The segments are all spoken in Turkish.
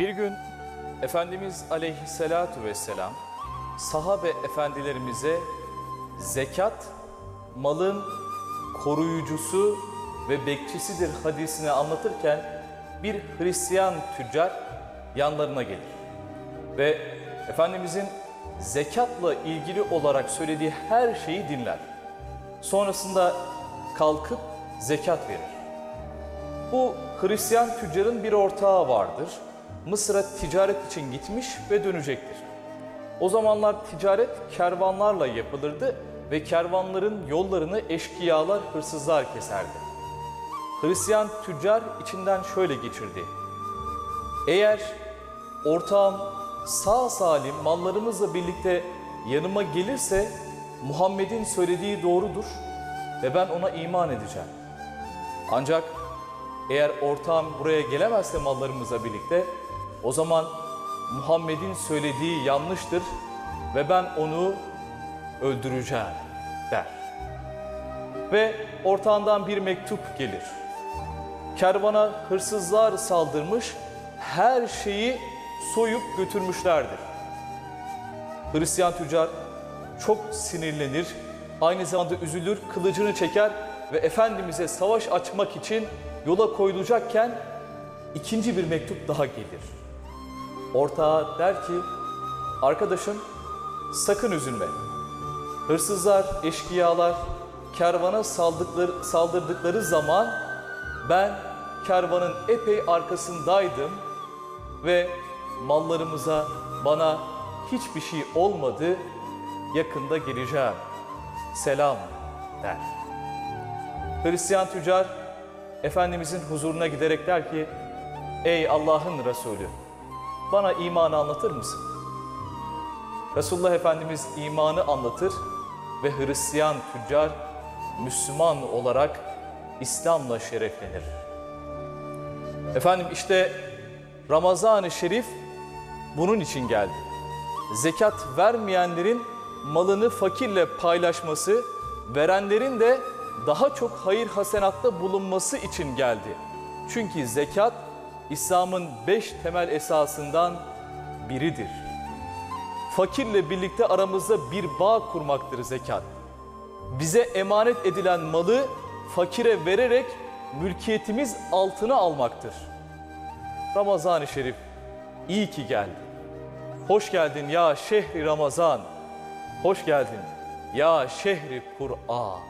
Bir gün Efendimiz aleyhissalatu vesselam sahabe efendilerimize zekat malın koruyucusu ve bekçisidir hadisini anlatırken bir Hristiyan tüccar yanlarına gelir. Ve Efendimizin zekatla ilgili olarak söylediği her şeyi dinler. Sonrasında kalkıp zekat verir. Bu Hristiyan tüccarın bir ortağı vardır Mısır'a ticaret için gitmiş ve dönecektir. O zamanlar ticaret kervanlarla yapılırdı ve kervanların yollarını eşkıyalar, hırsızlar keserdi. Hristiyan tüccar içinden şöyle geçirdi. Eğer ortağım sağ salim mallarımızla birlikte yanıma gelirse Muhammed'in söylediği doğrudur ve ben ona iman edeceğim. Ancak eğer ortağım buraya gelemezse mallarımızla birlikte o zaman Muhammed'in söylediği yanlıştır ve ben onu öldüreceğim der. Ve ortağından bir mektup gelir. Kervana hırsızlar saldırmış, her şeyi soyup götürmüşlerdir. Hristiyan tüccar çok sinirlenir, aynı zamanda üzülür, kılıcını çeker ve Efendimiz'e savaş açmak için yola koyulacakken ikinci bir mektup daha gelir. Ortağa der ki, arkadaşım sakın üzülme. Hırsızlar, eşkıyalar kervana saldıkları, saldırdıkları zaman ben kervanın epey arkasındaydım ve mallarımıza bana hiçbir şey olmadı, yakında geleceğim, selam der. Hristiyan tüccar Efendimizin huzuruna giderek der ki, ey Allah'ın Resulü bana imanı anlatır mısın? Resulullah Efendimiz imanı anlatır ve Hristiyan tüccar Müslüman olarak İslam'la şereflenir. Efendim işte Ramazan-ı Şerif bunun için geldi. Zekat vermeyenlerin malını fakirle paylaşması, verenlerin de daha çok hayır hasenatta bulunması için geldi. Çünkü zekat İslam'ın beş temel esasından biridir. Fakirle birlikte aramızda bir bağ kurmaktır zekat. Bize emanet edilen malı fakire vererek mülkiyetimiz altına almaktır. Ramazan-ı Şerif iyi ki geldin. Hoş geldin ya şehri Ramazan. Hoş geldin ya şehri Kur'an.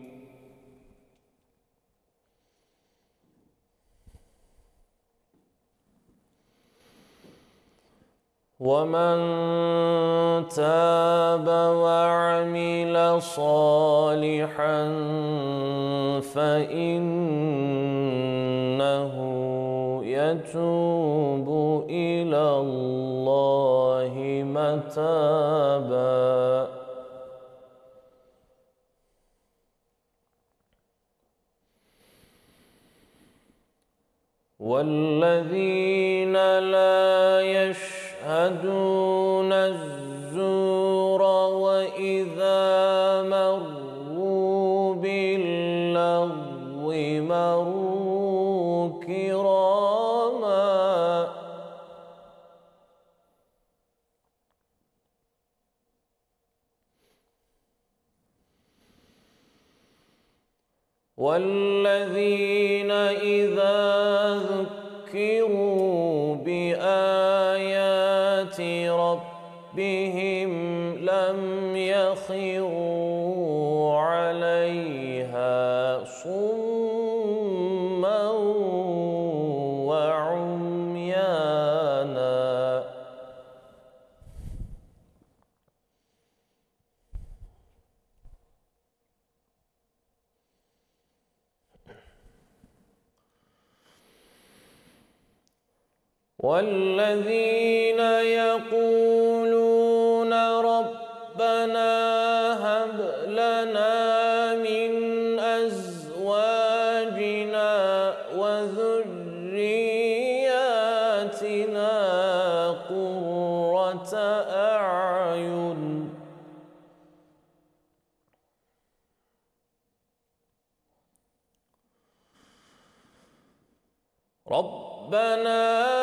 ومن تاب وعمل صالحا فانه يتوب الى الله متابا والذين لا يشركون يشهدون الزور وإذا مروا باللغو مروا كراما والذين إذا ربهم لم يخروا عليها صما وعميانا والذين ربنا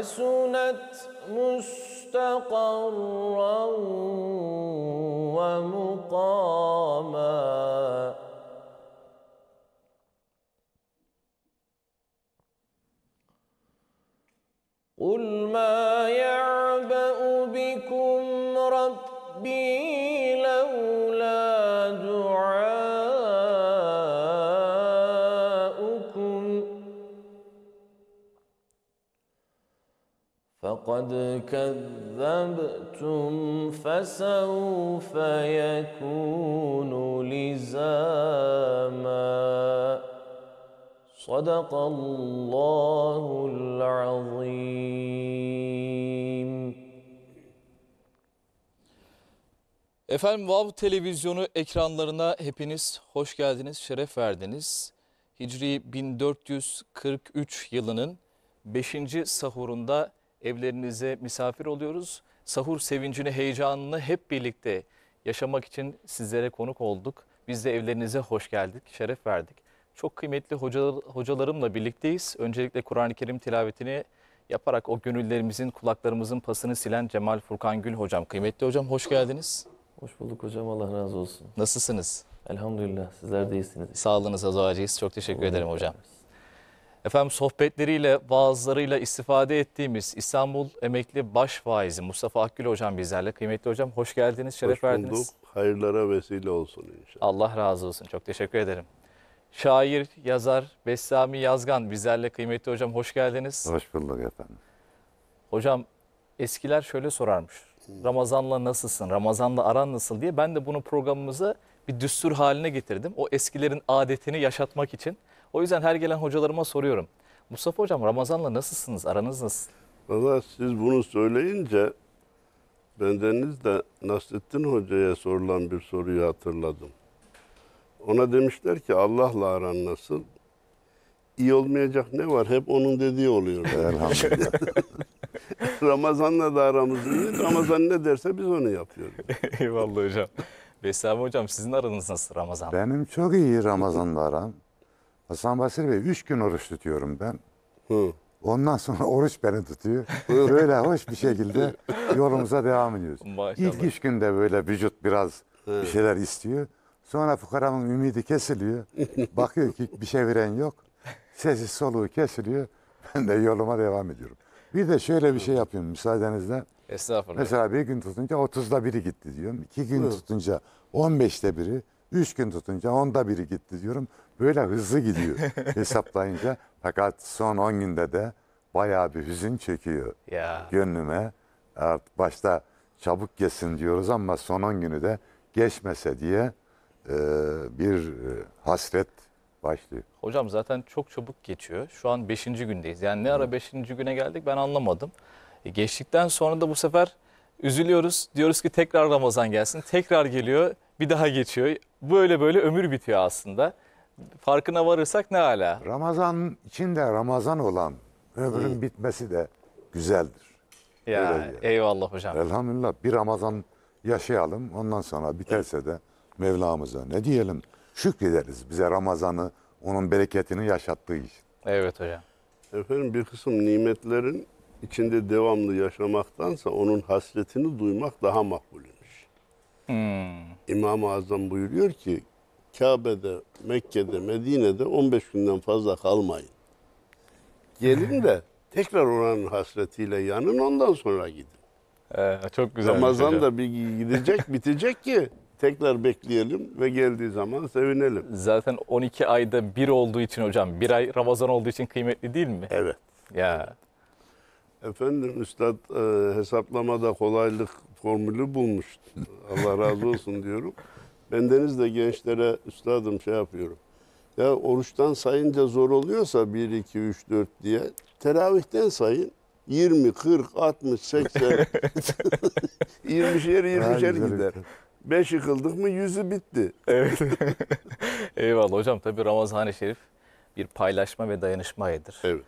وحسنت مستقرا ومقاما فقد كذبتم فسوف يكون لزاما صدق الله العظيم Efendim Vav Televizyonu ekranlarına hepiniz hoş geldiniz, şeref verdiniz. Hicri 1443 yılının 5. sahurunda evlerinize misafir oluyoruz. Sahur sevincini, heyecanını hep birlikte yaşamak için sizlere konuk olduk. Biz de evlerinize hoş geldik, şeref verdik. Çok kıymetli hocalar, hocalarımla birlikteyiz. Öncelikle Kur'an-ı Kerim tilavetini yaparak o gönüllerimizin, kulaklarımızın pasını silen Cemal Furkan Gül hocam. Kıymetli hocam hoş geldiniz. Hoş bulduk hocam Allah razı olsun. Nasılsınız? Elhamdülillah sizler de iyisiniz. Sağlığınıza duacıyız. Çok teşekkür Allah ederim hocam. Veririz. Efendim sohbetleriyle, bazılarıyla istifade ettiğimiz İstanbul emekli baş Mustafa Akgül hocam bizlerle. Kıymetli hocam hoş geldiniz, şeref hoş bulduk. verdiniz. Hayırlara vesile olsun inşallah. Allah razı olsun. Çok teşekkür ederim. Şair, yazar Bessami Yazgan bizlerle kıymetli hocam hoş geldiniz. Hoş bulduk efendim. Hocam eskiler şöyle sorarmış. Ramazan'la nasılsın, Ramazan'la aran nasıl diye ben de bunu programımıza bir düstur haline getirdim. O eskilerin adetini yaşatmak için. O yüzden her gelen hocalarıma soruyorum. Mustafa Hocam Ramazan'la nasılsınız? Aranız nasıl? Valla siz bunu söyleyince bendeniz de Nasrettin Hoca'ya sorulan bir soruyu hatırladım. Ona demişler ki Allah'la aran nasıl? İyi olmayacak ne var? Hep onun dediği oluyor. Elhamdülillah. Ramazan'la da aramız iyi. Ramazan ne derse biz onu yapıyoruz. Eyvallah hocam. Veysel hocam sizin aranız nasıl Ramazan? Benim çok iyi Ramazan'la aram. Hasan Basri Bey üç gün oruç tutuyorum ben. Hı. Ondan sonra oruç beni tutuyor. böyle hoş bir şekilde yolumuza devam ediyoruz. Maşallah. İlk üç günde böyle vücut biraz Hı. bir şeyler istiyor. Sonra fukaramın ümidi kesiliyor. Bakıyor ki bir şey veren yok. Sesi soluğu kesiliyor. Ben de yoluma devam ediyorum. Bir de şöyle bir şey yapıyorum müsaadenizle. Estağfurullah. Mesela bir gün tutunca 30'da biri gitti diyorum. İki gün tutunca 15'te biri. Üç gün tutunca onda biri gitti diyorum. Böyle hızlı gidiyor hesaplayınca. Fakat son on günde de bayağı bir hüzün çekiyor ya. gönlüme. Artık başta çabuk geçsin diyoruz ama son on günü de geçmese diye e, bir e, hasret başlıyor. Hocam zaten çok çabuk geçiyor. Şu an 5. gündeyiz. Yani ne ara 5. güne geldik ben anlamadım. E, geçtikten sonra da bu sefer üzülüyoruz. Diyoruz ki tekrar Ramazan gelsin. Tekrar geliyor bir daha geçiyor. Böyle böyle ömür bitiyor aslında. Farkına varırsak ne hala. Ramazan için de Ramazan olan ömrün İyi. bitmesi de güzeldir. Ya Öyle eyvallah hocam. Elhamdülillah bir Ramazan yaşayalım. Ondan sonra biterse de Mevlamıza ne diyelim? Şükrederiz bize Ramazan'ı, onun bereketini yaşattığı için. Evet hocam. Efendim bir kısım nimetlerin içinde devamlı yaşamaktansa onun hasretini duymak daha makbul. Hmm. İmam-ı Azam buyuruyor ki Kabe'de, Mekke'de, Medine'de 15 günden fazla kalmayın. Gelin de tekrar oranın hasretiyle yanın ondan sonra gidin. Ee, çok güzel. Ramazan da bir gidecek, bitecek ki tekrar bekleyelim ve geldiği zaman sevinelim. Zaten 12 ayda bir olduğu için hocam, bir ay Ramazan olduğu için kıymetli değil mi? Evet. Ya. Evet. Efendim Üstad e, hesaplamada kolaylık formülü bulmuş. Allah razı olsun diyorum. Bendeniz de gençlere üstadım şey yapıyorum. Ya oruçtan sayınca zor oluyorsa 1, 2, 3, 4 diye teravihten sayın. 20, 40, 60, 80, 20'şer 20'şer gider. 5 yıkıldık mı yüzü bitti. Evet. Eyvallah hocam tabii Ramazan-ı Şerif bir paylaşma ve dayanışma ayıdır. Evet.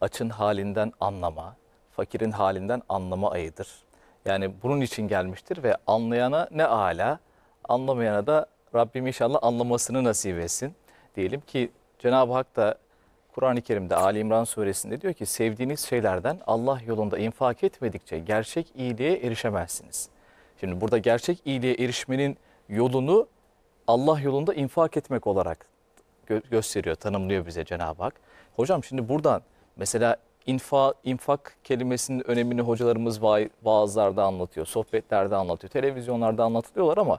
Açın halinden anlama, fakirin halinden anlama ayıdır. Yani bunun için gelmiştir ve anlayana ne ala, anlamayana da Rabbim inşallah anlamasını nasip etsin. Diyelim ki Cenab-ı Hak da Kur'an-ı Kerim'de Ali İmran suresinde diyor ki sevdiğiniz şeylerden Allah yolunda infak etmedikçe gerçek iyiliğe erişemezsiniz. Şimdi burada gerçek iyiliğe erişmenin yolunu Allah yolunda infak etmek olarak gö gösteriyor, tanımlıyor bize Cenab-ı Hak. Hocam şimdi buradan mesela infa, infak kelimesinin önemini hocalarımız vaazlarda anlatıyor, sohbetlerde anlatıyor, televizyonlarda anlatılıyorlar ama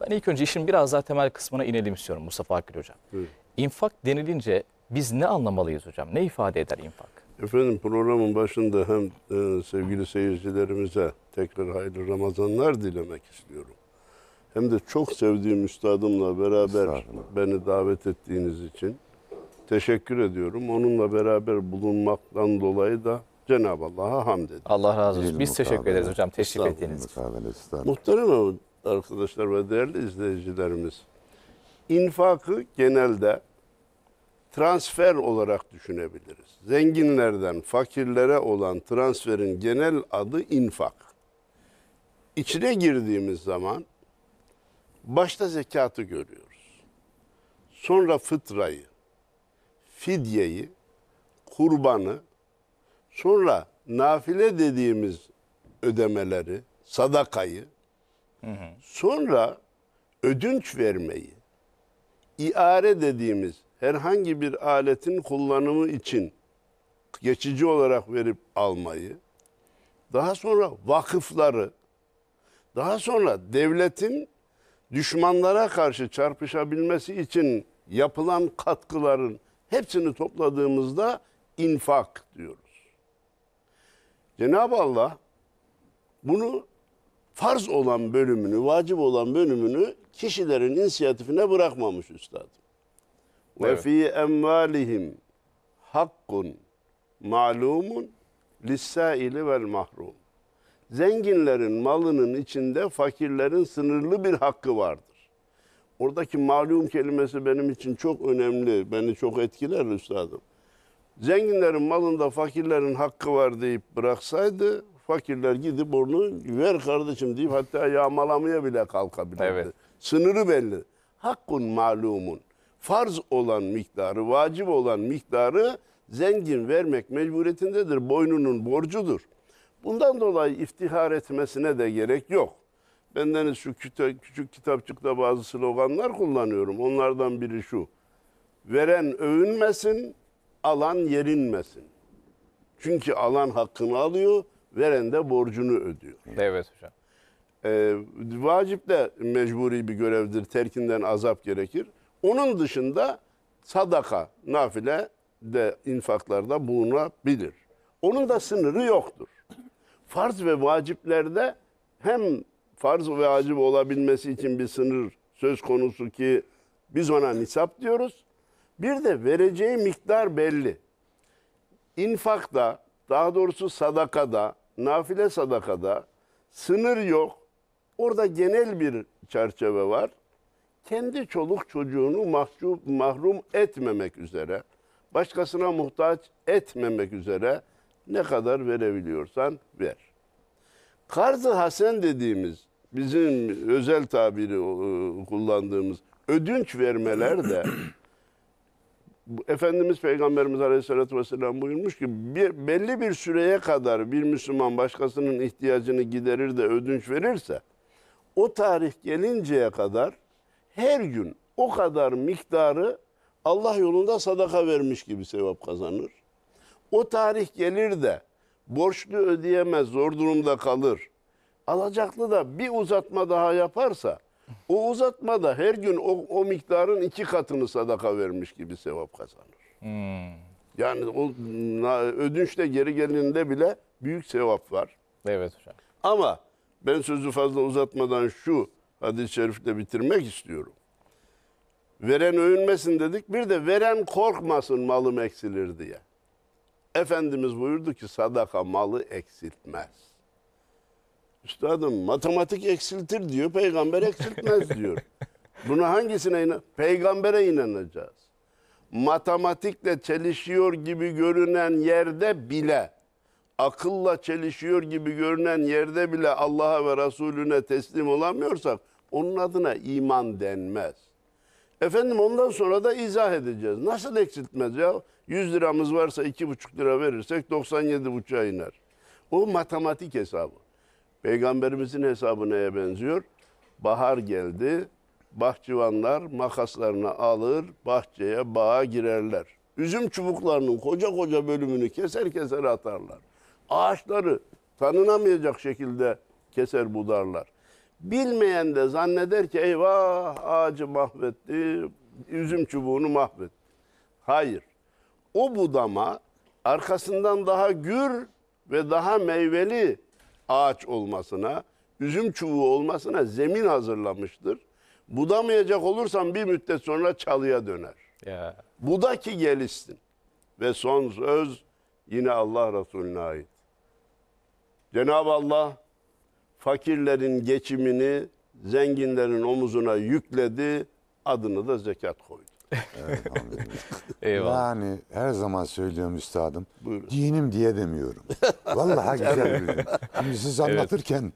ben ilk önce işin biraz daha temel kısmına inelim istiyorum Mustafa Akgül Hocam. Evet. İnfak denilince biz ne anlamalıyız hocam? Ne ifade eder infak? Efendim programın başında hem e, sevgili seyircilerimize tekrar hayırlı Ramazanlar dilemek istiyorum. Hem de çok sevdiğim üstadımla beraber beni davet ettiğiniz için teşekkür ediyorum. Onunla beraber bulunmaktan dolayı da Cenab-ı Allah'a hamd ediyorum. Allah razı olsun. Biz teşekkür ederiz hocam teşrif ettiğiniz için. Muhterem arkadaşlar ve değerli izleyicilerimiz. İnfakı genelde transfer olarak düşünebiliriz. Zenginlerden fakirlere olan transferin genel adı infak. İçine girdiğimiz zaman başta zekatı görüyoruz. Sonra fıtrayı, fidyeyi, kurbanı, sonra nafile dediğimiz ödemeleri, sadakayı, sonra ödünç vermeyi, iare dediğimiz herhangi bir aletin kullanımı için geçici olarak verip almayı, daha sonra vakıfları, daha sonra devletin düşmanlara karşı çarpışabilmesi için yapılan katkıların Hepsini topladığımızda infak diyoruz. Cenab-ı Allah bunu farz olan bölümünü, vacip olan bölümünü kişilerin inisiyatifine bırakmamış üstadım. Ve fi emvalihim hakkun malumun lissaili vel mahrum. Zenginlerin malının içinde fakirlerin sınırlı bir hakkı vardır. Oradaki malum kelimesi benim için çok önemli. Beni çok etkiler üstadım. Zenginlerin malında fakirlerin hakkı var deyip bıraksaydı fakirler gidip onu ver kardeşim deyip hatta yağmalamaya bile kalkabilirdi. Evet. Sınırı belli. Hakkun malumun. Farz olan miktarı, vacip olan miktarı zengin vermek mecburiyetindedir. Boynunun borcudur. Bundan dolayı iftihar etmesine de gerek yok. Bendeniz hani şu küçük, küçük kitapçıkta bazı sloganlar kullanıyorum. Onlardan biri şu. Veren övünmesin, alan yerinmesin. Çünkü alan hakkını alıyor, veren de borcunu ödüyor. Evet hocam. Ee, vacip de mecburi bir görevdir. Terkinden azap gerekir. Onun dışında sadaka, nafile de infaklarda bulunabilir. Onun da sınırı yoktur. Farz ve vaciplerde hem farz ve acip olabilmesi için bir sınır söz konusu ki biz ona nisap diyoruz. Bir de vereceği miktar belli. İnfakta, daha doğrusu sadakada, nafile sadakada sınır yok. Orada genel bir çerçeve var. Kendi çoluk çocuğunu mahcup, mahrum etmemek üzere, başkasına muhtaç etmemek üzere ne kadar verebiliyorsan ver. Karz-ı Hasen dediğimiz bizim özel tabiri e, kullandığımız ödünç vermeler de Efendimiz Peygamberimiz Aleyhisselatü Vesselam buyurmuş ki bir, belli bir süreye kadar bir Müslüman başkasının ihtiyacını giderir de ödünç verirse o tarih gelinceye kadar her gün o kadar miktarı Allah yolunda sadaka vermiş gibi sevap kazanır. O tarih gelir de borçlu ödeyemez, zor durumda kalır Alacaklı da bir uzatma daha yaparsa o uzatma da her gün o, o miktarın iki katını sadaka vermiş gibi sevap kazanır. Hmm. Yani o ödünçle geri gelinde bile büyük sevap var. Evet hocam. Ama ben sözü fazla uzatmadan şu hadis-i şerifle bitirmek istiyorum. Veren övünmesin dedik. Bir de veren korkmasın malım eksilir diye. Efendimiz buyurdu ki sadaka malı eksiltmez. Üstadım matematik eksiltir diyor, peygamber eksiltmez diyor. Buna hangisine inan? Peygambere inanacağız. Matematikle çelişiyor gibi görünen yerde bile, akılla çelişiyor gibi görünen yerde bile Allah'a ve Resulüne teslim olamıyorsak onun adına iman denmez. Efendim ondan sonra da izah edeceğiz. Nasıl eksiltmez ya? 100 liramız varsa 2,5 lira verirsek 97,5'a iner. O matematik hesabı. Peygamberimizin hesabı neye benziyor? Bahar geldi, bahçıvanlar makaslarını alır, bahçeye, bağa girerler. Üzüm çubuklarının koca koca bölümünü keser keser atarlar. Ağaçları tanınamayacak şekilde keser budarlar. Bilmeyen de zanneder ki eyvah ağacı mahvetti, üzüm çubuğunu mahvetti. Hayır. O budama arkasından daha gür ve daha meyveli ağaç olmasına, üzüm çubuğu olmasına zemin hazırlamıştır. Budamayacak olursan bir müddet sonra çalıya döner. Yeah. ki gelişsin. Ve son söz yine Allah Resulüne ait. Cenab-ı Allah fakirlerin geçimini zenginlerin omuzuna yükledi, adını da zekat koydu. Eyvallah. Yani her zaman söylüyorum üstadım. Buyurun. Giyinim diye demiyorum. Vallahi güzel bir Şimdi siz anlatırken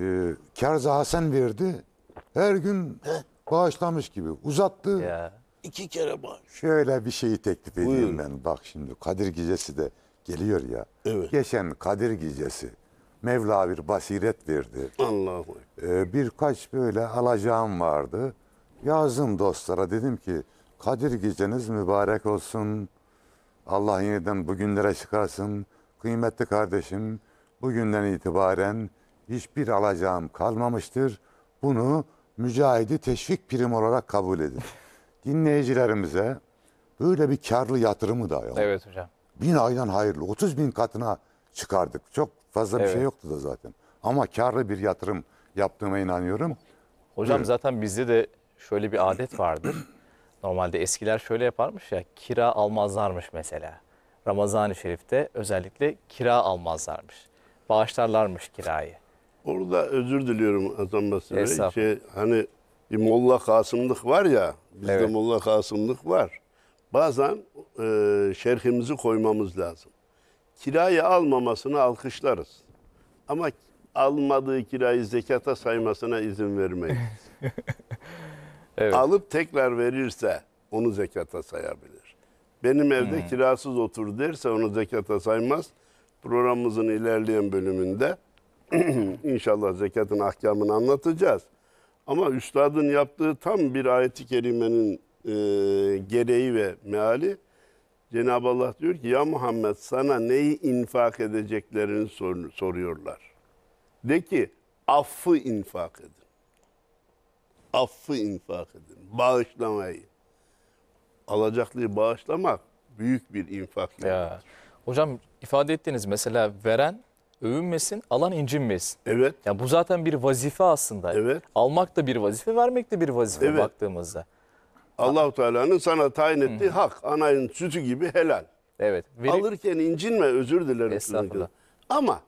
e, Kerza Hasan verdi. Her gün bağışlamış gibi uzattı. Ya. İki kere bağış. Şöyle bir şeyi teklif edeyim Buyurun. ben. Bak şimdi Kadir Gecesi de geliyor ya. Evet. Geçen Kadir Gecesi Mevla bir basiret verdi. Allahu Ekber. Ee, birkaç böyle alacağım vardı. Yazdım dostlara dedim ki Kadir geceniz mübarek olsun. Allah yeniden bugünlere çıkarsın. Kıymetli kardeşim, bugünden itibaren hiçbir alacağım kalmamıştır. Bunu mücahidi teşvik prim olarak kabul edin. Dinleyicilerimize böyle bir karlı yatırımı da yok. Evet hocam. Bin aydan hayırlı. 30 bin katına çıkardık. Çok fazla evet. bir şey yoktu da zaten. Ama karlı bir yatırım yaptığıma inanıyorum. Hocam Buyurun. zaten bizde de şöyle bir adet vardır. Normalde eskiler şöyle yaparmış ya kira almazlarmış mesela. Ramazan-ı Şerif'te özellikle kira almazlarmış. Bağışlarlarmış kirayı. Orada özür diliyorum Hasan Basri Şey, hani bir Molla Kasımlık var ya, bizde evet. Molla Kasımlık var. Bazen e, şerhimizi koymamız lazım. Kirayı almamasını alkışlarız. Ama almadığı kirayı zekata saymasına izin vermeyiz. Evet. Alıp tekrar verirse onu zekata sayabilir. Benim evde hmm. kirasız otur derse onu zekata saymaz. Programımızın ilerleyen bölümünde inşallah zekatın ahkamını anlatacağız. Ama üstadın yaptığı tam bir ayeti kerimenin e, gereği ve meali Cenab-ı Allah diyor ki ya Muhammed sana neyi infak edeceklerini sor, soruyorlar. De ki affı infak edin affı infak edin. Bağışlamayı. Alacaklıyı bağışlamak büyük bir infak. Ya. Hocam ifade ettiğiniz mesela veren övünmesin, alan incinmesin. Evet. Ya bu zaten bir vazife aslında. Evet. Almak da bir vazife, vermek de bir vazife evet. baktığımızda. Allahu Teala'nın sana tayin ettiği Hı. hak, anayın sütü gibi helal. Evet. Verip... Alırken incinme, özür dilerim. Estağfurullah. Ama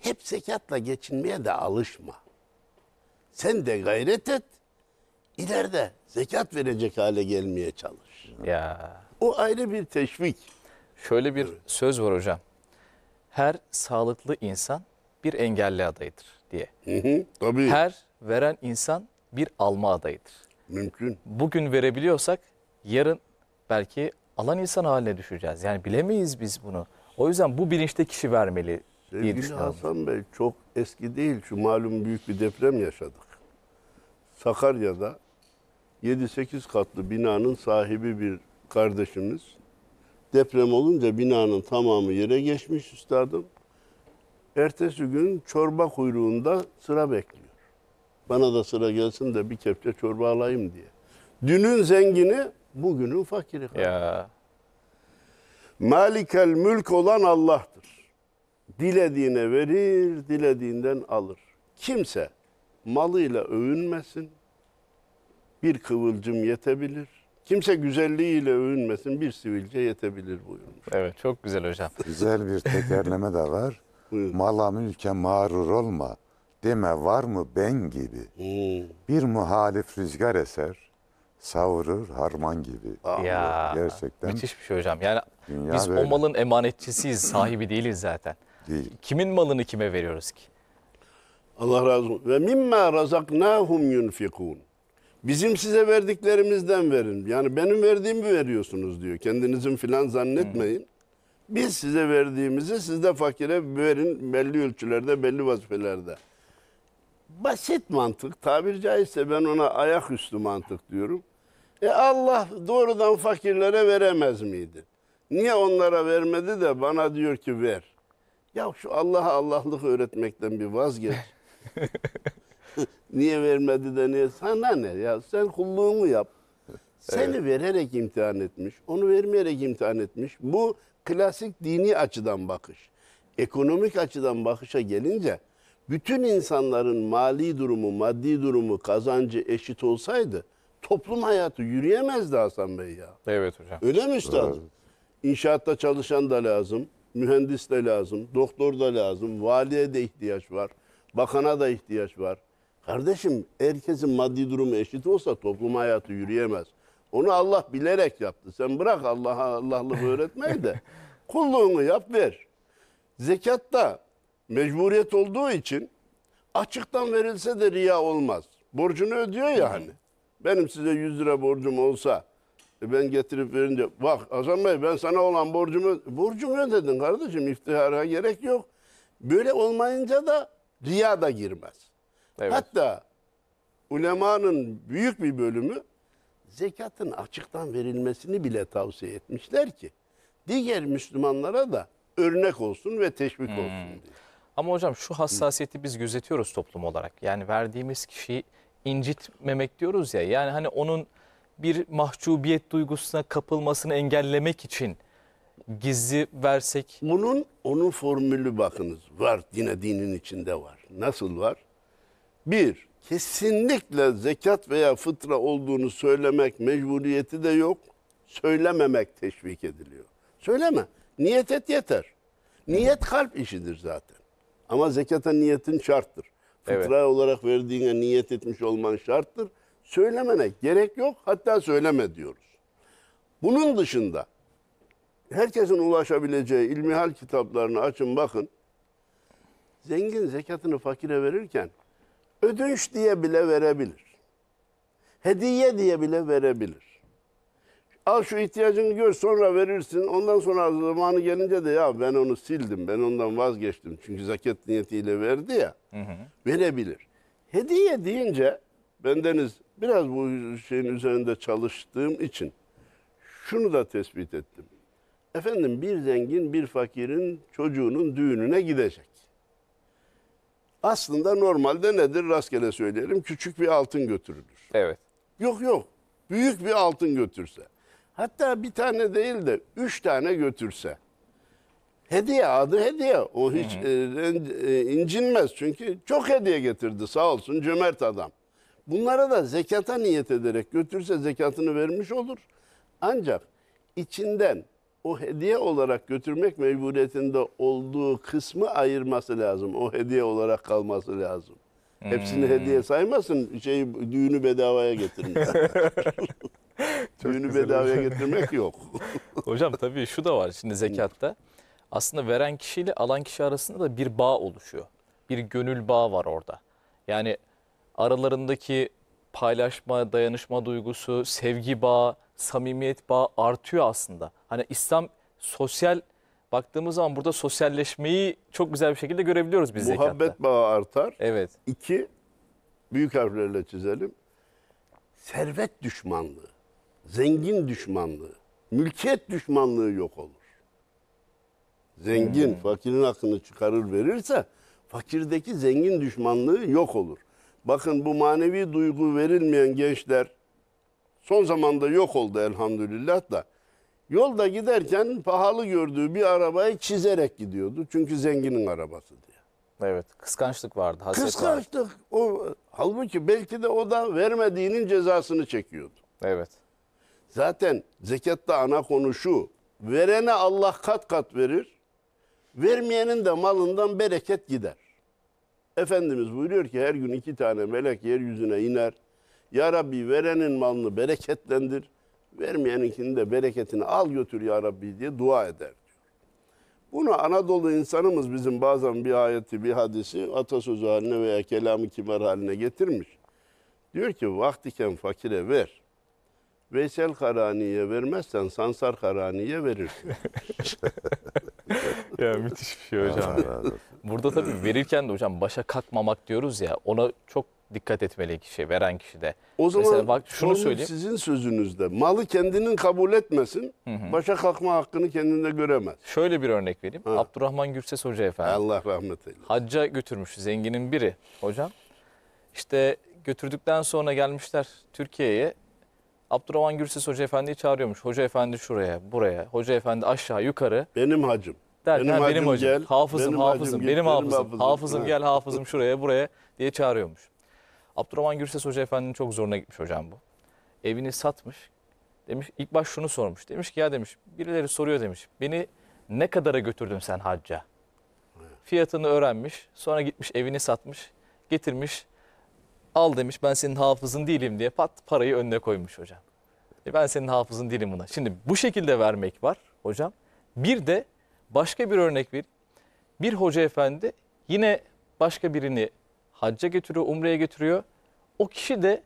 hep zekatla geçinmeye de alışma. Sen de gayret et. İleride zekat verecek hale gelmeye çalış. Ya. O ayrı bir teşvik. Şöyle bir evet. söz var hocam. Her sağlıklı insan bir engelli adayıdır diye. Hı hı, tabii. Her veren insan bir alma adayıdır. Mümkün. Bugün verebiliyorsak yarın belki alan insan haline düşeceğiz. Yani bilemeyiz biz bunu. O yüzden bu bilinçte kişi vermeli Sevgili diye Hasan Bey çok eski değil. Şu malum büyük bir deprem yaşadık. Sakarya'da 7-8 katlı binanın sahibi bir kardeşimiz. Deprem olunca binanın tamamı yere geçmiş üstadım. Ertesi gün çorba kuyruğunda sıra bekliyor. Bana da sıra gelsin de bir kepçe çorba alayım diye. Dünün zengini bugünün fakiri. Kaldı. Ya. Malikel mülk olan Allah'tır. Dilediğine verir, dilediğinden alır. Kimse malıyla övünmesin. Bir kıvılcım yetebilir. Kimse güzelliğiyle övünmesin. Bir sivilce yetebilir buyurmuş. Evet çok güzel hocam. Güzel bir tekerleme de var. Mala mülke mağrur olma. Deme var mı ben gibi. Hmm. Bir muhalif rüzgar eser. Savurur harman gibi. Ah. ya, Gerçekten. Müthiş bir şey hocam. Yani Dünya biz böyle. o malın emanetçisiyiz, sahibi değiliz zaten. Değil. Kimin malını kime veriyoruz ki? Allah razı olsun. Ve mimma razaknahum yunfikun. Bizim size verdiklerimizden verin. Yani benim verdiğimi veriyorsunuz diyor. Kendinizin filan zannetmeyin. Biz size verdiğimizi siz de fakire verin belli ölçülerde, belli vazifelerde. Basit mantık. Tabir caizse ben ona ayaküstü mantık diyorum. E Allah doğrudan fakirlere veremez miydi? Niye onlara vermedi de bana diyor ki ver. Ya şu Allah'a Allah'lık öğretmekten bir vazgeç. niye vermedi de niye? Sana ne ya? Sen kulluğunu yap. Seni evet. vererek imtihan etmiş, onu vermeyerek imtihan etmiş. Bu klasik dini açıdan bakış. Ekonomik açıdan bakışa gelince bütün insanların mali durumu, maddi durumu, kazancı eşit olsaydı toplum hayatı yürüyemezdi Hasan Bey ya. Evet hocam. Öyle mi üstadım? İnşaatta çalışan da lazım, mühendis de lazım, doktor da lazım, valiye de ihtiyaç var. Bakana da ihtiyaç var. Kardeşim herkesin maddi durumu eşit olsa toplum hayatı yürüyemez. Onu Allah bilerek yaptı. Sen bırak Allah'a Allah'lık öğretmeyi de kulluğunu yap ver. Zekatta mecburiyet olduğu için açıktan verilse de riya olmaz. Borcunu ödüyor ya hani. Benim size 100 lira borcum olsa e, ben getirip verince bak Hasan Bey ben sana olan borcumu borcumu ödedin kardeşim iftihara gerek yok. Böyle olmayınca da riya da girmez. Evet. Hatta ulemanın büyük bir bölümü zekatın açıktan verilmesini bile tavsiye etmişler ki diğer Müslümanlara da örnek olsun ve teşvik hmm. olsun diye. Ama hocam şu hassasiyeti biz gözetiyoruz toplum olarak. Yani verdiğimiz kişiyi incitmemek diyoruz ya. Yani hani onun bir mahcubiyet duygusuna kapılmasını engellemek için gizli versek? Bunun onun formülü bakınız var dine dinin içinde var. Nasıl var? Bir, kesinlikle zekat veya fıtra olduğunu söylemek mecburiyeti de yok. Söylememek teşvik ediliyor. Söyleme. Niyet et yeter. Niyet kalp işidir zaten. Ama zekata niyetin şarttır. Fıtra evet. olarak verdiğine niyet etmiş olman şarttır. Söylemene gerek yok. Hatta söyleme diyoruz. Bunun dışında herkesin ulaşabileceği ilmihal kitaplarını açın bakın. Zengin zekatını fakire verirken ödünç diye bile verebilir. Hediye diye bile verebilir. Al şu ihtiyacını gör sonra verirsin. Ondan sonra zamanı gelince de ya ben onu sildim. Ben ondan vazgeçtim. Çünkü zekat niyetiyle verdi ya. Hı hı. Verebilir. Hediye deyince bendeniz biraz bu şeyin üzerinde çalıştığım için şunu da tespit ettim. Efendim bir zengin bir fakirin çocuğunun düğününe gidecek. Aslında normalde nedir rastgele söyleyelim küçük bir altın götürülür. Evet. Yok yok büyük bir altın götürse. Hatta bir tane değil de üç tane götürse. Hediye adı hediye. O hiç hı hı. E, e incinmez çünkü çok hediye getirdi sağ olsun cömert adam. Bunlara da zekata niyet ederek götürse zekatını vermiş olur. Ancak içinden o hediye olarak götürmek mecburiyetinde olduğu kısmı ayırması lazım. O hediye olarak kalması lazım. Hmm. Hepsini hediye saymasın. Şey düğünü bedavaya getirmek. düğünü bedavaya getirmek yok. hocam tabii şu da var şimdi zekatta. Aslında veren kişiyle alan kişi arasında da bir bağ oluşuyor. Bir gönül bağı var orada. Yani aralarındaki paylaşma, dayanışma duygusu, sevgi bağı samimiyet bağı artıyor aslında. Hani İslam sosyal baktığımız zaman burada sosyalleşmeyi çok güzel bir şekilde görebiliyoruz biz Muhabbet zekatta. bağı artar. Evet. İki, büyük harflerle çizelim. Servet düşmanlığı, zengin düşmanlığı, mülkiyet düşmanlığı yok olur. Zengin, hmm. fakirin hakkını çıkarır verirse fakirdeki zengin düşmanlığı yok olur. Bakın bu manevi duygu verilmeyen gençler Son zamanda yok oldu elhamdülillah da. Yolda giderken pahalı gördüğü bir arabayı çizerek gidiyordu. Çünkü zenginin arabası diye. Evet. Kıskançlık vardı. Kıskançlık. Vardı. O, halbuki belki de o da vermediğinin cezasını çekiyordu. Evet. Zaten zekatta ana konu şu. Verene Allah kat kat verir. Vermeyenin de malından bereket gider. Efendimiz buyuruyor ki her gün iki tane melek yeryüzüne iner. Ya Rabbi verenin malını bereketlendir. Vermeyeninkini de bereketini al götür ya Rabbi diye dua eder diyor. Bunu Anadolu insanımız bizim bazen bir ayeti bir hadisi atasözü haline veya kelamı kibar haline getirmiş. Diyor ki vaktiken fakire ver. Veysel Karani'ye vermezsen Sansar Karani'ye verir. ya müthiş bir şey hocam. Burada tabii verirken de hocam başa kalkmamak diyoruz ya ona çok dikkat etmeli kişi, şey, veren kişi de. O zaman Mesela bak şunu söyleyeyim. sizin sözünüzde. Malı kendinin kabul etmesin, hı hı. başa kalkma hakkını kendinde göremez. Şöyle bir örnek vereyim. Ha. Abdurrahman Gürses Hoca Efendi. Allah rahmet eylesin. Hacca götürmüş zenginin biri hocam. İşte götürdükten sonra gelmişler Türkiye'ye. Abdurrahman Gürses Hoca Efendi'yi çağırıyormuş. Hoca Efendi şuraya, buraya. Hoca Efendi aşağı, yukarı. Benim hacım. Der, benim, hacım benim hacım gel. Hafızım, benim hafızım, hacım, benim, git, benim hafızım. Hafızım, hafızım gel, hafızım şuraya, buraya diye çağırıyormuş. Abdurrahman Gürses Hoca Efendi'nin çok zoruna gitmiş hocam bu. Evini satmış. Demiş ilk baş şunu sormuş. Demiş ki ya demiş birileri soruyor demiş. Beni ne kadara götürdün sen hacca? Fiyatını öğrenmiş. Sonra gitmiş evini satmış. Getirmiş. Al demiş ben senin hafızın değilim diye pat parayı önüne koymuş hocam. E ben senin hafızın değilim buna. Şimdi bu şekilde vermek var hocam. Bir de başka bir örnek bir. Bir hoca efendi yine başka birini hacca getiriyor, umreye getiriyor. O kişi de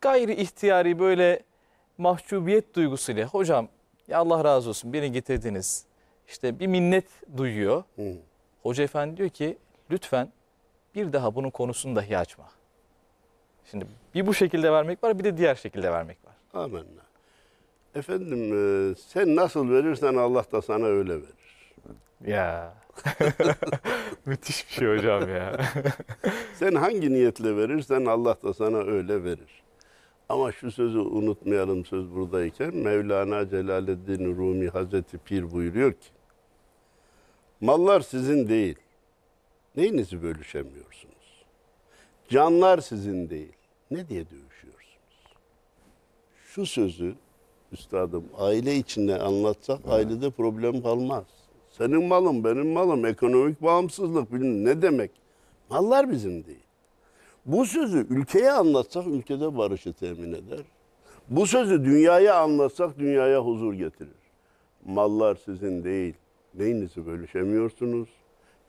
gayri ihtiyari böyle mahcubiyet duygusuyla hocam ya Allah razı olsun beni getirdiniz. İşte bir minnet duyuyor. Hı. Hoca efendi diyor ki lütfen bir daha bunun konusunu dahi açma. Şimdi bir bu şekilde vermek var bir de diğer şekilde vermek var. Amenna. Efendim e, sen nasıl verirsen Allah da sana öyle verir. Ya. Müthiş bir şey hocam ya. Sen hangi niyetle verirsen Allah da sana öyle verir. Ama şu sözü unutmayalım söz buradayken. Mevlana Celaleddin Rumi Hazreti Pir buyuruyor ki Mallar sizin değil. Neyinizi bölüşemiyorsunuz? Canlar sizin değil. Ne diye dövüşüyorsunuz? Şu sözü üstadım aile içinde anlatsak evet. ailede problem kalmaz. Senin malın, benim malım, ekonomik bağımsızlık bilmem ne demek. Mallar bizim değil. Bu sözü ülkeye anlatsak ülkede barışı temin eder. Bu sözü dünyaya anlatsak dünyaya huzur getirir. Mallar sizin değil. Neyinizi bölüşemiyorsunuz?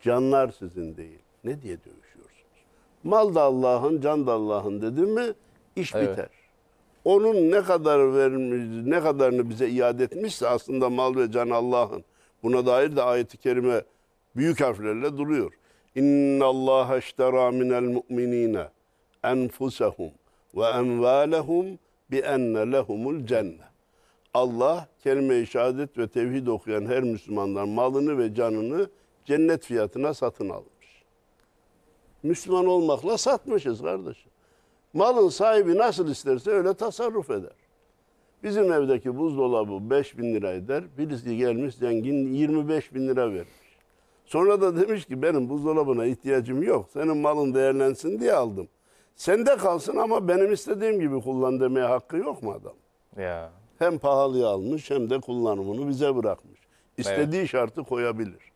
Canlar sizin değil. Ne diye dövüşüyorsunuz? Mal da Allah'ın, can da Allah'ın dedi mi iş evet. biter. Onun ne kadar vermiş, ne kadarını bize iade etmişse aslında mal ve can Allah'ın. Buna dair de ayeti kerime büyük harflerle duruyor. İnna Allah eştera minel mu'minine enfusahum ve envalehum bi enne lehumul cennet. Allah kelime-i şehadet ve tevhid okuyan her Müslümandan malını ve canını cennet fiyatına satın almış. Müslüman olmakla satmışız kardeşim. Malın sahibi nasıl isterse öyle tasarruf eder. Bizim evdeki buzdolabı 5 bin lira eder. Birisi gelmiş zengin 25 bin lira vermiş. Sonra da demiş ki benim buzdolabına ihtiyacım yok. Senin malın değerlensin diye aldım. Sende kalsın ama benim istediğim gibi kullan demeye hakkı yok mu adam? Ya. Hem pahalıya almış hem de kullanımını bize bırakmış. İstediği evet. şartı koyabilir.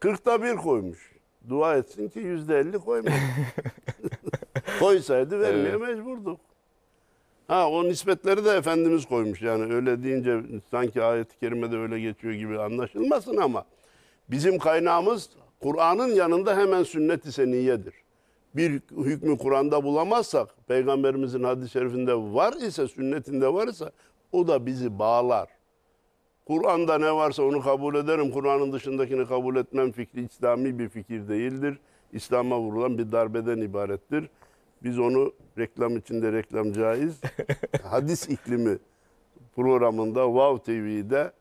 Kırkta bir koymuş. Dua etsin ki yüzde elli koymadı. Koysaydı vermeye evet. mecburduk. Ha o nispetleri de Efendimiz koymuş. Yani öyle deyince sanki ayet-i kerimede öyle geçiyor gibi anlaşılmasın ama bizim kaynağımız Kur'an'ın yanında hemen sünnet-i seniyedir. Bir hükmü Kur'an'da bulamazsak, peygamberimizin hadis-i şerifinde var ise, sünnetinde var ise o da bizi bağlar. Kur'an'da ne varsa onu kabul ederim. Kur'an'ın dışındakini kabul etmem fikri İslami bir fikir değildir. İslam'a vurulan bir darbeden ibarettir. Biz onu reklam içinde reklam caiz. Hadis iklimi programında Wow TV'de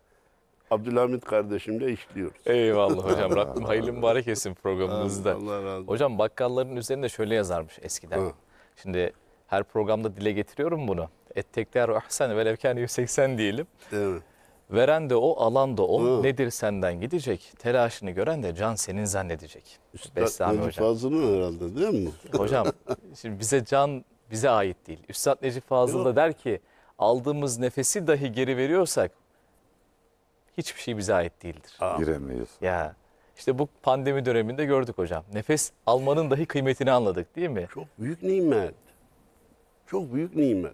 Abdülhamit kardeşimle işliyoruz. Eyvallah hocam. Rabbim hayırlı mübarek etsin programımızda. Allah razı Hocam bakkalların üzerinde şöyle yazarmış eskiden. Hı. Şimdi her programda dile getiriyorum bunu. Et tekrar ahsen ve levken 180 diyelim. Evet. Veren de o, alan da o. Ha. Nedir senden gidecek? Telaşını gören de can senin zannedecek. Üstad Beslami Necip hocam. Fazıl'ın herhalde değil mi? Hocam şimdi bize can bize ait değil. Üstad Necip Fazıl da der ki aldığımız nefesi dahi geri veriyorsak hiçbir şey bize ait değildir. Giremiyorsun. Ya işte bu pandemi döneminde gördük hocam. Nefes almanın dahi kıymetini anladık değil mi? Çok büyük nimet. Çok büyük nimet.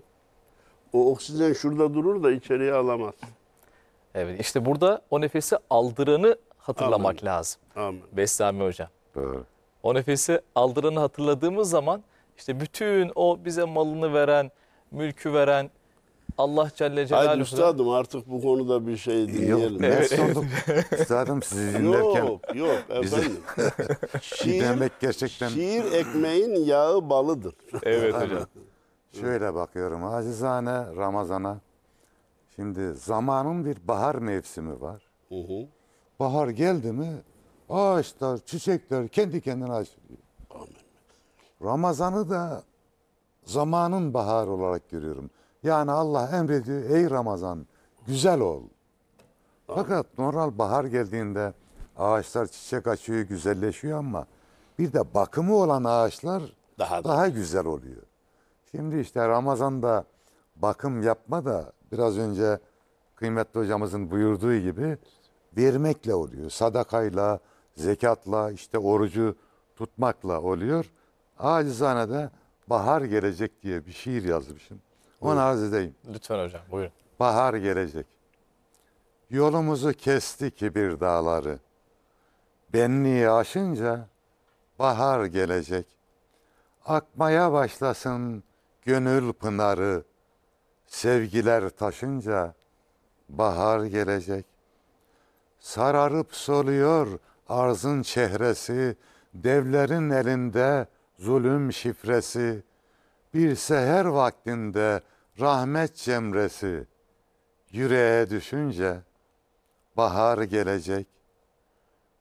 O oksijen şurada durur da içeriye alamaz. Evet işte burada o nefesi aldıranı hatırlamak Amin. lazım. Amin. Beslami hocam. Doğru. O nefesi aldıranı hatırladığımız zaman işte bütün o bize malını veren, mülkü veren Allah Celle Celaluhu. Hayır üstadım artık bu konuda bir şey dinleyelim. Yok ben sordum. üstadım sizi dinlerken. Yok yok efendim. şiir, demek gerçekten... şiir ekmeğin yağı balıdır. Evet hocam. Şöyle bakıyorum acizane Ramazan'a. Şimdi zamanın bir bahar mevsimi var. Hı hı. Bahar geldi mi ağaçlar, çiçekler kendi kendine açılıyor. Amin. Ramazan'ı da zamanın baharı olarak görüyorum. Yani Allah emrediyor ey Ramazan güzel ol. Fakat normal bahar geldiğinde ağaçlar çiçek açıyor, güzelleşiyor ama bir de bakımı olan ağaçlar daha, daha güzel oluyor. Şimdi işte Ramazan'da bakım yapma da biraz önce kıymetli hocamızın buyurduğu gibi vermekle oluyor. Sadakayla, zekatla, işte orucu tutmakla oluyor. Acizane de bahar gelecek diye bir şiir yazmışım. Onu buyurun. arz edeyim. Lütfen hocam buyurun. Bahar gelecek. Yolumuzu kesti ki bir dağları. Benliği aşınca bahar gelecek. Akmaya başlasın gönül pınarı. Sevgiler taşınca bahar gelecek. Sararıp soluyor arzın çehresi, devlerin elinde zulüm şifresi. Bir seher vaktinde rahmet cemresi. Yüreğe düşünce bahar gelecek.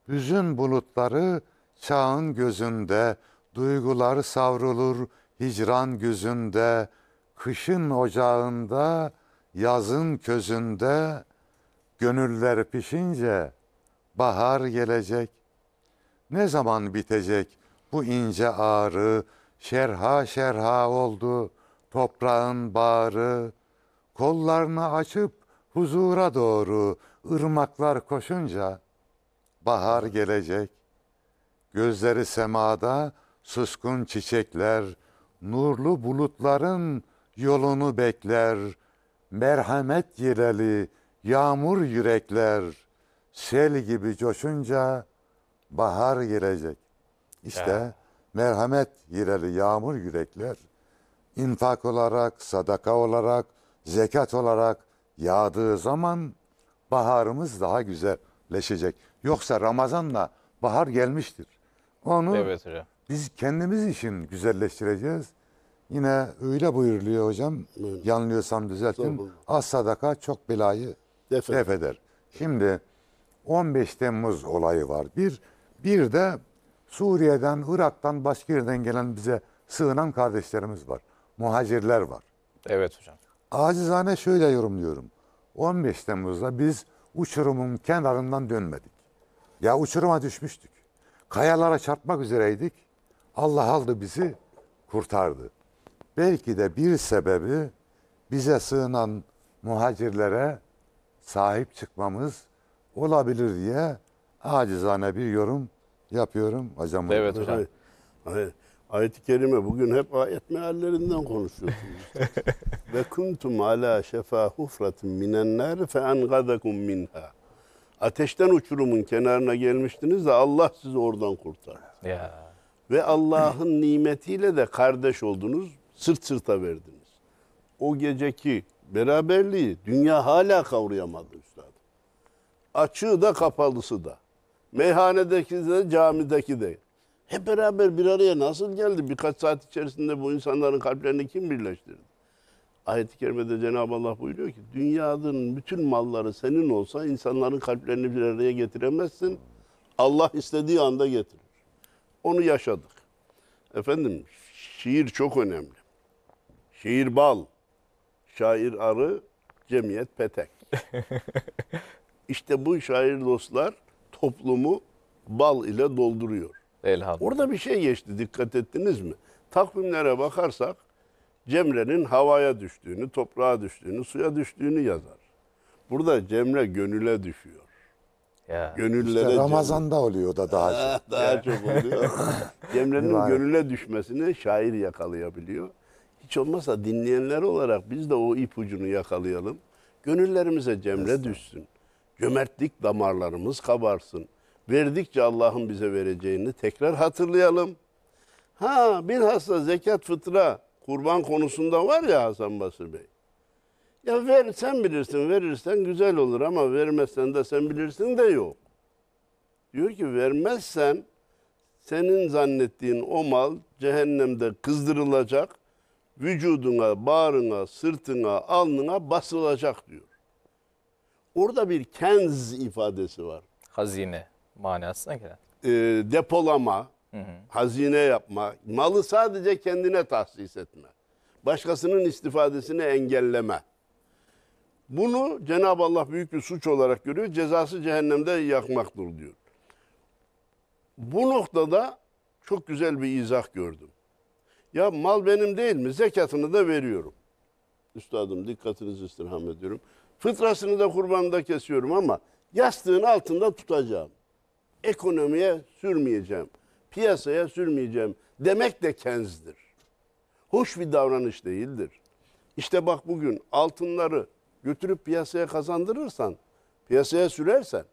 Hüzün bulutları çağın gözünde, duygular savrulur hicran gözünde, Kışın ocağında, yazın közünde, gönüller pişince bahar gelecek. Ne zaman bitecek bu ince ağrı, şerha şerha oldu toprağın bağrı. Kollarını açıp huzura doğru ırmaklar koşunca bahar gelecek. Gözleri semada, suskun çiçekler, nurlu bulutların yolunu bekler, merhamet yeleli yağmur yürekler sel gibi coşunca bahar gelecek. İşte ya. merhamet yeleli yağmur yürekler infak olarak, sadaka olarak, zekat olarak yağdığı zaman baharımız daha güzelleşecek. Yoksa Ramazan'la bahar gelmiştir. Onu evet, biz kendimiz için güzelleştireceğiz. Yine öyle buyuruluyor hocam. Evet. Yanılıyorsam düzeltin. Az sadaka çok belayı def, def eder. Şimdi 15 Temmuz olayı var. Bir bir de Suriye'den, Irak'tan, başka yerden gelen bize sığınan kardeşlerimiz var. Muhacirler var. Evet hocam. Acizane şöyle yorumluyorum. 15 Temmuz'da biz uçurumun kenarından dönmedik. Ya uçuruma düşmüştük. Kayalara çarpmak üzereydik. Allah aldı bizi kurtardı. Belki de bir sebebi bize sığınan muhacirlere sahip çıkmamız olabilir diye acizane bir yorum yapıyorum hocam. Evet hocam. Ayet-i kerime bugün hep ayet meallerinden konuşuyorsunuz. Ve kuntum ala şefa hufratin minen nar fe engadakum minha. Ateşten uçurumun kenarına gelmiştiniz de Allah sizi oradan kurtardı. Ya. Ve Allah'ın nimetiyle de kardeş oldunuz sırt sırta verdiniz. O geceki beraberliği dünya hala kavrayamadı Üstad. Açığı da kapalısı da. Meyhanedeki de camideki de. Hep beraber bir araya nasıl geldi? Birkaç saat içerisinde bu insanların kalplerini kim birleştirdi? Ayet-i Kerime'de Cenab-ı Allah buyuruyor ki dünyanın bütün malları senin olsa insanların kalplerini bir araya getiremezsin. Allah istediği anda getirir. Onu yaşadık. Efendim şiir çok önemli. Şiir bal, şair arı, cemiyet petek. İşte bu şair dostlar toplumu bal ile dolduruyor. Elhamdülillah. Orada bir şey geçti dikkat ettiniz mi? Takvimlere bakarsak Cemre'nin havaya düştüğünü, toprağa düştüğünü, suya düştüğünü yazar. Burada Cemre gönüle düşüyor. Ya. Gönüllere işte Ramazan'da Cemre. oluyor da daha çok. daha çok oluyor. Cemre'nin gönüle düşmesini şair yakalayabiliyor hiç olmazsa dinleyenler olarak biz de o ipucunu yakalayalım. Gönüllerimize cemre düşsün. Cömertlik damarlarımız kabarsın. Verdikçe Allah'ın bize vereceğini tekrar hatırlayalım. Ha bilhassa zekat fıtra kurban konusunda var ya Hasan Basri Bey. Ya ver sen bilirsin verirsen güzel olur ama vermezsen de sen bilirsin de yok. Diyor ki vermezsen senin zannettiğin o mal cehennemde kızdırılacak vücuduna, bağrına, sırtına, alnına basılacak diyor. Orada bir kenz ifadesi var. Hazine manasına gelen. E, depolama, hı hı. hazine yapma, malı sadece kendine tahsis etme. Başkasının istifadesini engelleme. Bunu Cenab-ı Allah büyük bir suç olarak görüyor. Cezası cehennemde yakmaktır diyor. Bu noktada çok güzel bir izah gördüm. Ya mal benim değil mi? Zekatını da veriyorum. Üstadım dikkatinizi istirham ediyorum. Fıtrasını da kurbanında kesiyorum ama yastığın altında tutacağım. Ekonomiye sürmeyeceğim. Piyasaya sürmeyeceğim. Demek de kenzdir. Hoş bir davranış değildir. İşte bak bugün altınları götürüp piyasaya kazandırırsan, piyasaya sürersen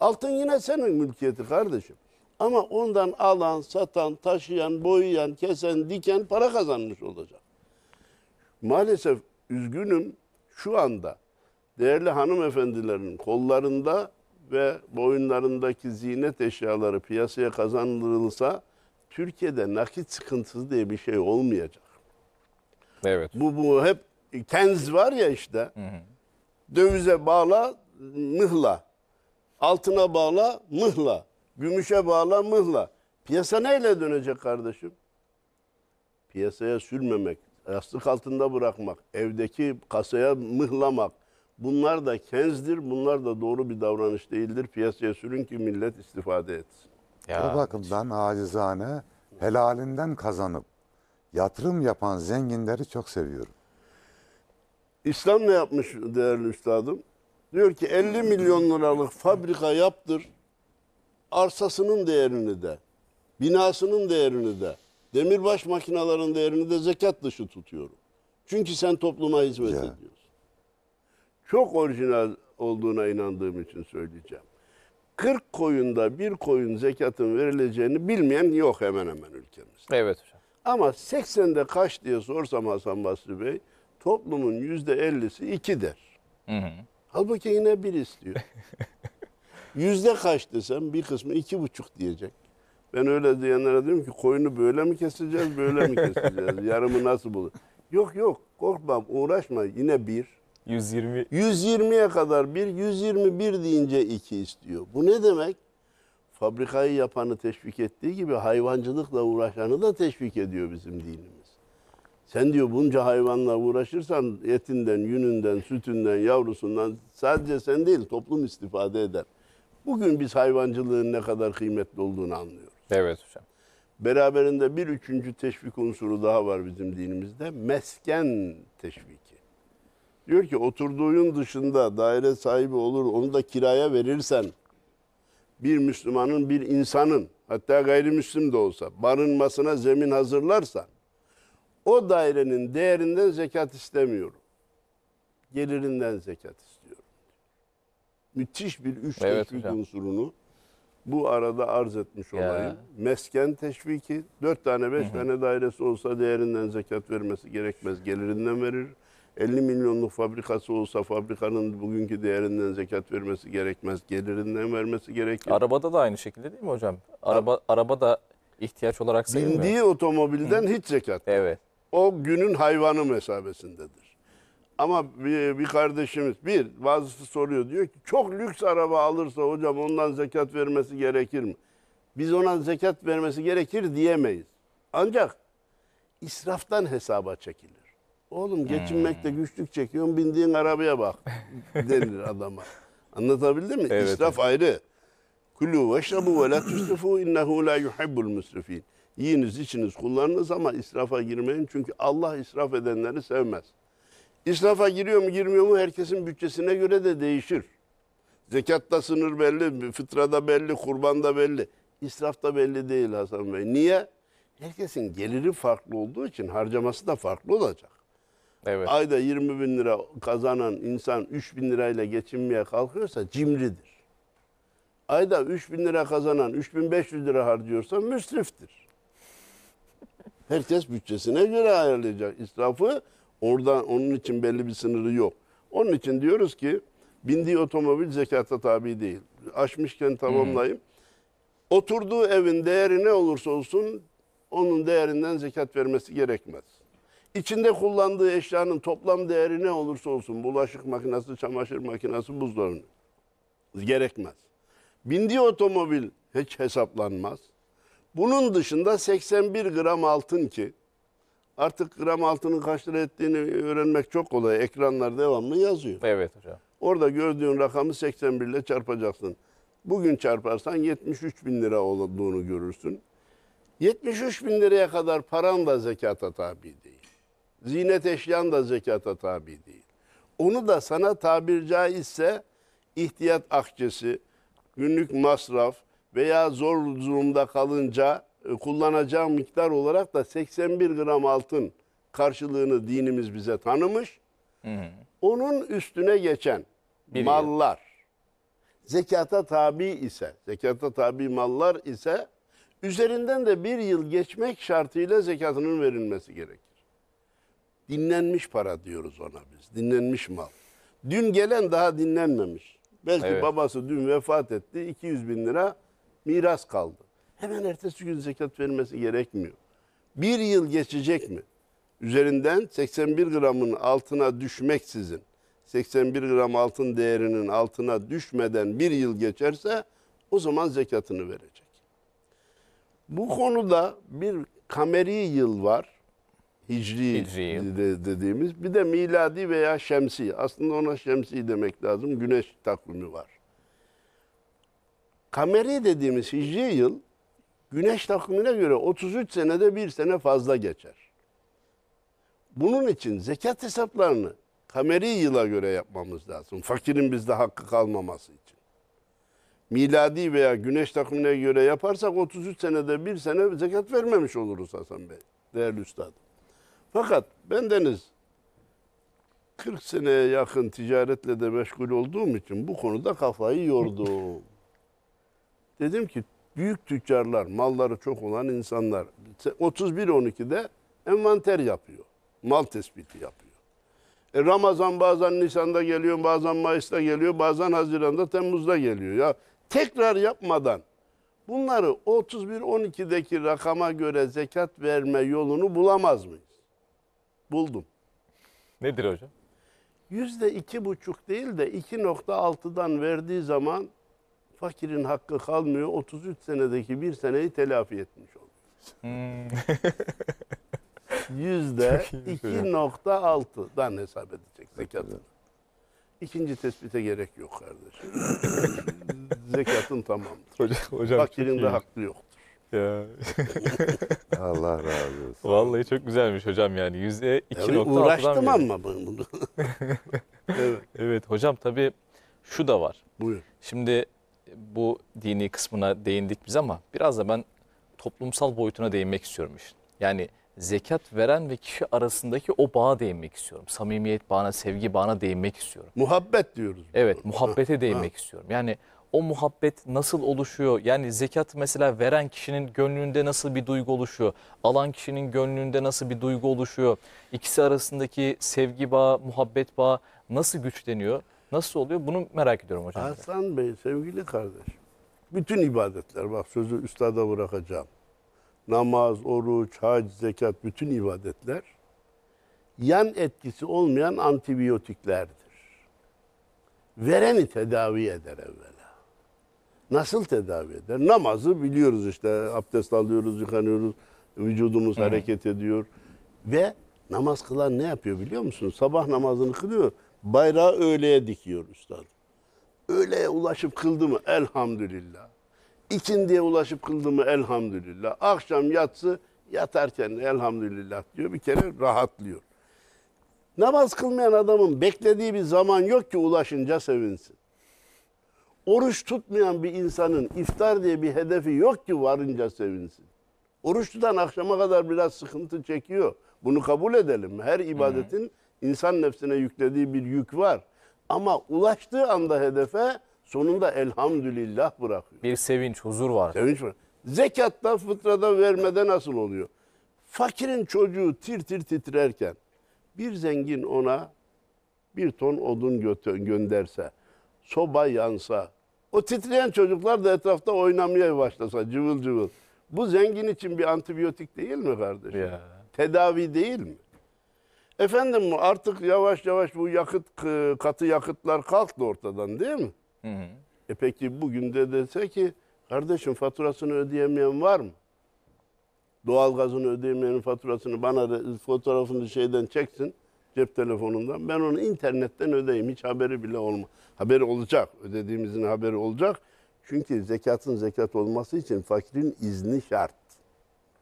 altın yine senin mülkiyeti kardeşim. Ama ondan alan, satan, taşıyan, boyayan, kesen, diken para kazanmış olacak. Maalesef üzgünüm şu anda değerli hanımefendilerin kollarında ve boyunlarındaki ziynet eşyaları piyasaya kazandırılsa Türkiye'de nakit sıkıntısı diye bir şey olmayacak. Evet. Bu, bu hep kenz var ya işte. Hı hı. Dövize bağla mıhla. Altına bağla mıhla gümüşe bağlanmakla piyasa neyle dönecek kardeşim? Piyasaya sürmemek, yastık altında bırakmak, evdeki kasaya mıhlamak. Bunlar da kenzdir, bunlar da doğru bir davranış değildir. Piyasaya sürün ki millet istifade etsin. Ya. O bakımdan acizane helalinden kazanıp yatırım yapan zenginleri çok seviyorum. İslam ne yapmış değerli üstadım? Diyor ki 50 milyon liralık fabrika yaptır arsasının değerini de, binasının değerini de, demirbaş makinaların değerini de zekat dışı tutuyorum. Çünkü sen topluma hizmet ya. ediyorsun. Çok orijinal olduğuna inandığım için söyleyeceğim. 40 koyunda bir koyun zekatın verileceğini bilmeyen yok hemen hemen ülkemizde. Evet hocam. Ama 80'de kaç diye sorsam Hasan Basri Bey, toplumun %50'si 2 der. Hı hı. Halbuki yine bir istiyor. Yüzde kaç desem bir kısmı iki buçuk diyecek. Ben öyle diyenlere diyorum ki koyunu böyle mi keseceğiz, böyle mi keseceğiz? Yarımı nasıl bulur? Yok yok korkma uğraşma yine bir. 120. 120'ye kadar bir, 121 deyince iki istiyor. Bu ne demek? Fabrikayı yapanı teşvik ettiği gibi hayvancılıkla uğraşanı da teşvik ediyor bizim dinimiz. Sen diyor bunca hayvanla uğraşırsan etinden, yününden, sütünden, yavrusundan sadece sen değil toplum istifade eder. Bugün biz hayvancılığın ne kadar kıymetli olduğunu anlıyoruz. Evet hocam. Beraberinde bir üçüncü teşvik unsuru daha var bizim dinimizde. Mesken teşviki. Diyor ki oturduğun dışında daire sahibi olur onu da kiraya verirsen bir Müslümanın bir insanın hatta gayrimüslim de olsa barınmasına zemin hazırlarsan o dairenin değerinden zekat istemiyorum. Gelirinden zekat istiyorum müthiş bir üç evet, teşvik hocam. unsurunu bu arada arz etmiş olayım. Ya. Mesken teşviki, dört tane beş Hı -hı. tane dairesi olsa değerinden zekat vermesi gerekmez, gelirinden verir. 50 milyonluk fabrikası olsa fabrikanın bugünkü değerinden zekat vermesi gerekmez, gelirinden vermesi gerekir. Arabada da aynı şekilde değil mi hocam? Araba, araba da ihtiyaç olarak sayılmıyor. Bindiği otomobilden Hı. hiç zekat. Evet. O günün hayvanı mesabesindedir. Ama bir, bir kardeşimiz bir bazısı soruyor diyor ki çok lüks araba alırsa hocam ondan zekat vermesi gerekir mi? Biz ona zekat vermesi gerekir diyemeyiz. Ancak israftan hesaba çekilir. Oğlum geçinmekte hmm. güçlük çekiyorsun bindiğin arabaya bak denir adama. Anlatabildim mi? Evet. İsraf ayrı. Kullu ve veşrabu ve la tusrifu innehu la yuhibbul musrifin. Yiyiniz, içiniz, kullanınız ama israfa girmeyin. Çünkü Allah israf edenleri sevmez. İsrafa giriyor mu girmiyor mu herkesin bütçesine göre de değişir. Zekatta sınır belli, fıtrada belli, kurbanda belli. İsrafta belli değil Hasan Bey. Niye? Herkesin geliri farklı olduğu için harcaması da farklı olacak. Evet. Ayda 20 bin lira kazanan insan 3 bin lirayla geçinmeye kalkıyorsa cimridir. Ayda 3 bin lira kazanan 3500 lira harcıyorsa müsriftir. Herkes bütçesine göre ayarlayacak. İsrafı Orada onun için belli bir sınırı yok. Onun için diyoruz ki bindiği otomobil zekata tabi değil. Aşmışken tamamlayayım. Hmm. Oturduğu evin değeri ne olursa olsun onun değerinden zekat vermesi gerekmez. İçinde kullandığı eşyanın toplam değeri ne olursa olsun bulaşık makinesi, çamaşır makinesi, buzdolabı gerekmez. Bindiği otomobil hiç hesaplanmaz. Bunun dışında 81 gram altın ki Artık gram altının kaç lira ettiğini öğrenmek çok kolay. Ekranlar devamlı yazıyor. Evet hocam. Orada gördüğün rakamı 81 ile çarpacaksın. Bugün çarparsan 73 bin lira olduğunu görürsün. 73 bin liraya kadar paran da zekata tabi değil. Zinet eşyan da zekata tabi değil. Onu da sana tabir caizse ihtiyat akçesi, günlük masraf veya zor durumda kalınca e, kullanacağı miktar olarak da 81 gram altın karşılığını dinimiz bize tanımış. Hı hı. Onun üstüne geçen Biliyor. mallar zekata tabi ise, zekata tabi mallar ise üzerinden de bir yıl geçmek şartıyla zekatının verilmesi gerekir. Dinlenmiş para diyoruz ona biz. Dinlenmiş mal. Dün gelen daha dinlenmemiş. Belki evet. babası dün vefat etti. 200 bin lira miras kaldı. Hemen ertesi gün zekat vermesi gerekmiyor. Bir yıl geçecek mi? Üzerinden 81 gramın altına düşmeksizin, 81 gram altın değerinin altına düşmeden bir yıl geçerse o zaman zekatını verecek. Bu konuda bir kameri yıl var. Hicri, Hicri yıl. dediğimiz. Bir de miladi veya şemsi. Aslında ona şemsi demek lazım. Güneş takvimi var. Kameri dediğimiz hicri yıl güneş takvimine göre 33 senede bir sene fazla geçer. Bunun için zekat hesaplarını kameri yıla göre yapmamız lazım. Fakirin bizde hakkı kalmaması için. Miladi veya güneş takvimine göre yaparsak 33 senede bir sene zekat vermemiş oluruz Hasan Bey, değerli üstadım. Fakat bendeniz 40 seneye yakın ticaretle de meşgul olduğum için bu konuda kafayı yordum. Dedim ki büyük tüccarlar, malları çok olan insanlar 31-12'de envanter yapıyor. Mal tespiti yapıyor. E Ramazan bazen Nisan'da geliyor, bazen Mayıs'ta geliyor, bazen Haziran'da, Temmuz'da geliyor. Ya tekrar yapmadan bunları 31-12'deki rakama göre zekat verme yolunu bulamaz mıyız? Buldum. Nedir hocam? %2.5 değil de 2.6'dan verdiği zaman fakirin hakkı kalmıyor. 33 senedeki bir seneyi telafi etmiş oluyor. Hmm. Yüzde 2.6'dan şey. hesap edecek zekatını. İkinci tespite gerek yok kardeşim. Zekatın tamamdır. Hocam, hocam Fakirin de hakkı yoktur. Ya. Allah razı olsun. Vallahi çok güzelmiş hocam yani. Yüzde iki nokta Uğraştım ama ben bunu. evet. evet hocam tabii şu da var. Buyur. Şimdi bu dini kısmına değindik biz ama biraz da ben toplumsal boyutuna değinmek istiyorum işte. Yani zekat veren ve kişi arasındaki o bağa değinmek istiyorum. Samimiyet bağına, sevgi bağına değinmek istiyorum. Muhabbet diyoruz. Evet, muhabbete değinmek istiyorum. Yani o muhabbet nasıl oluşuyor? Yani zekat mesela veren kişinin gönlünde nasıl bir duygu oluşuyor? Alan kişinin gönlünde nasıl bir duygu oluşuyor? İkisi arasındaki sevgi bağı, muhabbet bağı nasıl güçleniyor? Nasıl oluyor? Bunu merak ediyorum hocam. Hasan Bey sevgili kardeşim. Bütün ibadetler bak sözü üstada bırakacağım. Namaz, oruç, hac, zekat bütün ibadetler yan etkisi olmayan antibiyotiklerdir. Vereni tedavi eder evvela. Nasıl tedavi eder? Namazı biliyoruz işte abdest alıyoruz, yıkanıyoruz, vücudumuz hareket ediyor ve namaz kılan ne yapıyor biliyor musunuz? Sabah namazını kılıyor. Bayrağı öğleye dikiyor üstad. Öğleye ulaşıp kıldı mı? Elhamdülillah. İkindiye ulaşıp kıldı mı? Elhamdülillah. Akşam yatsı yatarken elhamdülillah diyor. Bir kere rahatlıyor. Namaz kılmayan adamın beklediği bir zaman yok ki ulaşınca sevinsin. Oruç tutmayan bir insanın iftar diye bir hedefi yok ki varınca sevinsin. Oruç tutan akşama kadar biraz sıkıntı çekiyor. Bunu kabul edelim. Her ibadetin Hı-hı insan nefsine yüklediği bir yük var. Ama ulaştığı anda hedefe sonunda elhamdülillah bırakıyor. Bir sevinç, huzur var. Sevinç var. Zekatta, fıtrada vermede nasıl oluyor? Fakirin çocuğu tir tir titrerken bir zengin ona bir ton odun gönderse, soba yansa, o titreyen çocuklar da etrafta oynamaya başlasa cıvıl cıvıl. Bu zengin için bir antibiyotik değil mi kardeşim? Ya. Tedavi değil mi? Efendim artık yavaş yavaş bu yakıt katı yakıtlar kalktı ortadan değil mi? Hı hı. E peki bugün de dese ki kardeşim faturasını ödeyemeyen var mı? Doğalgazını ödeyemeyenin faturasını bana da fotoğrafını şeyden çeksin cep telefonundan. Ben onu internetten ödeyeyim. Hiç haberi bile olma. Haberi olacak. Ödediğimizin haberi olacak. Çünkü zekatın zekat olması için fakirin izni şart.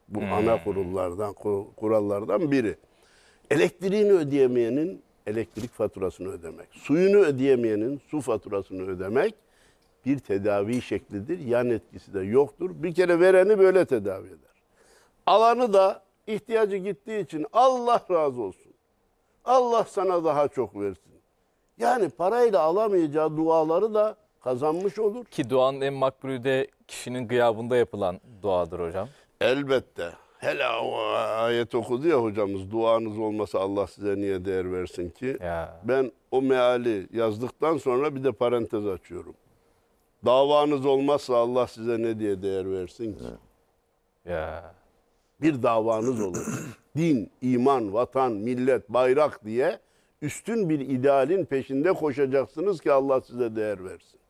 Bu hmm. ana kurullardan, kurallardan biri. Elektriğini ödeyemeyenin elektrik faturasını ödemek, suyunu ödeyemeyenin su faturasını ödemek bir tedavi şeklidir. Yan etkisi de yoktur. Bir kere vereni böyle tedavi eder. Alanı da ihtiyacı gittiği için Allah razı olsun. Allah sana daha çok versin. Yani parayla alamayacağı duaları da kazanmış olur. Ki duanın en makbulü de kişinin gıyabında yapılan duadır hocam. Elbette. Hele o ayet okudu ya hocamız duanız olmasa Allah size niye değer versin ki? Ya. Ben o meali yazdıktan sonra bir de parantez açıyorum. Davanız olmazsa Allah size ne diye değer versin ki? Ya. Bir davanız olur. Din, iman, vatan, millet, bayrak diye üstün bir idealin peşinde koşacaksınız ki Allah size değer versin.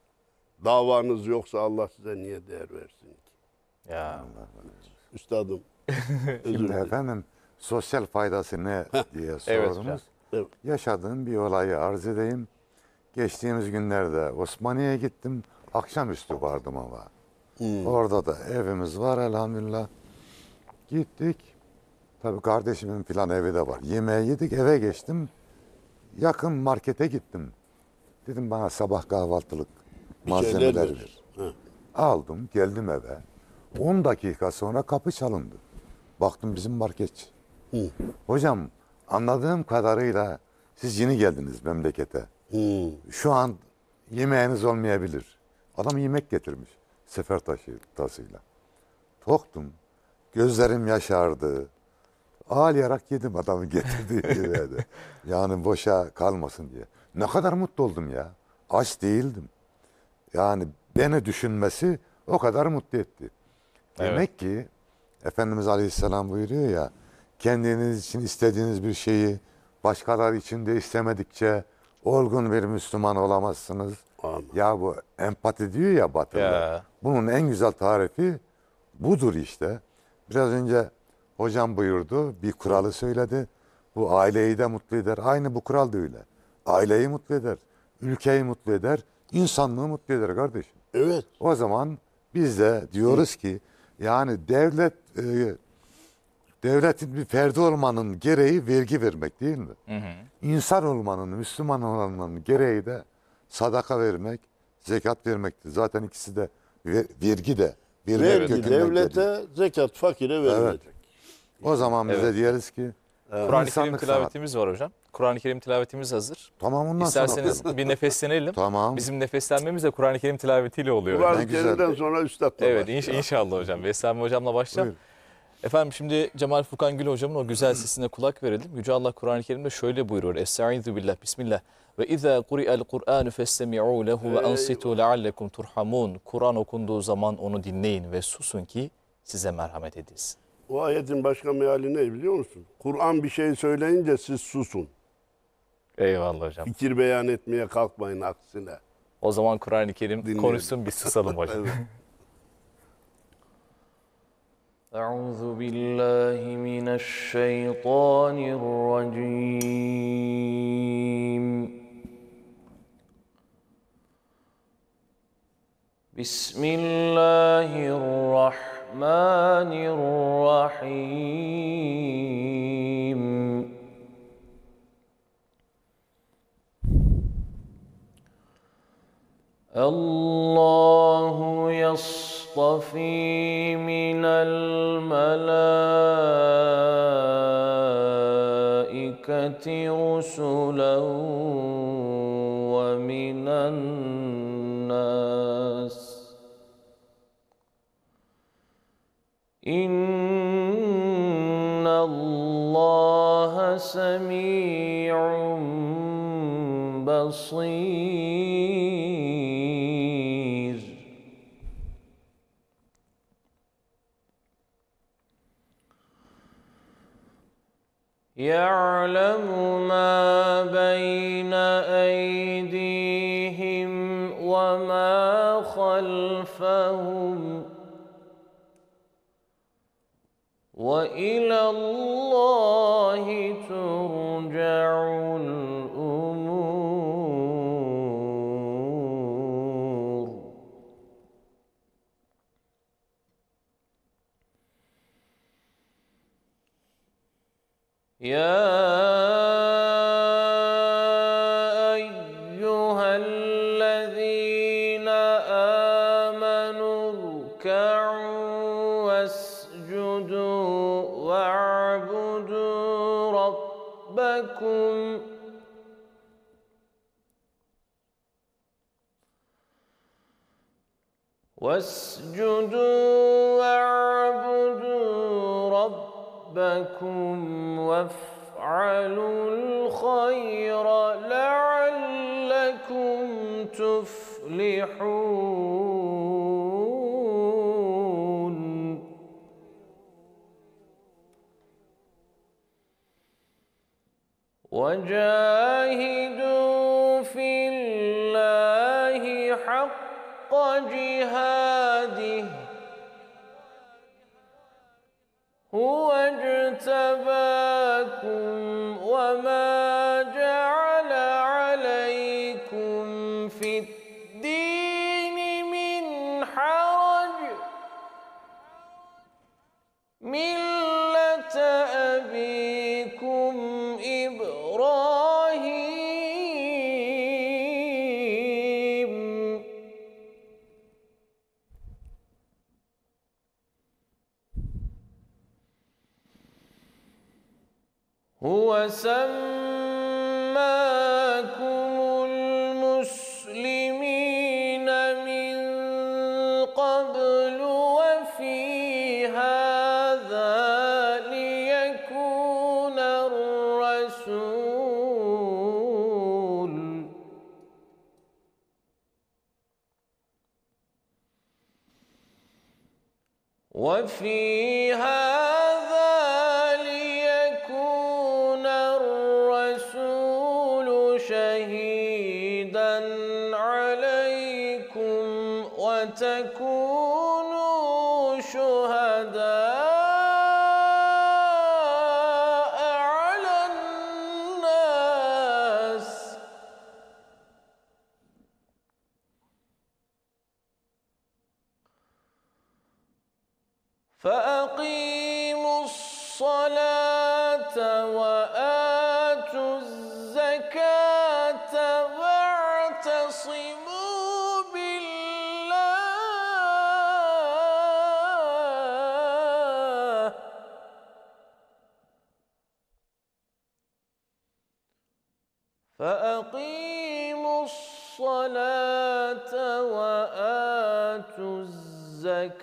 Davanız yoksa Allah size niye değer versin ki? Ya. Üstadım Şimdi efendim sosyal faydası ne diye sordunuz. Evet, evet. Yaşadığım bir olayı arz edeyim. Geçtiğimiz günlerde Osmaniye'ye gittim. Akşamüstü vardım ama. Hmm. Orada da evimiz var elhamdülillah. Gittik. Tabii kardeşimin filan evi de var. Yemeği yedik eve geçtim. Yakın markete gittim. Dedim bana sabah kahvaltılık malzemeler ver. Aldım geldim eve. 10 dakika sonra kapı çalındı. Baktım bizim marketçi. Hı. Hocam anladığım kadarıyla siz yeni geldiniz memlekete. Hı. Şu an yemeğiniz olmayabilir. Adam yemek getirmiş sefer taşı tasıyla. Toktum. Gözlerim yaşardı. Ağlayarak yedim adamı getirdiği yemeği Yani boşa kalmasın diye. Ne kadar mutlu oldum ya. Aç değildim. Yani beni düşünmesi o kadar mutlu etti. Demek ki Efendimiz Aleyhisselam buyuruyor ya kendiniz için istediğiniz bir şeyi başkaları için de istemedikçe olgun bir Müslüman olamazsınız. Aman. Ya bu empati diyor ya batıda. Ya. Bunun en güzel tarifi budur işte. Biraz önce hocam buyurdu bir kuralı söyledi. Bu aileyi de mutlu eder. Aynı bu kural da öyle. Aileyi mutlu eder. Ülkeyi mutlu eder. insanlığı mutlu eder kardeşim. Evet. O zaman biz de diyoruz ki yani devlet e, devletin bir ferdi olmanın gereği vergi vermek değil mi? Hı hı. İnsan olmanın, Müslüman olmanın gereği de sadaka vermek, zekat vermekti. Zaten ikisi de ver, vergi de. Vergi devlete, geliyor. zekat fakire verilecek. Evet. O zaman evet. bize diyoruz ki ee, Kur'an-ı Kerim tilavetimiz var hocam. Kur'an-ı Kerim tilavetimiz hazır. Tamam ondan sonra İsterseniz bir nefeslenelim. Tamam. Bizim nefeslenmemiz de Kur'an-ı Kerim tilavetiyle oluyor. hocam. Kur'an-ı güzel. Kerim'den sonra üstadla Evet inş- inşallah hocam. Veslami hocamla başlayalım. Efendim şimdi Cemal Fukan Gül hocamın o güzel sesine kulak verelim. Yüce Allah Kur'an-ı Kerim'de şöyle buyuruyor. Estaizu billah bismillah. Ve izâ kuri'el Kur'anu festemi'û lehu ve ansitu leallekum turhamun. Kur'an okunduğu zaman onu dinleyin ve susun ki size merhamet edilsin. O ayetin başka meali ne biliyor musun? Kur'an bir şey söyleyince siz susun. Eyvallah hocam. Fikir beyan etmeye kalkmayın aksine. O zaman Kur'an-ı Kerim Dinleyelim. konuşsun biz susalım hocam. evet. أعوذ بالله من الشيطان الرجيم بسم الله الرحمن الرحمن الرحيم الله يصطفي من الملائكة رسلا ومن الناس إن الله سميع بصير يعلم ما بين أيديهم وما خلفهم وإلى الله ترجع الأمور يا واسجدوا واعبدوا ربكم وافعلوا الخير لعلكم تفلحون وجاهدوا هو اجتباكم وما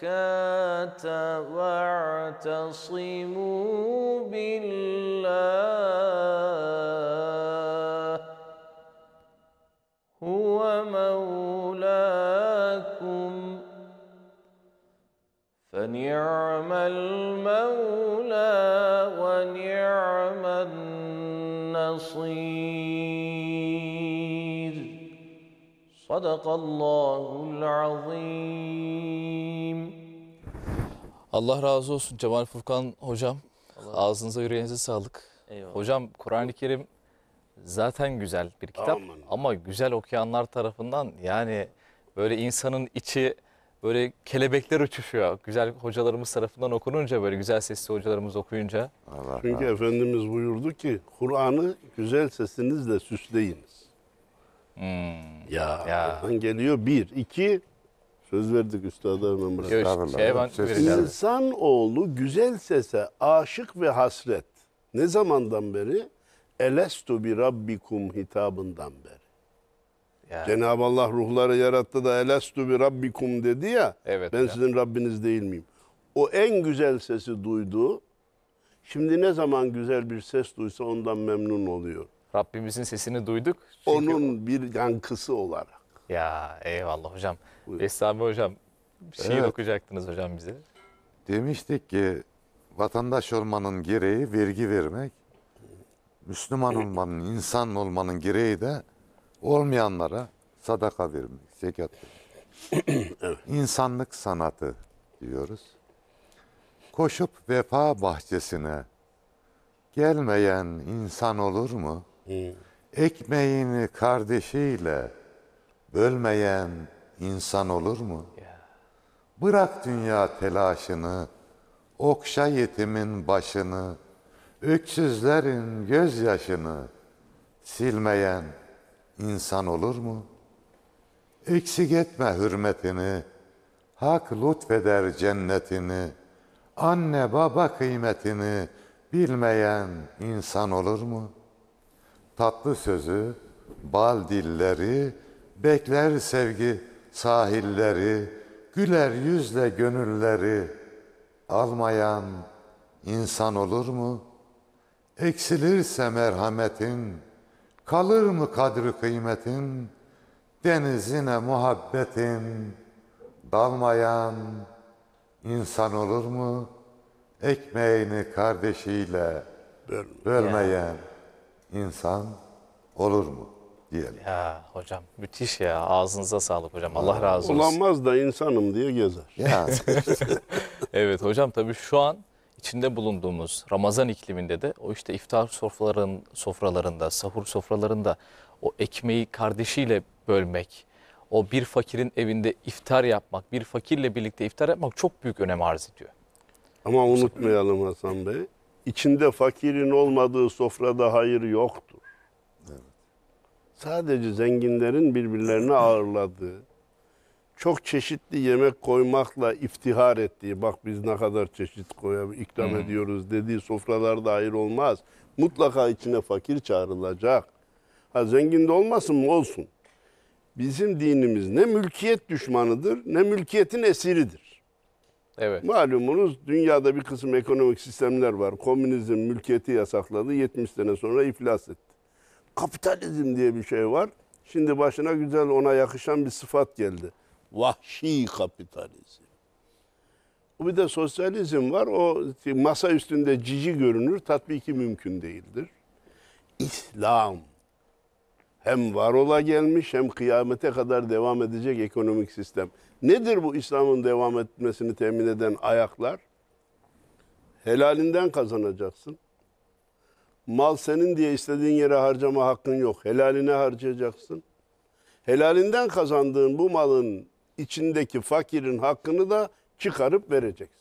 الزكاة واعتصموا بالله هو مولاكم فنعم المولى ونعم النصير صدق الله العظيم Allah razı olsun Cemal Furkan hocam. Allah ağzınıza yüreğinize sağlık. Eyvallah. Hocam Kur'an-ı Kerim zaten güzel bir kitap Aman. ama güzel okuyanlar tarafından yani böyle insanın içi böyle kelebekler uçuşuyor. Güzel hocalarımız tarafından okununca böyle güzel sesli hocalarımız okuyunca. Allah Çünkü Allah. Efendimiz buyurdu ki Kur'an'ı güzel sesinizle süsleyiniz. Hmm. Ya, ya. geliyor bir. iki Söz verdik üstada hemen bırak. Şey İnsan oğlu güzel sese aşık ve hasret. Ne zamandan beri? Elestu bi rabbikum hitabından beri. Yani. Cenab-ı Allah ruhları yarattı da elestu bi rabbikum dedi ya. Evet, ben hocam. sizin Rabbiniz değil miyim? O en güzel sesi duydu. Şimdi ne zaman güzel bir ses duysa ondan memnun oluyor. Rabbimizin sesini duyduk. Çünkü... Onun bir yankısı olarak. Ya eyvallah hocam. Esami hocam bir şiir şey Evet. okuyacaktınız hocam bize. Demiştik ki vatandaş olmanın gereği vergi vermek, Müslüman olmanın, insan olmanın gereği de olmayanlara sadaka vermek, zekat İnsanlık sanatı diyoruz. Koşup vefa bahçesine gelmeyen insan olur mu? Hmm. Ekmeğini kardeşiyle Bölmeyen insan olur mu? Bırak dünya telaşını, okşa yetimin başını, öksüzlerin gözyaşını silmeyen insan olur mu? Eksik etme hürmetini, hak lütfeder cennetini, anne baba kıymetini bilmeyen insan olur mu? Tatlı sözü, bal dilleri, Bekler sevgi sahilleri, güler yüzle gönülleri. Almayan insan olur mu? Eksilirse merhametin, kalır mı kadri kıymetin? Denizine muhabbetin, dalmayan insan olur mu? Ekmeğini kardeşiyle bölmeyen insan olur mu? diyelim. Ya hocam müthiş ya. Ağzınıza sağlık hocam. Allah razı olsun. Ulanmaz da insanım diye gezer. Ya. evet hocam tabii şu an içinde bulunduğumuz Ramazan ikliminde de o işte iftar sofraların, sofralarında, sahur sofralarında o ekmeği kardeşiyle bölmek, o bir fakirin evinde iftar yapmak, bir fakirle birlikte iftar yapmak çok büyük önem arz ediyor. Ama unutmayalım Hasan Bey, içinde fakirin olmadığı sofrada hayır yoktur sadece zenginlerin birbirlerini ağırladığı, çok çeşitli yemek koymakla iftihar ettiği, bak biz ne kadar çeşit koyup ikram hmm. ediyoruz dediği sofralar dair olmaz. Mutlaka içine fakir çağrılacak. Ha zengin de olmasın mı olsun. Bizim dinimiz ne mülkiyet düşmanıdır ne mülkiyetin esiridir. Evet. Malumunuz dünyada bir kısım ekonomik sistemler var. Komünizm mülkiyeti yasakladı. 70 sene sonra iflas etti kapitalizm diye bir şey var. Şimdi başına güzel ona yakışan bir sıfat geldi. Vahşi kapitalizm. Bir de sosyalizm var. O masa üstünde cici görünür, tatbiki mümkün değildir. İslam hem var ola gelmiş hem kıyamete kadar devam edecek ekonomik sistem. Nedir bu İslam'ın devam etmesini temin eden ayaklar? Helalinden kazanacaksın. Mal senin diye istediğin yere harcama hakkın yok. Helaline harcayacaksın. Helalinden kazandığın bu malın içindeki fakirin hakkını da çıkarıp vereceksin.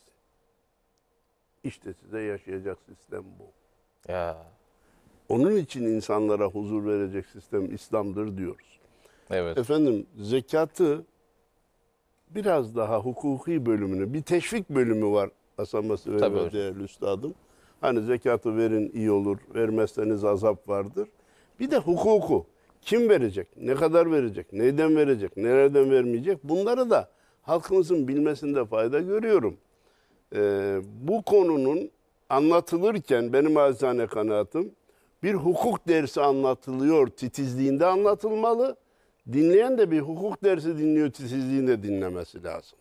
İşte size yaşayacak sistem bu. Ya. Onun için insanlara huzur verecek sistem İslam'dır diyoruz. Evet. Efendim zekatı biraz daha hukuki bölümünü, bir teşvik bölümü var asaması ve değerli üstadım. Hani zekatı verin iyi olur, vermezseniz azap vardır. Bir de hukuku. Kim verecek, ne kadar verecek, neyden verecek, nereden vermeyecek bunları da halkımızın bilmesinde fayda görüyorum. Ee, bu konunun anlatılırken benim acizane kanaatim bir hukuk dersi anlatılıyor titizliğinde anlatılmalı. Dinleyen de bir hukuk dersi dinliyor titizliğinde dinlemesi lazım.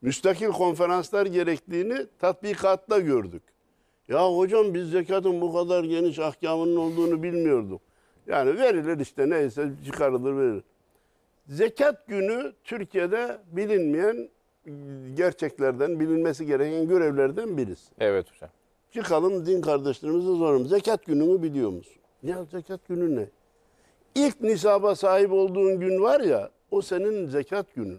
Müstakil konferanslar gerektiğini tatbikatta gördük. Ya hocam biz zekatın bu kadar geniş ahkamının olduğunu bilmiyorduk. Yani verilir işte neyse çıkarılır verilir. Zekat günü Türkiye'de bilinmeyen gerçeklerden, bilinmesi gereken görevlerden birisi. Evet hocam. Çıkalım din kardeşlerimize soralım. Zekat gününü biliyor musun? Ya zekat günü ne? İlk nisaba sahip olduğun gün var ya, o senin zekat günün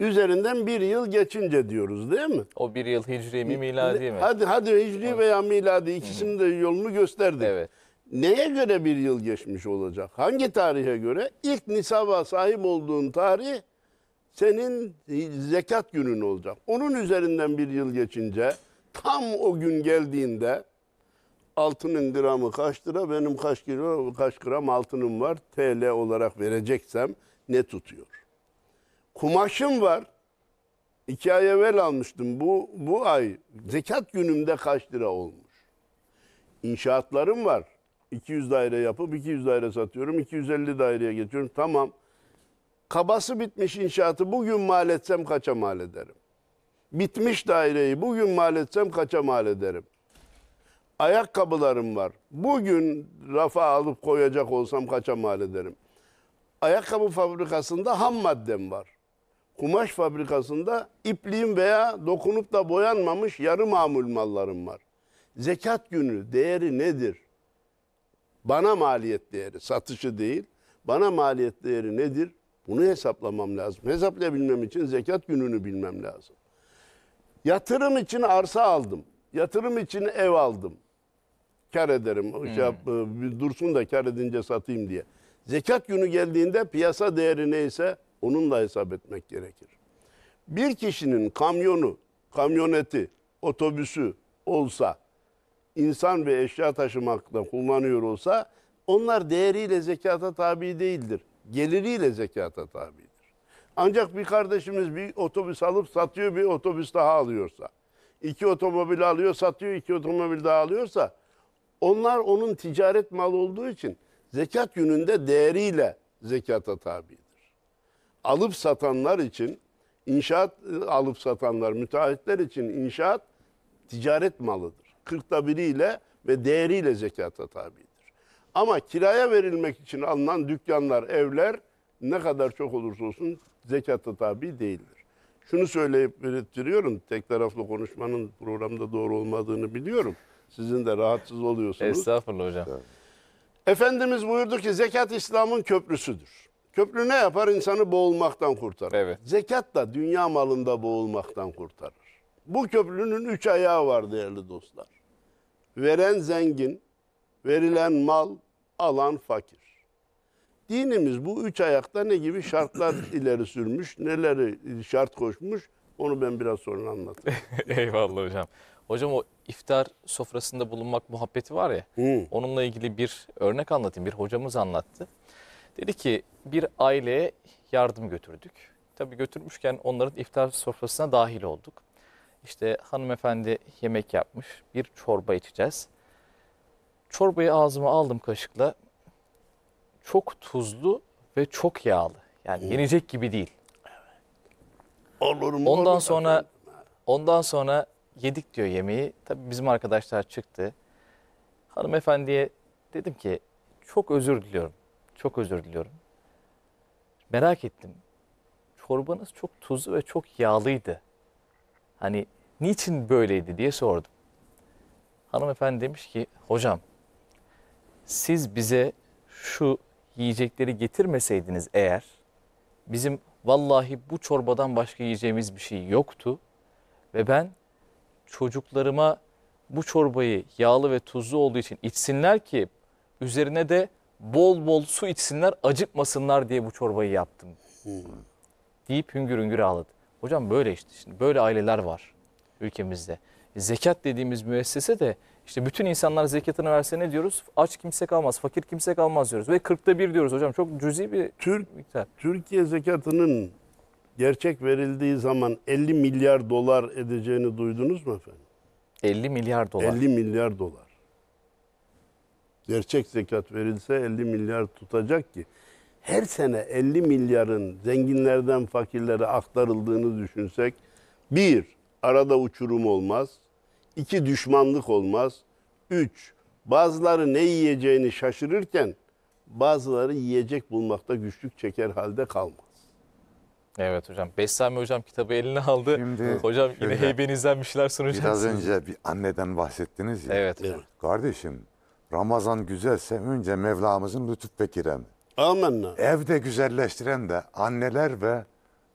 Üzerinden bir yıl geçince diyoruz değil mi? O bir yıl hicri mi miladi mi? Hadi hadi hicri veya miladi ikisinin de yolunu gösterdik. Evet. Neye göre bir yıl geçmiş olacak? Hangi tarihe göre? İlk nisaba sahip olduğun tarih senin zekat günün olacak. Onun üzerinden bir yıl geçince tam o gün geldiğinde altının gramı kaç lira benim kaç kilo kaç gram altınım var TL olarak vereceksem ne tutuyor? Kumaşım var. İki ay evvel almıştım. Bu, bu ay zekat günümde kaç lira olmuş? İnşaatlarım var. 200 daire yapıp 200 daire satıyorum. 250 daireye getiriyorum. Tamam. Kabası bitmiş inşaatı bugün mal etsem kaça mal ederim? Bitmiş daireyi bugün mal etsem kaça mal ederim? Ayakkabılarım var. Bugün rafa alıp koyacak olsam kaça mal ederim? Ayakkabı fabrikasında ham maddem var kumaş fabrikasında ipliğim veya dokunup da boyanmamış yarı mamul mallarım var. Zekat günü değeri nedir? Bana maliyet değeri, satışı değil. Bana maliyet değeri nedir? Bunu hesaplamam lazım. Hesaplayabilmem için zekat gününü bilmem lazım. Yatırım için arsa aldım. Yatırım için ev aldım. Kar ederim. Şey hmm. Şey, dursun da kar edince satayım diye. Zekat günü geldiğinde piyasa değeri neyse Onunla hesap etmek gerekir. Bir kişinin kamyonu, kamyoneti, otobüsü olsa, insan ve eşya taşımakta kullanıyor olsa onlar değeriyle zekata tabi değildir. Geliriyle zekata tabidir. Ancak bir kardeşimiz bir otobüs alıp satıyor bir otobüs daha alıyorsa, iki otomobil alıyor satıyor iki otomobil daha alıyorsa onlar onun ticaret malı olduğu için zekat gününde değeriyle zekata tabidir alıp satanlar için inşaat e, alıp satanlar, müteahhitler için inşaat ticaret malıdır. Kırkta biriyle ve değeriyle zekata tabidir. Ama kiraya verilmek için alınan dükkanlar, evler ne kadar çok olursa olsun zekata tabi değildir. Şunu söyleyip belirtiyorum, tek taraflı konuşmanın programda doğru olmadığını biliyorum. Sizin de rahatsız oluyorsunuz. Estağfurullah hocam. Efendimiz buyurdu ki zekat İslam'ın köprüsüdür. Köprü ne yapar? İnsanı boğulmaktan kurtarır. Evet. Zekat da dünya malında boğulmaktan kurtarır. Bu köprünün üç ayağı var değerli dostlar. Veren zengin, verilen mal, alan fakir. Dinimiz bu üç ayakta ne gibi şartlar ileri sürmüş, neleri şart koşmuş onu ben biraz sonra anlatayım. Eyvallah hocam. Hocam o iftar sofrasında bulunmak muhabbeti var ya, Hı. onunla ilgili bir örnek anlatayım. Bir hocamız anlattı. Dedi ki bir aileye yardım götürdük. Tabii götürmüşken onların iftar sofrasına dahil olduk. İşte hanımefendi yemek yapmış. Bir çorba içeceğiz. Çorbayı ağzıma aldım kaşıkla. Çok tuzlu ve çok yağlı. Yani yenecek gibi değil. Olur mu? Ondan olur sonra ondan sonra yedik diyor yemeği. Tabii bizim arkadaşlar çıktı. Hanımefendiye dedim ki çok özür diliyorum. Çok özür diliyorum. Merak ettim. Çorbanız çok tuzlu ve çok yağlıydı. Hani niçin böyleydi diye sordum. Hanımefendi demiş ki hocam siz bize şu yiyecekleri getirmeseydiniz eğer bizim vallahi bu çorbadan başka yiyeceğimiz bir şey yoktu ve ben çocuklarıma bu çorbayı yağlı ve tuzlu olduğu için içsinler ki üzerine de bol bol su içsinler acıkmasınlar diye bu çorbayı yaptım. Hmm. Deyip hüngür hüngür ağladı. Hocam böyle işte şimdi böyle aileler var ülkemizde. Zekat dediğimiz müessese de işte bütün insanlar zekatını verse ne diyoruz? Aç kimse kalmaz, fakir kimse kalmaz diyoruz. Ve 40'ta bir diyoruz hocam. Çok cüzi bir Türk, miktar. Türkiye zekatının gerçek verildiği zaman 50 milyar dolar edeceğini duydunuz mu efendim? 50 milyar dolar. 50 milyar dolar gerçek zekat verilse 50 milyar tutacak ki her sene 50 milyarın zenginlerden fakirlere aktarıldığını düşünsek bir arada uçurum olmaz. iki düşmanlık olmaz. Üç bazıları ne yiyeceğini şaşırırken bazıları yiyecek bulmakta güçlük çeker halde kalmaz. Evet hocam. Bestami hocam kitabı eline aldı. Şimdi hocam şöyle, yine heybenizden bir şeyler sunacaksınız. Biraz önce bir anneden bahsettiniz ya. Evet. evet. Kardeşim Ramazan güzelse önce Mevlamızın lütuf ve keremi. Amenna. Evde güzelleştiren de anneler ve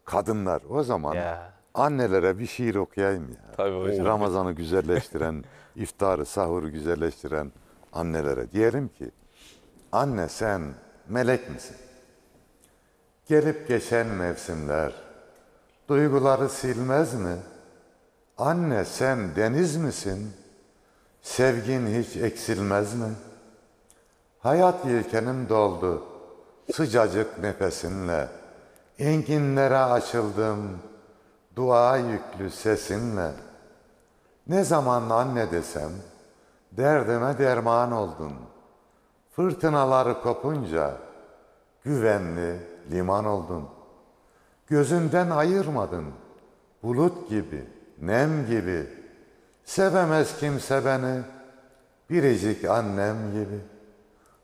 kadınlar. O zaman Ya. annelere bir şiir okuyayım ya. Tabii hocam. Ramazan'ı güzelleştiren, iftarı, sahuru güzelleştiren annelere diyelim ki anne sen melek misin? Gelip geçen mevsimler duyguları silmez mi? Anne sen deniz misin? Sevgin hiç eksilmez mi? Hayat yelkenim doldu sıcacık nefesinle. Enginlere açıldım dua yüklü sesinle. Ne zaman anne desem derdime derman oldun. Fırtınaları kopunca güvenli liman oldun. Gözünden ayırmadın bulut gibi, nem gibi.'' Sevemez kimse beni biricik annem gibi.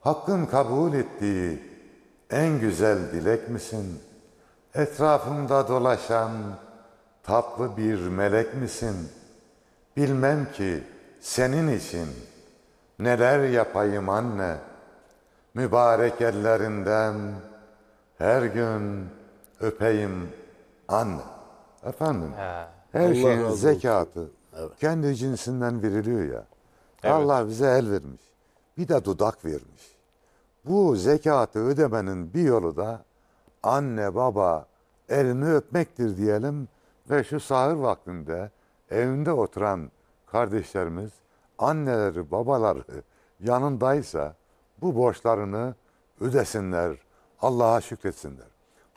Hakkın kabul ettiği en güzel dilek misin? Etrafımda dolaşan tatlı bir melek misin? Bilmem ki senin için neler yapayım anne. Mübarek ellerinden her gün öpeyim anne. Efendim, He. her Allah şeyin zekatı, Evet. Kendi cinsinden veriliyor ya. Evet. Allah bize el vermiş. Bir de dudak vermiş. Bu zekatı ödemenin bir yolu da anne baba elini öpmektir diyelim ve şu sahur vaktinde evinde oturan kardeşlerimiz anneleri babaları yanındaysa bu borçlarını ödesinler, Allah'a şükretsinler.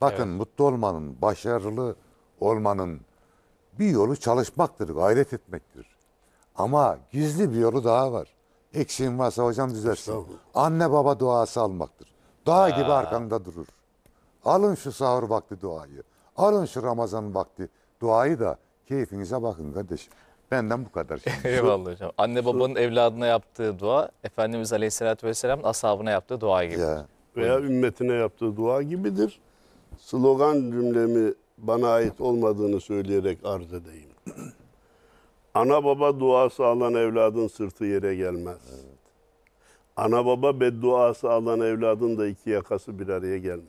Bakın evet. mutlu olmanın, başarılı olmanın bir yolu çalışmaktır, gayret etmektir. Ama gizli bir yolu daha var. Eksiğin varsa hocam düzelsin. Anne baba duası almaktır. Dağ gibi arkanda durur. Alın şu sahur vakti duayı. Alın şu Ramazan vakti duayı da keyfinize bakın kardeşim. Benden bu kadar. Şimdi. Eyvallah hocam. Anne babanın Şu... evladına yaptığı dua, Efendimiz Aleyhisselatü Vesselam'ın ashabına yaptığı dua gibi. Ya. Veya ümmetine yaptığı dua gibidir. Slogan cümlemi bana ait olmadığını söyleyerek arz edeyim. Ana baba duası alan evladın sırtı yere gelmez. Evet. Ana baba bedduası alan evladın da iki yakası bir araya gelmez.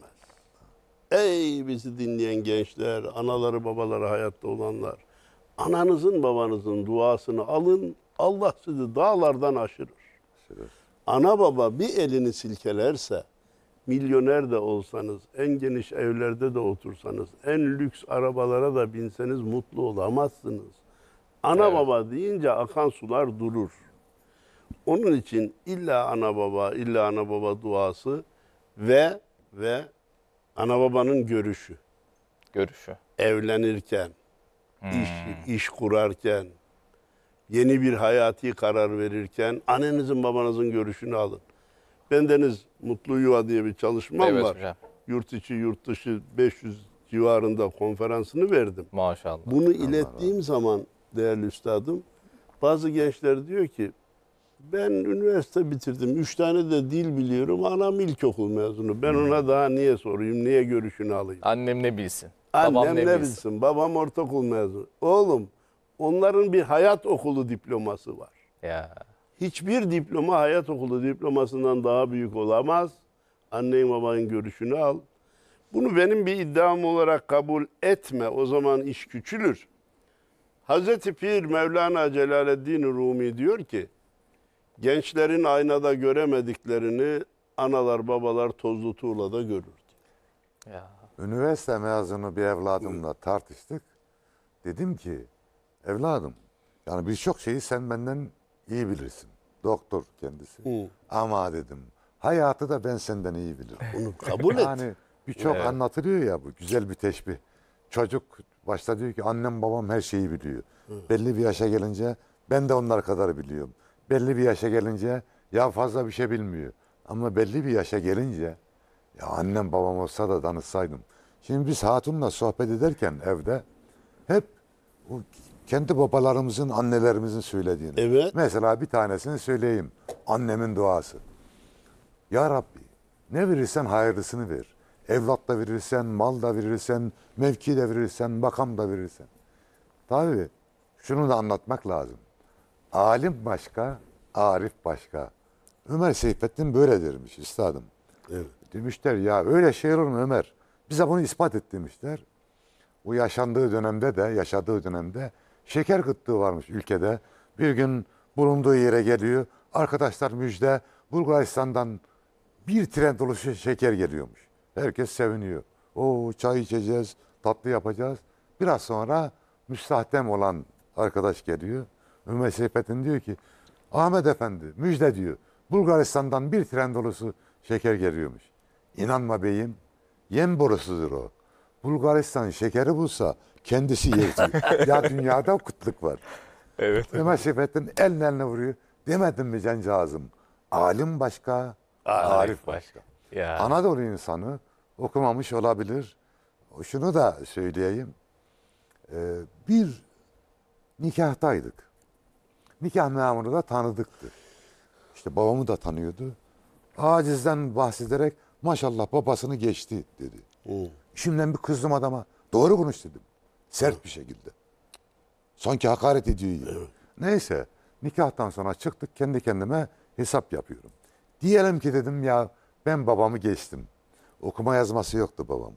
Ey bizi dinleyen gençler, anaları babaları hayatta olanlar. Ananızın babanızın duasını alın. Allah sizi dağlardan aşırır. Şurası. Ana baba bir elini silkelerse, milyoner de olsanız, en geniş evlerde de otursanız, en lüks arabalara da binseniz mutlu olamazsınız. Ana evet. baba deyince akan sular durur. Onun için illa ana baba, illa ana baba duası ve ve ana babanın görüşü. Görüşü. Evlenirken, hmm. iş, iş kurarken, yeni bir hayati karar verirken annenizin babanızın görüşünü alın. Bendeniz Mutlu Yuva diye bir çalışmam evet, var. Hocam. Yurt içi yurt dışı 500 civarında konferansını verdim. Maşallah. Bunu Allah ilettiğim Allah. zaman değerli üstadım bazı gençler diyor ki ben üniversite bitirdim. Üç tane de dil biliyorum. Anam ilkokul mezunu. Ben hmm. ona daha niye sorayım? Niye görüşünü alayım? Annem ne bilsin? Annem babam ne, ne bilsin? bilsin? Babam ortaokul mezunu. Oğlum onların bir hayat okulu diploması var. Ya. Hiçbir diploma hayat okulu diplomasından daha büyük olamaz. Annen babanın görüşünü al. Bunu benim bir iddiam olarak kabul etme. O zaman iş küçülür. Hazreti Pir Mevlana Celaleddin Rumi diyor ki, gençlerin aynada göremediklerini analar babalar tozlu tuğlada görürdü. Ya. Üniversite mezunu bir evladımla tartıştık. Dedim ki, evladım yani birçok şeyi sen benden İyi bilirsin. Doktor kendisi. Hı. Ama dedim hayatı da ben senden iyi bilirim. Onu kabul et. Yani birçok evet. anlatılıyor ya bu güzel bir teşbih. Çocuk başta diyor ki annem babam her şeyi biliyor. Hı. Belli bir yaşa gelince ben de onlar kadar biliyorum. Belli bir yaşa gelince ya fazla bir şey bilmiyor. Ama belli bir yaşa gelince ya annem babam olsa da danışsaydım. Şimdi biz hatunla sohbet ederken evde hep o kendi babalarımızın, annelerimizin söylediğini. Evet. Mesela bir tanesini söyleyeyim. Annemin duası. Ya Rabbi ne verirsen hayırlısını ver. Evlat da verirsen, mal da verirsen, mevki de verirsen, makam da verirsen. Tabii şunu da anlatmak lazım. Alim başka, arif başka. Ömer Seyfettin böyle dermiş üstadım. Evet. Demişler ya öyle şey olur mu Ömer? Bize bunu ispat et demişler. O yaşandığı dönemde de, yaşadığı dönemde şeker kıtlığı varmış ülkede. Bir gün bulunduğu yere geliyor. Arkadaşlar müjde Bulgaristan'dan bir tren dolusu şeker geliyormuş. Herkes seviniyor. O çay içeceğiz, tatlı yapacağız. Biraz sonra müstahdem olan arkadaş geliyor. Ömer Seyfettin diyor ki Ahmet Efendi müjde diyor. Bulgaristan'dan bir tren dolusu şeker geliyormuş. İnanma beyim yem borusudur o. Bulgaristan şekeri bulsa Kendisi yedi ya dünyada kıtlık var. Evet. Ömer Seyfettin elin eline vuruyor. Demedim mi cancağızım? Alim başka, Arif, Arif başka. Ya. Anadolu insanı okumamış olabilir. Şunu da söyleyeyim. Ee, bir nikahtaydık. Nikah memuru da tanıdıktı. İşte babamı da tanıyordu. Acizden bahsederek maşallah babasını geçti dedi. Oo. Şimdiden bir kızdım adama. Doğru konuş dedim. Sert bir şekilde. Sanki hakaret ediyor gibi. Evet. Neyse nikahtan sonra çıktık kendi kendime hesap yapıyorum. Diyelim ki dedim ya ben babamı geçtim. Okuma yazması yoktu babamın.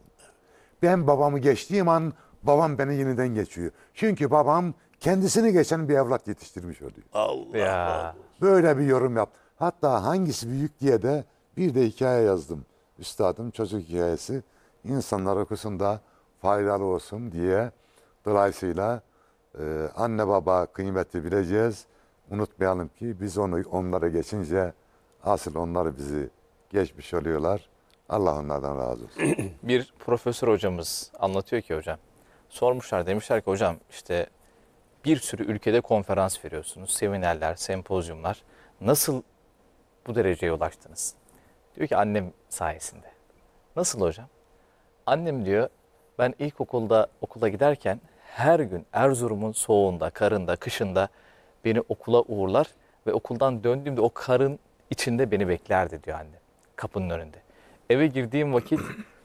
Ben babamı geçtiğim an babam beni yeniden geçiyor. Çünkü babam kendisini geçen bir evlat yetiştirmiş oluyor. Allah ya. Böyle bir yorum yap. Hatta hangisi büyük diye de bir de hikaye yazdım. Üstadım çocuk hikayesi. İnsanlar okusun da faydalı olsun diye dolayısıyla e, anne baba kıymeti bileceğiz. Unutmayalım ki biz onu onlara geçince asıl onlar bizi geçmiş oluyorlar. Allah onlardan razı olsun. bir profesör hocamız anlatıyor ki hocam. Sormuşlar demişler ki hocam işte bir sürü ülkede konferans veriyorsunuz. Seminerler, sempozyumlar. Nasıl bu dereceye ulaştınız? Diyor ki annem sayesinde. Nasıl hocam? Annem diyor ben ilkokulda okula giderken her gün Erzurum'un soğuğunda, karında, kışında beni okula uğurlar ve okuldan döndüğümde o karın içinde beni beklerdi diyor anne kapının önünde. Eve girdiğim vakit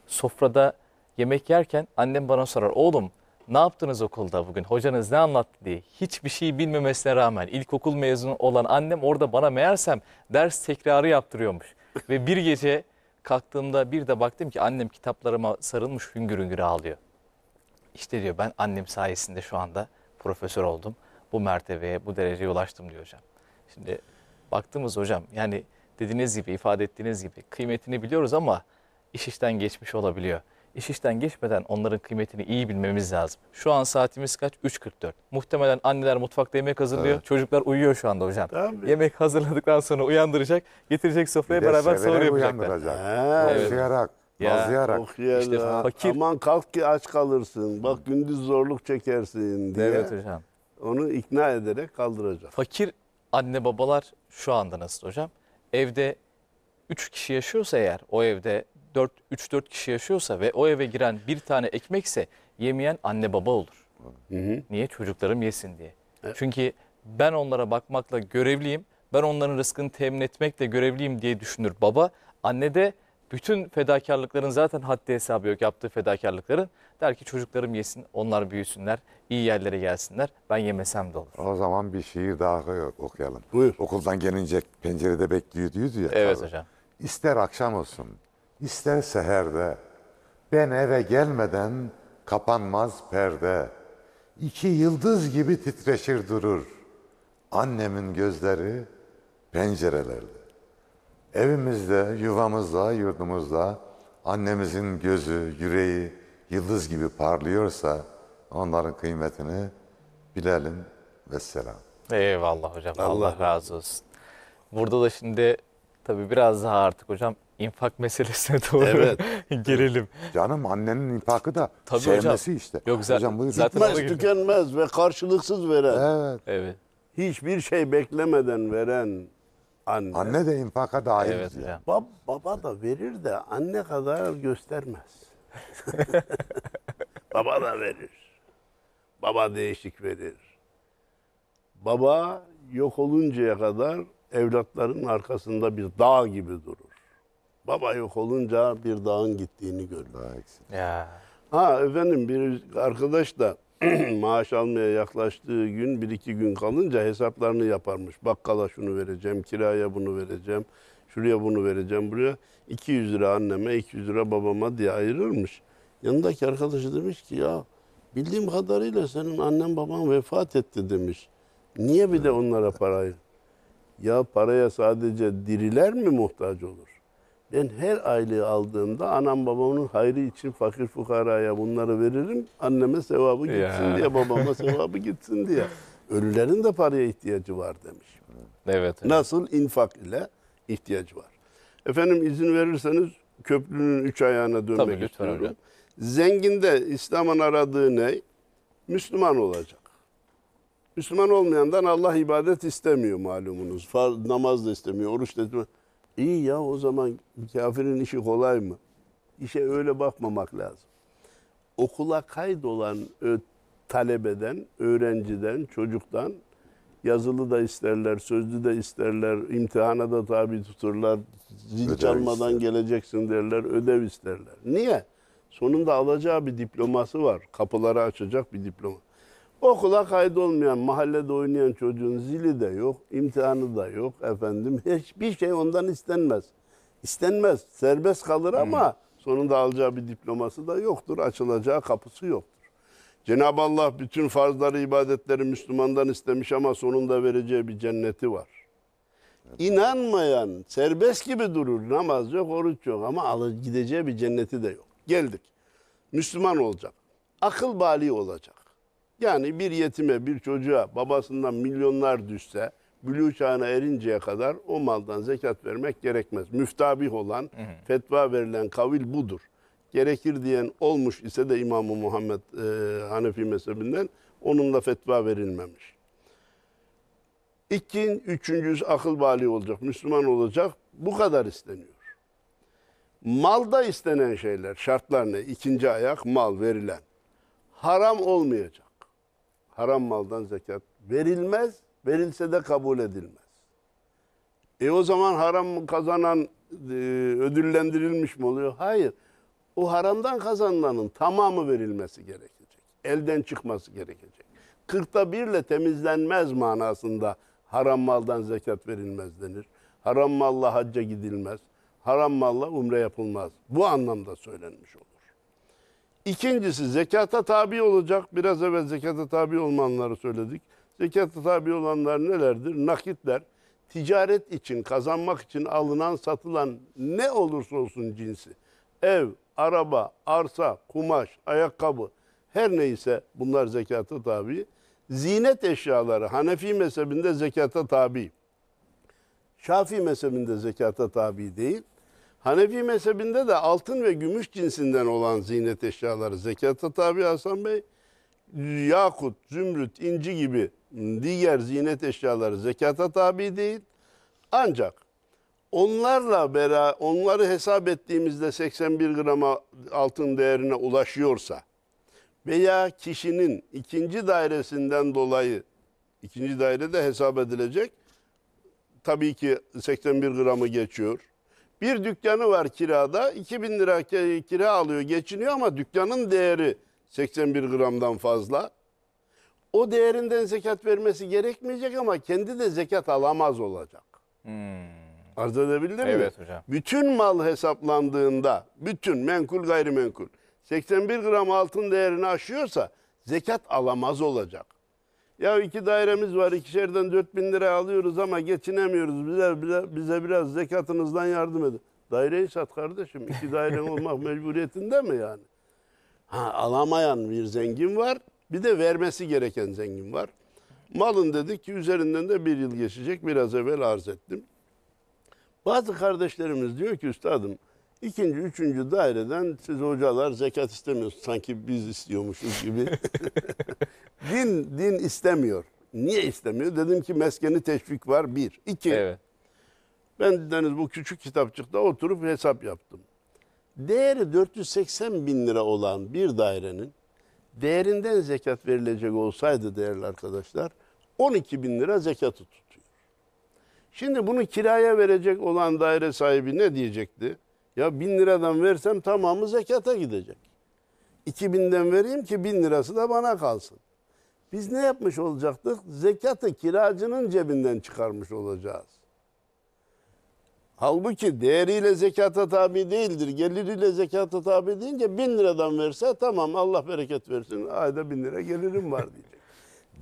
sofrada yemek yerken annem bana sorar oğlum ne yaptınız okulda bugün hocanız ne anlattı diye. Hiçbir şey bilmemesine rağmen ilkokul mezunu olan annem orada bana meğersem ders tekrarı yaptırıyormuş. ve bir gece Kalktığımda bir de baktım ki annem kitaplarıma sarılmış hüngür hüngür ağlıyor. İşte diyor ben annem sayesinde şu anda profesör oldum. Bu mertebeye, bu dereceye ulaştım diyor hocam. Şimdi baktığımız hocam yani dediğiniz gibi, ifade ettiğiniz gibi kıymetini biliyoruz ama iş işten geçmiş olabiliyor iş işten geçmeden onların kıymetini iyi bilmemiz lazım. Şu an saatimiz kaç? 3.44. Muhtemelen anneler mutfakta yemek hazırlıyor. Evet. Çocuklar uyuyor şu anda hocam. Tabii. Yemek hazırladıktan sonra uyandıracak, getirecek sofraya beraber sahur yapacaklar. Ha, evet. Yaşayarak. Ya. Oh işte fakir. Aman kalk ki aç kalırsın. Bak gündüz zorluk çekersin diye. Evet hocam. Onu ikna ederek kaldıracak. Fakir anne babalar şu anda nasıl hocam? Evde üç kişi yaşıyorsa eğer o evde 3-4 kişi yaşıyorsa ve o eve giren bir tane ekmekse yemeyen anne baba olur. Hı hı. Niye? Çocuklarım yesin diye. Evet. Çünkü ben onlara bakmakla görevliyim. Ben onların rızkını temin etmekle görevliyim diye düşünür baba. Anne de bütün fedakarlıkların zaten haddi hesabı yok yaptığı fedakarlıkların. Der ki çocuklarım yesin, onlar büyüsünler, iyi yerlere gelsinler. Ben yemesem de olur. O zaman bir şiir daha okuyalım. Buyur. Okuldan gelince pencerede bekliyordu ya. Evet tabii. hocam. İster akşam olsun, İster seherde, ben eve gelmeden kapanmaz perde. İki yıldız gibi titreşir durur. Annemin gözleri pencerelerde. Evimizde, yuvamızda, yurdumuzda annemizin gözü, yüreği yıldız gibi parlıyorsa onların kıymetini bilelim ve selam. Eyvallah hocam. Allah, Allah razı olsun. Burada da şimdi tabii biraz daha artık hocam infak meselesine doğru evet. girelim. Canım annenin infakı da Tabii sevmesi hocam. işte. Yok zaten, hocam, buyurun. zaten Bitmez, tükenmez ve karşılıksız veren. Evet. evet. Hiçbir şey beklemeden veren anne. Anne de infaka dahil. Evet, yani. Bab, baba da verir de anne kadar göstermez. baba da verir. Baba değişik verir. Baba yok oluncaya kadar evlatların arkasında bir dağ gibi durur. Baba yok olunca bir dağın gittiğini gördüm. Daha eksik. Ya. Ha efendim bir arkadaş da maaş almaya yaklaştığı gün bir iki gün kalınca hesaplarını yaparmış. Bakkala şunu vereceğim, kiraya bunu vereceğim, şuraya bunu vereceğim, buraya 200 lira anneme, 200 lira babama diye ayırırmış. Yanındaki arkadaşı demiş ki ya bildiğim kadarıyla senin annen baban vefat etti demiş. Niye bir de onlara parayı? Ya paraya sadece diriler mi muhtaç olur? Ben her aylığı aldığımda anam babamın hayrı için fakir fukaraya bunları veririm. Anneme sevabı gitsin ya. diye, babama sevabı gitsin diye. Ölülerin de paraya ihtiyacı var demiş. Evet. evet. Nasıl infak ile ihtiyacı var. Efendim izin verirseniz köprünün üç ayağına dönmek Tabii, lütfen istiyorum. Hocam. Zenginde İslam'ın aradığı ne? Müslüman olacak. Müslüman olmayandan Allah ibadet istemiyor malumunuz. namaz da istemiyor, oruç da istemiyor. İyi ya o zaman kafirin işi kolay mı? İşe öyle bakmamak lazım. Okula kaydolan talebeden, öğrenciden, çocuktan yazılı da isterler, sözlü de isterler, imtihana da tabi tuturlar, zil çalmadan geleceksin derler, ödev isterler. Niye? Sonunda alacağı bir diploması var. Kapıları açacak bir diploma. Okula kaydolmayan, mahallede oynayan çocuğun zili de yok, imtihanı da yok efendim. Hiçbir şey ondan istenmez. İstenmez, serbest kalır ama sonunda alacağı bir diploması da yoktur, açılacağı kapısı yoktur. Cenab-ı Allah bütün farzları, ibadetleri Müslümandan istemiş ama sonunda vereceği bir cenneti var. İnanmayan serbest gibi durur. Namaz yok, oruç yok ama alır gideceği bir cenneti de yok. Geldik. Müslüman olacak. Akıl bali olacak. Yani bir yetime, bir çocuğa babasından milyonlar düşse, bülü çağına erinceye kadar o maldan zekat vermek gerekmez. Müftabih olan, hı hı. fetva verilen kavil budur. Gerekir diyen olmuş ise de İmam-ı Muhammed e, Hanefi mezhebinden onunla fetva verilmemiş. İkin, üçüncüsü akıl bali olacak, Müslüman olacak. Bu kadar isteniyor. Malda istenen şeyler, şartlar ne? İkinci ayak mal verilen. Haram olmayacak haram maldan zekat verilmez, verilse de kabul edilmez. E o zaman haram kazanan e, ödüllendirilmiş mi oluyor? Hayır. O haramdan kazanılanın tamamı verilmesi gerekecek. Elden çıkması gerekecek. Kırkta birle temizlenmez manasında haram maldan zekat verilmez denir. Haram malla hacca gidilmez. Haram malla umre yapılmaz. Bu anlamda söylenmiş olur. İkincisi zekata tabi olacak. Biraz evvel zekata tabi olmanları söyledik. Zekata tabi olanlar nelerdir? Nakitler, ticaret için, kazanmak için alınan, satılan ne olursa olsun cinsi. Ev, araba, arsa, kumaş, ayakkabı her neyse bunlar zekata tabi. Zinet eşyaları Hanefi mezhebinde zekata tabi. Şafii mezhebinde zekata tabi değil. Hanefi mezhebinde de altın ve gümüş cinsinden olan ziynet eşyaları zekata tabi Hasan Bey, yakut, zümrüt, inci gibi diğer ziynet eşyaları zekata tabi değil. Ancak onlarla beraber onları hesap ettiğimizde 81 grama altın değerine ulaşıyorsa veya kişinin ikinci dairesinden dolayı ikinci dairede hesap edilecek tabii ki 81 gramı geçiyor bir dükkanı var kirada. 2000 lira kira alıyor, geçiniyor ama dükkanın değeri 81 gramdan fazla. O değerinden zekat vermesi gerekmeyecek ama kendi de zekat alamaz olacak. Hmm. Arz edebildim evet, mi? Evet hocam. Bütün mal hesaplandığında, bütün menkul gayrimenkul 81 gram altın değerini aşıyorsa zekat alamaz olacak. Ya iki dairemiz var, ikişerden dört bin lira alıyoruz ama geçinemiyoruz. Bize, bize, bize biraz zekatınızdan yardım edin. Daireyi sat kardeşim. İki daire olmak mecburiyetinde mi yani? Ha, alamayan bir zengin var. Bir de vermesi gereken zengin var. Malın dedik ki üzerinden de bir yıl geçecek. Biraz evvel arz ettim. Bazı kardeşlerimiz diyor ki üstadım İkinci, üçüncü daireden siz hocalar zekat istemiyorsunuz. Sanki biz istiyormuşuz gibi. din, din istemiyor. Niye istemiyor? Dedim ki meskeni teşvik var bir. İki, Evet. ben dediniz bu küçük kitapçıkta oturup hesap yaptım. Değeri 480 bin lira olan bir dairenin değerinden zekat verilecek olsaydı değerli arkadaşlar 12 bin lira zekatı tutuyor. Şimdi bunu kiraya verecek olan daire sahibi ne diyecekti? Ya bin liradan versem tamamı zekata gidecek. 2000'den vereyim ki bin lirası da bana kalsın. Biz ne yapmış olacaktık? Zekatı kiracının cebinden çıkarmış olacağız. Halbuki değeriyle zekata tabi değildir. Geliriyle zekata tabi deyince bin liradan verse tamam Allah bereket versin. Ayda bin lira gelirim var diyecek.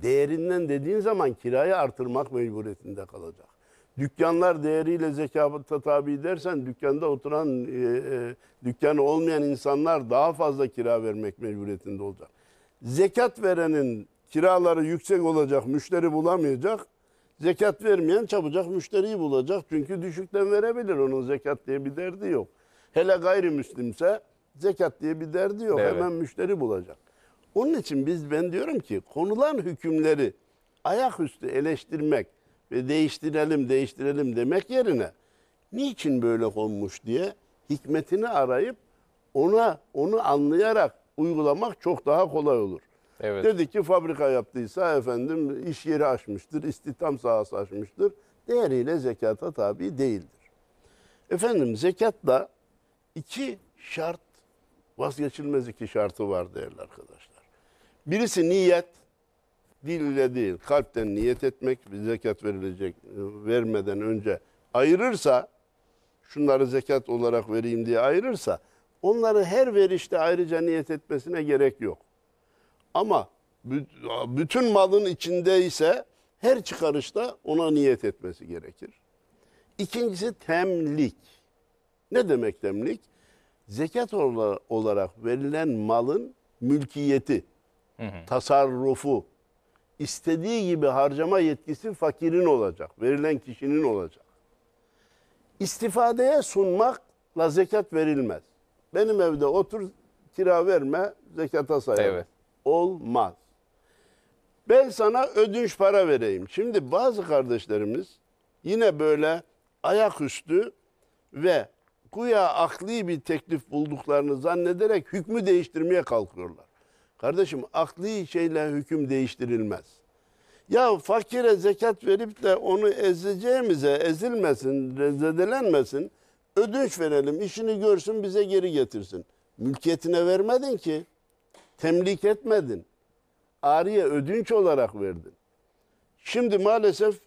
Değerinden dediğin zaman kirayı artırmak mecburiyetinde kalacak. Dükkanlar değeriyle zekata tabi dersen dükkanda oturan, e, e, dükkanı olmayan insanlar daha fazla kira vermek mecburiyetinde olacak. Zekat verenin kiraları yüksek olacak, müşteri bulamayacak. Zekat vermeyen çabucak müşteriyi bulacak. Çünkü düşükten verebilir. Onun zekat diye bir derdi yok. Hele gayrimüslimse zekat diye bir derdi yok. Evet. Hemen müşteri bulacak. Onun için biz ben diyorum ki konulan hükümleri ayaküstü eleştirmek ve değiştirelim değiştirelim demek yerine niçin böyle konmuş diye hikmetini arayıp ona onu anlayarak uygulamak çok daha kolay olur. Evet. Dedi ki fabrika yaptıysa efendim iş yeri açmıştır, istihdam sahası açmıştır. Değeriyle zekata tabi değildir. Efendim zekatla iki şart, vazgeçilmez iki şartı var değerli arkadaşlar. Birisi niyet, dil ile değil kalpten niyet etmek zekat verilecek e, vermeden önce ayırırsa şunları zekat olarak vereyim diye ayırırsa onları her verişte ayrıca niyet etmesine gerek yok. Ama bütün malın içinde ise her çıkarışta ona niyet etmesi gerekir. İkincisi temlik. Ne demek temlik? Zekat olarak verilen malın mülkiyeti, hı hı. tasarrufu, istediği gibi harcama yetkisi fakirin olacak, verilen kişinin olacak. İstifadeye sunmakla zekat verilmez. Benim evde otur, kira verme, zekata sayar. Evet. Olmaz. Ben sana ödünç para vereyim. Şimdi bazı kardeşlerimiz yine böyle ayaküstü ve kuya akli bir teklif bulduklarını zannederek hükmü değiştirmeye kalkıyorlar. Kardeşim akli şeyle hüküm değiştirilmez. Ya fakire zekat verip de onu ezeceğimize ezilmesin, zedelenmesin. Ödünç verelim, işini görsün bize geri getirsin. Mülkiyetine vermedin ki. Temlik etmedin. Ariye ödünç olarak verdin. Şimdi maalesef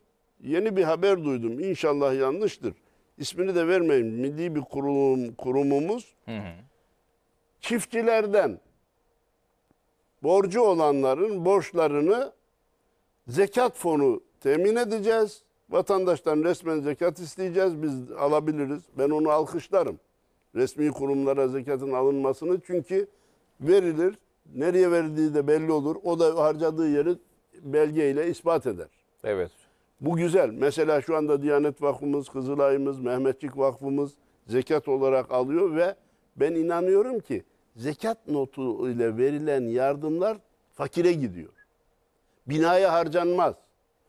yeni bir haber duydum. İnşallah yanlıştır. İsmini de vermeyin. Milli bir kurum, kurumumuz hı hı. çiftçilerden borcu olanların borçlarını zekat fonu temin edeceğiz. Vatandaştan resmen zekat isteyeceğiz. Biz alabiliriz. Ben onu alkışlarım. Resmi kurumlara zekatın alınmasını çünkü verilir. Nereye verildiği de belli olur. O da harcadığı yeri belgeyle ispat eder. Evet. Bu güzel. Mesela şu anda Diyanet Vakfımız, Kızılay'ımız, Mehmetçik Vakfımız zekat olarak alıyor ve ben inanıyorum ki zekat notu ile verilen yardımlar fakire gidiyor. Binaya harcanmaz.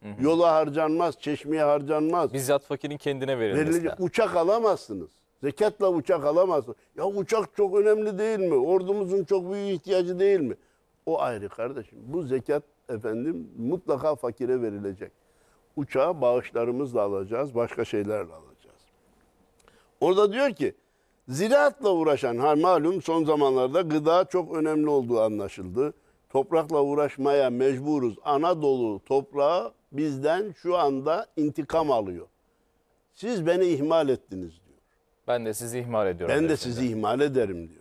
Hı hı. Yola harcanmaz, çeşmeye harcanmaz. Bizzat fakirin kendine verilmesi. uçak alamazsınız. Zekatla uçak alamazsınız. Ya uçak çok önemli değil mi? Ordumuzun çok büyük ihtiyacı değil mi? O ayrı kardeşim. Bu zekat efendim mutlaka fakire verilecek. Uçağı bağışlarımızla alacağız, başka şeylerle alacağız. Orada diyor ki Ziraatla uğraşan, ha malum son zamanlarda gıda çok önemli olduğu anlaşıldı. Toprakla uğraşmaya mecburuz. Anadolu toprağı bizden şu anda intikam alıyor. Siz beni ihmal ettiniz diyor. Ben de sizi ihmal ediyorum. Ben de şimdi. sizi ihmal ederim diyor.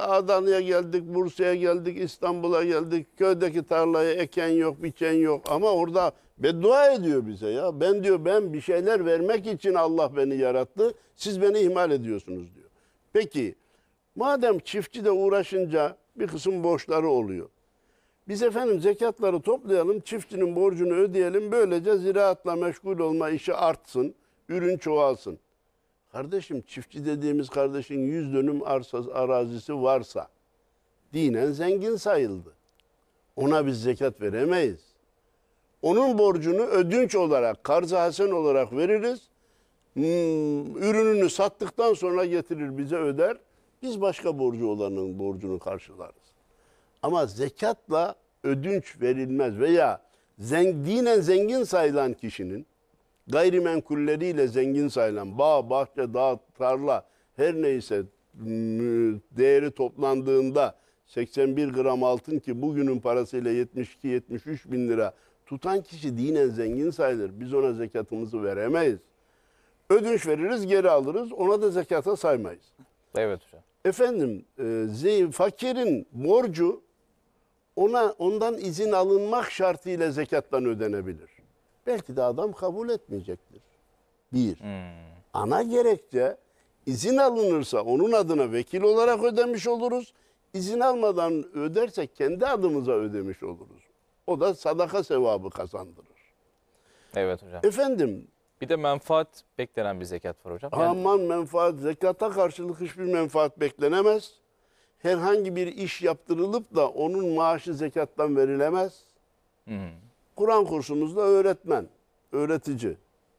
Adana'ya geldik, Bursa'ya geldik, İstanbul'a geldik. Köydeki tarlayı eken yok, biçen yok. Ama orada Beddua ediyor bize ya. Ben diyor ben bir şeyler vermek için Allah beni yarattı. Siz beni ihmal ediyorsunuz diyor. Peki madem çiftçi de uğraşınca bir kısım borçları oluyor. Biz efendim zekatları toplayalım, çiftçinin borcunu ödeyelim. Böylece ziraatla meşgul olma işi artsın, ürün çoğalsın. Kardeşim çiftçi dediğimiz kardeşin yüz dönüm arsaz, arazisi varsa dinen zengin sayıldı. Ona biz zekat veremeyiz. Onun borcunu ödünç olarak, karza hasen olarak veririz. Hmm, ürününü sattıktan sonra getirir bize öder. Biz başka borcu olanın borcunu karşılarız. Ama zekatla ödünç verilmez veya zeng, dinen zengin sayılan kişinin gayrimenkulleriyle zengin sayılan bağ, bahçe, dağ, tarla her neyse hmm, değeri toplandığında 81 gram altın ki bugünün parasıyla 72-73 bin lira Tutan kişi dinen zengin sayılır. Biz ona zekatımızı veremeyiz. Ödünç veririz, geri alırız. Ona da zekata saymayız. Evet hocam. Efendim, e, fakirin borcu ona ondan izin alınmak şartıyla zekattan ödenebilir. Belki de adam kabul etmeyecektir. Bir. Hmm. Ana gerekçe izin alınırsa onun adına vekil olarak ödemiş oluruz. İzin almadan ödersek kendi adımıza ödemiş oluruz. O da sadaka sevabı kazandırır. Evet hocam. Efendim. Bir de menfaat beklenen bir zekat var hocam. Yani... Aman menfaat, zekata karşılık hiçbir menfaat beklenemez. Herhangi bir iş yaptırılıp da onun maaşı zekattan verilemez. Hmm. Kur'an kursumuzda öğretmen, öğretici.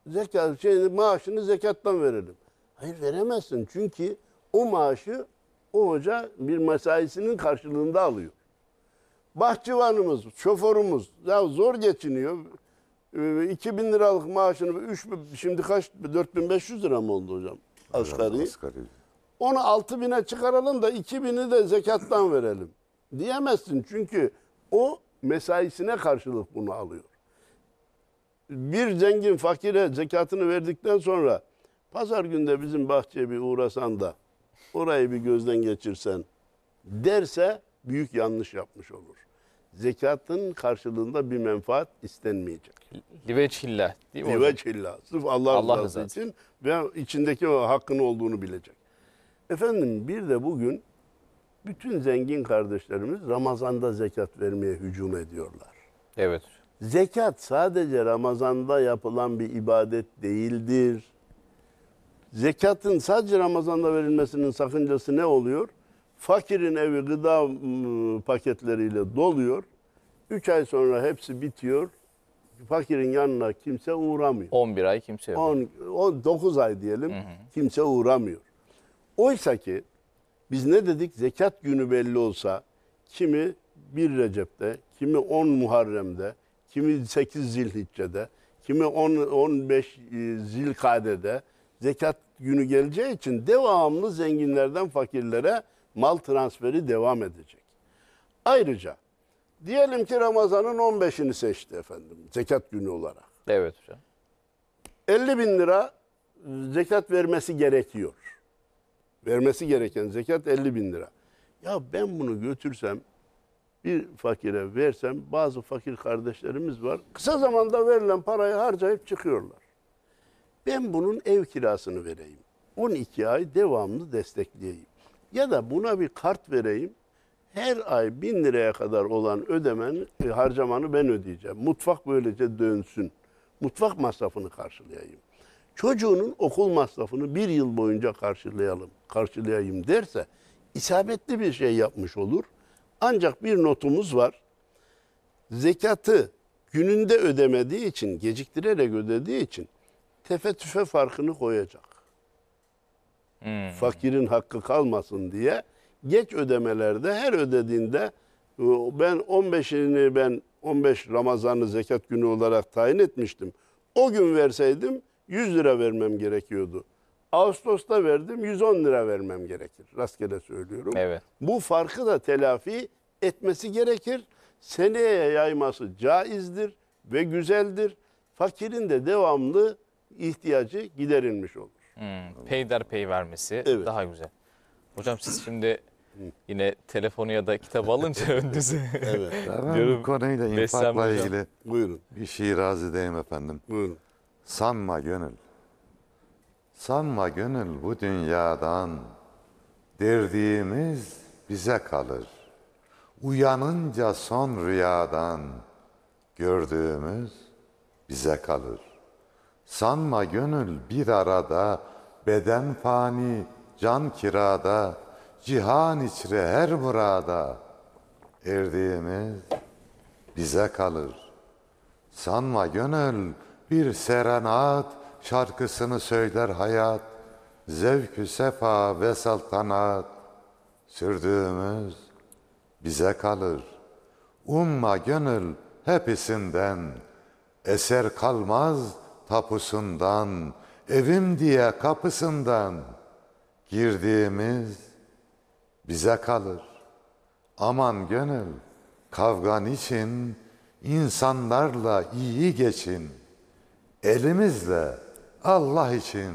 Zekat, şey, maaşını zekattan verelim. Hayır veremezsin çünkü o maaşı o hoca bir mesaisinin karşılığında alıyor bahçıvanımız, şoförümüz ya zor geçiniyor. 2000 ee, liralık maaşını 3 şimdi kaç 4500 lira mı oldu hocam? Asgari. Asgari. Onu 6000'e çıkaralım da 2000'i de zekattan verelim. Diyemezsin çünkü o mesaisine karşılık bunu alıyor. Bir zengin fakire zekatını verdikten sonra pazar günde bizim bahçeye bir uğrasan da orayı bir gözden geçirsen derse büyük yanlış yapmış olur zekatın karşılığında bir menfaat istenmeyecek. Liveçillah değil mi Liveçillah. Sırf Allah, Allah rızası için ve içindeki o hakkın olduğunu bilecek. Efendim bir de bugün bütün zengin kardeşlerimiz Ramazan'da zekat vermeye hücum ediyorlar. Evet. Zekat sadece Ramazan'da yapılan bir ibadet değildir. Zekatın sadece Ramazan'da verilmesinin sakıncası ne oluyor? Fakirin evi gıda ıı, paketleriyle doluyor. Üç ay sonra hepsi bitiyor. Fakirin yanına kimse uğramıyor. 11 ay kimse yok. 10, 19 ay diyelim hı hı. kimse uğramıyor. Oysa ki biz ne dedik? Zekat günü belli olsa kimi bir Recep'te, kimi 10 Muharrem'de, kimi 8 Zilhicce'de, kimi 10 15 ıı, Zilkade'de zekat günü geleceği için devamlı zenginlerden fakirlere mal transferi devam edecek. Ayrıca diyelim ki Ramazan'ın 15'ini seçti efendim zekat günü olarak. Evet hocam. 50 bin lira zekat vermesi gerekiyor. Vermesi gereken zekat 50 bin lira. Ya ben bunu götürsem bir fakire versem bazı fakir kardeşlerimiz var. Kısa zamanda verilen parayı harcayıp çıkıyorlar. Ben bunun ev kirasını vereyim. 12 ay devamlı destekleyeyim. Ya da buna bir kart vereyim. Her ay bin liraya kadar olan ödemen, e, harcamanı ben ödeyeceğim. Mutfak böylece dönsün. Mutfak masrafını karşılayayım. Çocuğunun okul masrafını bir yıl boyunca karşılayalım, karşılayayım derse isabetli bir şey yapmış olur. Ancak bir notumuz var. Zekatı gününde ödemediği için, geciktirerek ödediği için tefe tüfe farkını koyacak. Hmm. Fakirin hakkı kalmasın diye geç ödemelerde her ödediğinde e, ben 15'ini ben 15 Ramazan'ı zekat günü olarak tayin etmiştim. O gün verseydim 100 lira vermem gerekiyordu. Ağustos'ta verdim 110 lira vermem gerekir. Rastgele söylüyorum. Evet. Bu farkı da telafi etmesi gerekir. Seneye yayması caizdir ve güzeldir. Fakirin de devamlı ihtiyacı giderilmiş olur. Hmm, peyderpey vermesi evet. daha güzel. Hocam siz şimdi yine telefonu ya da kitabı alınca önünüze evet. diyorum. Bu konuyla infakla ilgili Buyurun. bir şiir şey arz edeyim efendim. Buyurun. Sanma gönül. Sanma gönül bu dünyadan derdiğimiz bize kalır. Uyanınca son rüyadan gördüğümüz bize kalır. Sanma gönül bir arada, beden fani, can kirada, cihan içre her burada Erdiğimiz bize kalır. Sanma gönül bir serenat, şarkısını söyler hayat, zevkü sefa ve saltanat. Sürdüğümüz bize kalır. Umma gönül hepsinden, eser kalmaz.'' tapusundan, evim diye kapısından girdiğimiz bize kalır. Aman gönül, kavgan için insanlarla iyi geçin. Elimizle Allah için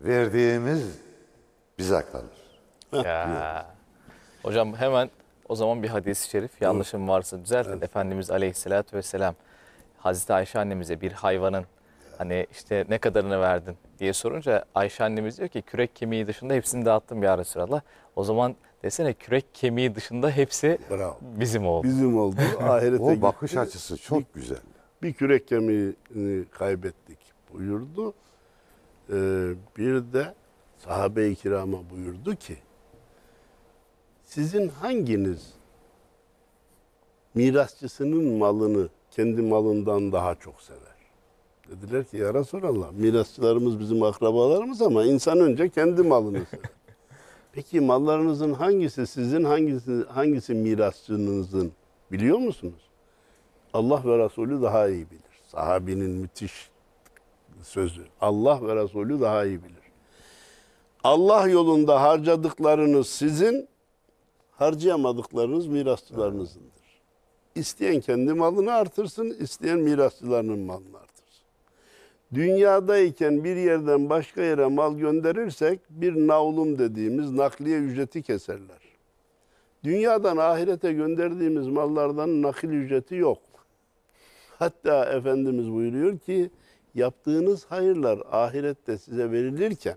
verdiğimiz bize kalır. Ya. Hocam hemen o zaman bir hadis-i şerif yanlışım varsa düzeltin. Evet. Efendimiz Aleyhisselatü Vesselam Hazreti Ayşe annemize bir hayvanın hani işte ne kadarını verdin diye sorunca Ayşe annemiz diyor ki kürek kemiği dışında hepsini dağıttım ya Resulallah. O zaman desene kürek kemiği dışında hepsi Bravo. bizim oldu. Bizim oldu. Ahirete o bakış açısı çok bir, güzel. Bir kürek kemiğini kaybettik buyurdu. Ee, bir de sahabe-i kirama buyurdu ki sizin hanginiz mirasçısının malını kendi malından daha çok sever. Dediler ki ya Resulallah mirasçılarımız bizim akrabalarımız ama insan önce kendi malını sever. Peki mallarınızın hangisi sizin hangisi hangisi mirasçınızın biliyor musunuz? Allah ve Resulü daha iyi bilir. Sahabinin müthiş sözü. Allah ve Resulü daha iyi bilir. Allah yolunda harcadıklarınız sizin, harcayamadıklarınız mirasçılarınızın. İsteyen kendi malını artırsın, isteyen mirasçılarının malını artırsın. Dünyadayken bir yerden başka yere mal gönderirsek bir navlum dediğimiz nakliye ücreti keserler. Dünyadan ahirete gönderdiğimiz mallardan nakil ücreti yok. Hatta Efendimiz buyuruyor ki yaptığınız hayırlar ahirette size verilirken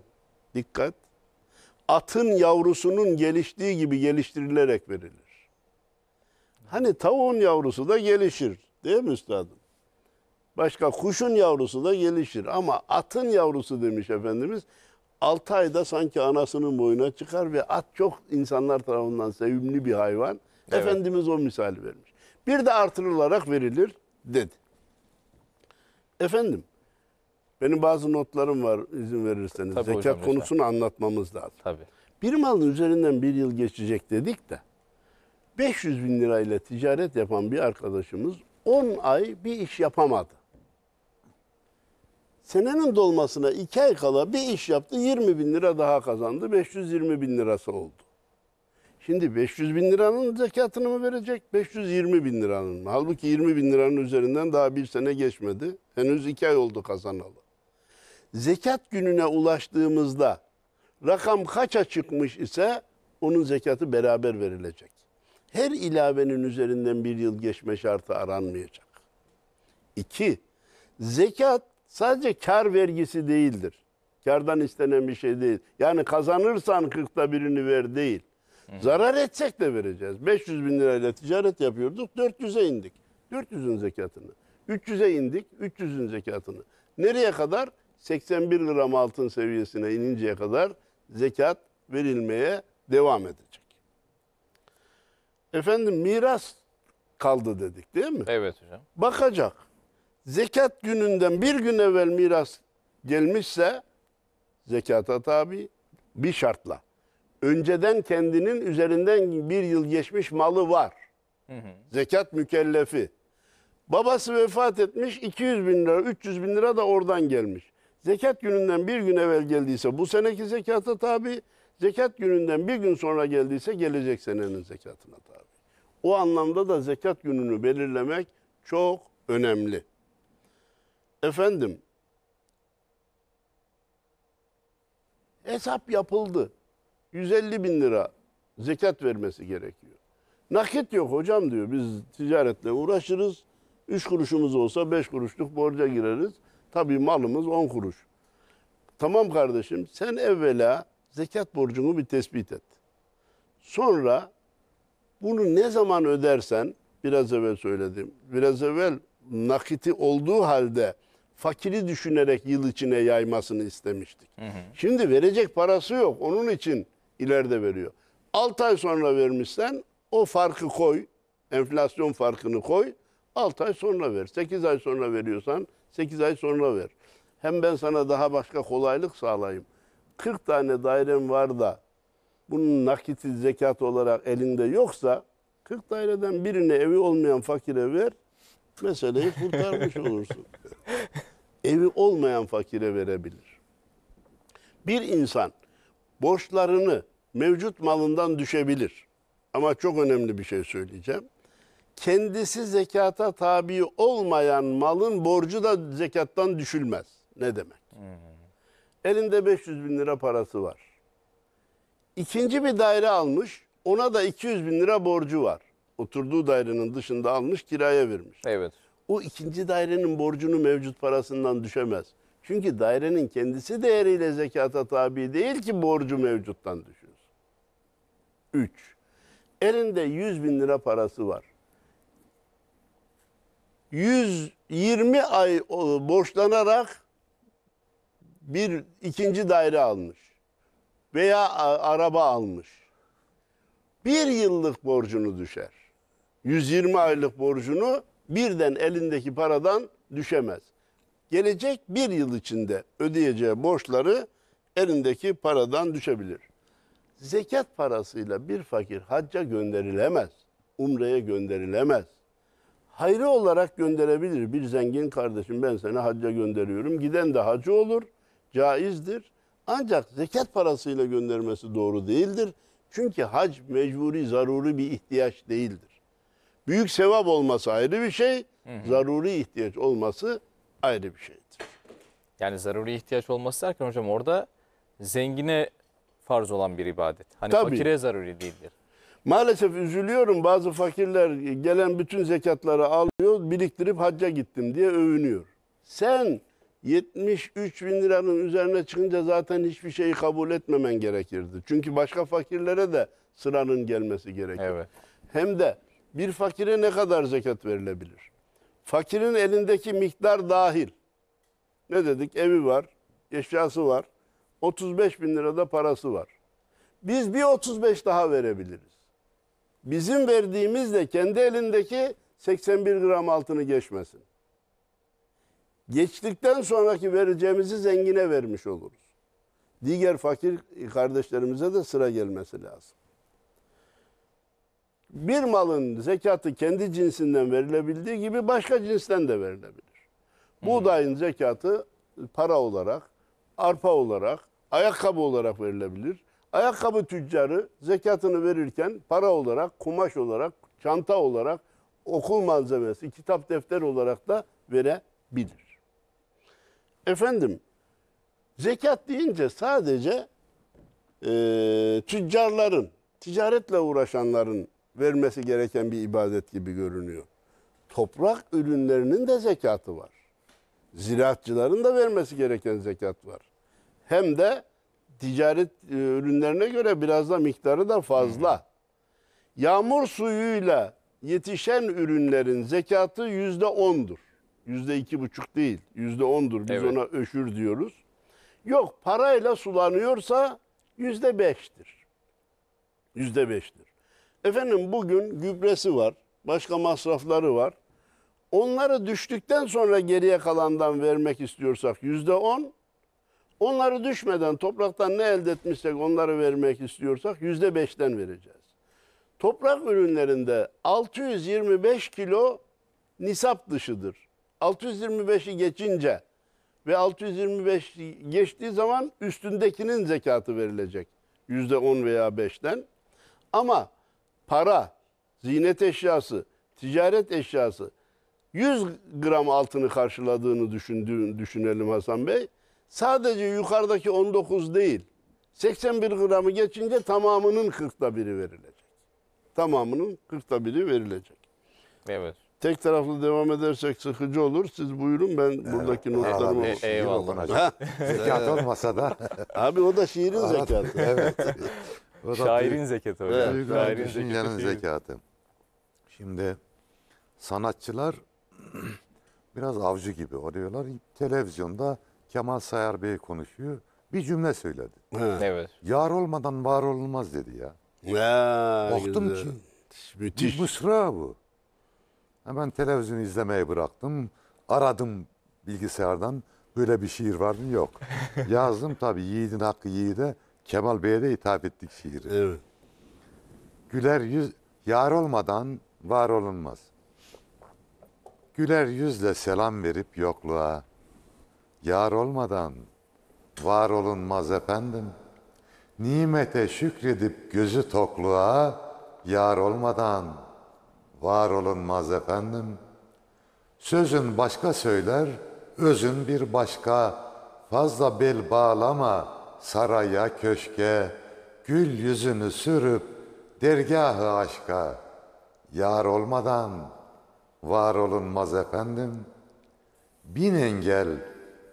dikkat atın yavrusunun geliştiği gibi geliştirilerek verilir. Hani tavuğun yavrusu da gelişir. Değil mi üstadım? Başka kuşun yavrusu da gelişir. Ama atın yavrusu demiş Efendimiz. 6 ayda sanki anasının boyuna çıkar ve at çok insanlar tarafından sevimli bir hayvan. Evet. Efendimiz o misali vermiş. Bir de artırılarak verilir dedi. Efendim, benim bazı notlarım var izin verirseniz. Tabii Zekat konusunu hocam. anlatmamız lazım. Tabii. Bir malın üzerinden bir yıl geçecek dedik de. 500 bin lirayla ticaret yapan bir arkadaşımız 10 ay bir iş yapamadı. Senenin dolmasına 2 ay kala bir iş yaptı 20 bin lira daha kazandı 520 bin lirası oldu. Şimdi 500 bin liranın zekatını mı verecek 520 bin liranın mı? Halbuki 20 bin liranın üzerinden daha bir sene geçmedi. Henüz 2 ay oldu kazanalı. Zekat gününe ulaştığımızda rakam kaça çıkmış ise onun zekatı beraber verilecek her ilavenin üzerinden bir yıl geçme şartı aranmayacak. İki, zekat sadece kar vergisi değildir. Kardan istenen bir şey değil. Yani kazanırsan kırkta birini ver değil. Hı. Zarar etsek de vereceğiz. 500 bin lirayla ticaret yapıyorduk. 400'e indik. 400'ün zekatını. 300'e indik. 300'ün zekatını. Nereye kadar? 81 gram altın seviyesine ininceye kadar zekat verilmeye devam edecek. Efendim miras kaldı dedik değil mi? Evet hocam. Bakacak. Zekat gününden bir gün evvel miras gelmişse zekata tabi bir şartla. Önceden kendinin üzerinden bir yıl geçmiş malı var. Hı hı. Zekat mükellefi. Babası vefat etmiş 200 bin lira 300 bin lira da oradan gelmiş. Zekat gününden bir gün evvel geldiyse bu seneki zekata tabi. Zekat gününden bir gün sonra geldiyse gelecek senenin zekatına tabi. O anlamda da zekat gününü belirlemek çok önemli. Efendim, hesap yapıldı. 150 bin lira zekat vermesi gerekiyor. Nakit yok hocam diyor. Biz ticaretle uğraşırız. 3 kuruşumuz olsa 5 kuruşluk borca gireriz. Tabii malımız 10 kuruş. Tamam kardeşim sen evvela zekat borcunu bir tespit et. Sonra bunu ne zaman ödersen biraz evvel söyledim. Biraz evvel nakiti olduğu halde fakiri düşünerek yıl içine yaymasını istemiştik. Hı hı. Şimdi verecek parası yok. Onun için ileride veriyor. 6 ay sonra vermişsen o farkı koy. Enflasyon farkını koy. 6 ay sonra ver. 8 ay sonra veriyorsan 8 ay sonra ver. Hem ben sana daha başka kolaylık sağlayayım. 40 tane dairem var da bunun nakiti zekat olarak elinde yoksa 40 daireden birine evi olmayan fakire ver meseleyi kurtarmış olursun. evi olmayan fakire verebilir. Bir insan borçlarını mevcut malından düşebilir. Ama çok önemli bir şey söyleyeceğim. Kendisi zekata tabi olmayan malın borcu da zekattan düşülmez. Ne demek? Elinde 500 bin lira parası var. İkinci bir daire almış. Ona da 200 bin lira borcu var. Oturduğu dairenin dışında almış kiraya vermiş. Evet. O ikinci dairenin borcunu mevcut parasından düşemez. Çünkü dairenin kendisi değeriyle zekata tabi değil ki borcu mevcuttan düşüyorsun. Üç. Elinde 100 bin lira parası var. 120 ay borçlanarak bir ikinci daire almış veya araba almış. Bir yıllık borcunu düşer. 120 aylık borcunu birden elindeki paradan düşemez. Gelecek bir yıl içinde ödeyeceği borçları elindeki paradan düşebilir. Zekat parasıyla bir fakir hacca gönderilemez. Umre'ye gönderilemez. Hayrı olarak gönderebilir bir zengin kardeşim ben seni hacca gönderiyorum. Giden de hacı olur, caizdir. Ancak zekat parasıyla göndermesi doğru değildir. Çünkü hac mecburi, zaruri bir ihtiyaç değildir. Büyük sevap olması ayrı bir şey, hı hı. zaruri ihtiyaç olması ayrı bir şeydir. Yani zaruri ihtiyaç olması derken hocam orada zengine farz olan bir ibadet. Hani Tabii. fakire zaruri değildir. Maalesef üzülüyorum bazı fakirler gelen bütün zekatları alıyor, biriktirip hacca gittim diye övünüyor. Sen 73 bin liranın üzerine çıkınca zaten hiçbir şeyi kabul etmemen gerekirdi. Çünkü başka fakirlere de sıranın gelmesi gerekir. Evet. Hem de bir fakire ne kadar zekat verilebilir? Fakirin elindeki miktar dahil. Ne dedik? Evi var, eşyası var. 35 bin lirada parası var. Biz bir 35 daha verebiliriz. Bizim verdiğimizle kendi elindeki 81 gram altını geçmesin geçtikten sonraki vereceğimizi zengine vermiş oluruz. Diğer fakir kardeşlerimize de sıra gelmesi lazım. Bir malın zekatı kendi cinsinden verilebildiği gibi başka cinsten de verilebilir. Buğdayın zekatı para olarak, arpa olarak, ayakkabı olarak verilebilir. Ayakkabı tüccarı zekatını verirken para olarak, kumaş olarak, çanta olarak, okul malzemesi, kitap defter olarak da verebilir. Efendim zekat deyince sadece e, tüccarların, ticaretle uğraşanların vermesi gereken bir ibadet gibi görünüyor. Toprak ürünlerinin de zekatı var. Ziraatçıların da vermesi gereken zekat var. Hem de ticaret e, ürünlerine göre biraz da miktarı da fazla. Yağmur suyuyla yetişen ürünlerin zekatı yüzde ondur. Yüzde iki buçuk değil, yüzde ondur. Biz evet. ona öşür diyoruz. Yok, parayla sulanıyorsa yüzde beştir. Yüzde beştir. Efendim bugün gübresi var, başka masrafları var. Onları düştükten sonra geriye kalandan vermek istiyorsak yüzde on, onları düşmeden topraktan ne elde etmişsek onları vermek istiyorsak yüzde beşten vereceğiz. Toprak ürünlerinde 625 kilo nisap dışıdır. 625'i geçince ve 625 geçtiği zaman üstündekinin zekatı verilecek. yüzde %10 veya 5'ten. Ama para, zinet eşyası, ticaret eşyası 100 gram altını karşıladığını düşündüğün, düşünelim Hasan Bey. Sadece yukarıdaki 19 değil, 81 gramı geçince tamamının 40'ta biri verilecek. Tamamının 40'ta biri verilecek. Evet tek taraflı devam edersek sıkıcı olur. Siz buyurun ben buradaki notlarımı... Eyvallah, eyvallah hocam. Zekat olmasa da. Abi o da şiirin zekatı. evet. da Şairin zekatı hocam. Evet. Şairin zekatı. zekatı. Şimdi sanatçılar biraz avcı gibi oluyorlar. Televizyonda Kemal Sayar Bey konuşuyor. Bir cümle söyledi. Evet. Yar olmadan var olmaz dedi ya. Ya. Baktım ki Müthiş. bir mısra bu. Hemen televizyonu izlemeyi bıraktım. Aradım bilgisayardan. Böyle bir şiir var mı? Yok. Yazdım tabii Yiğidin Hakkı Yiğide. Kemal Bey'e de hitap ettik şiiri. Evet. Güler yüz, yar olmadan var olunmaz. Güler yüzle selam verip yokluğa. Yar olmadan var olunmaz efendim. Nimete şükredip gözü tokluğa. Yar olmadan var olunmaz efendim. Sözün başka söyler, özün bir başka. Fazla bel bağlama saraya köşke, gül yüzünü sürüp dergahı aşka. Yar olmadan var olunmaz efendim. Bin engel,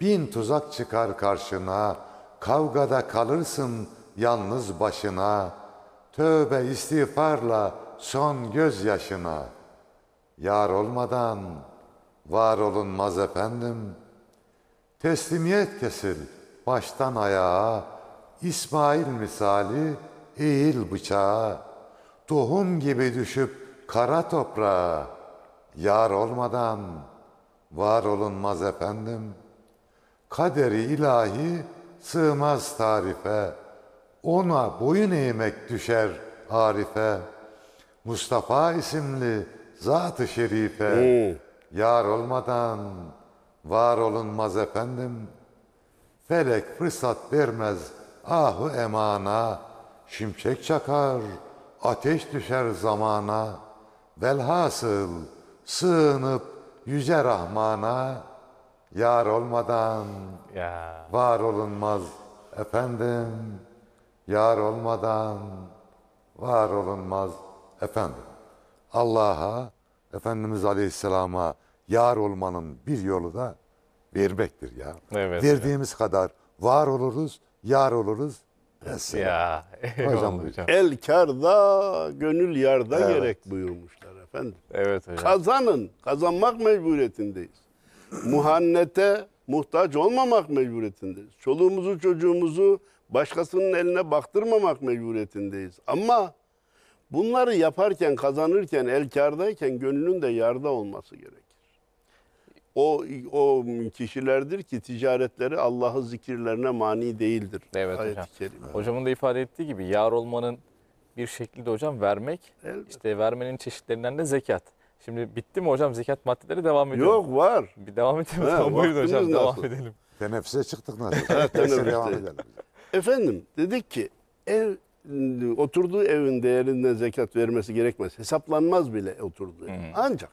bin tuzak çıkar karşına, kavgada kalırsın yalnız başına. Tövbe istiğfarla son göz yaşına yar olmadan var olunmaz efendim. Teslimiyet kesil baştan ayağa, İsmail misali eğil bıçağa, tohum gibi düşüp kara toprağa, yar olmadan var olunmaz efendim. Kaderi ilahi sığmaz tarife, ona boyun eğmek düşer arife.'' Mustafa isimli Zat-ı Şerife Oo. yar olmadan var olunmaz efendim. Felek fırsat vermez ahu emana, şimşek çakar, ateş düşer zamana. Velhasıl sığınıp yüce Rahman'a yar olmadan ya. var olunmaz efendim. Yar olmadan var olunmaz efendim Allah'a, Efendimiz Aleyhisselam'a yar olmanın bir yolu da vermektir ya. Evet, Verdiğimiz evet. kadar var oluruz, yar oluruz. Mesela. Ya, hocam, hocam. El karda, gönül yarda evet. gerek buyurmuşlar efendim. Evet hocam. Kazanın, kazanmak mecburiyetindeyiz. Muhannete muhtaç olmamak mecburiyetindeyiz. Çoluğumuzu, çocuğumuzu başkasının eline baktırmamak mecburiyetindeyiz. Ama Bunları yaparken, kazanırken, el kardayken gönlünün de yarda olması gerekir. O, o kişilerdir ki ticaretleri Allah'ı zikirlerine mani değildir. Evet hocam. Hocamın da ifade ettiği gibi yar olmanın bir şekilde hocam vermek, Elbette. işte vermenin çeşitlerinden de zekat. Şimdi bitti mi hocam zekat maddeleri devam ediyor Yok var. Bir devam edelim. Ha, Buyurun hocam nasıl? devam edelim. Teneffüse çıktık nasıl? Teneffüse devam edelim. Efendim dedik ki ev oturduğu evin değerinden zekat vermesi gerekmez. Hesaplanmaz bile oturduğu. Hı. Hmm. Ancak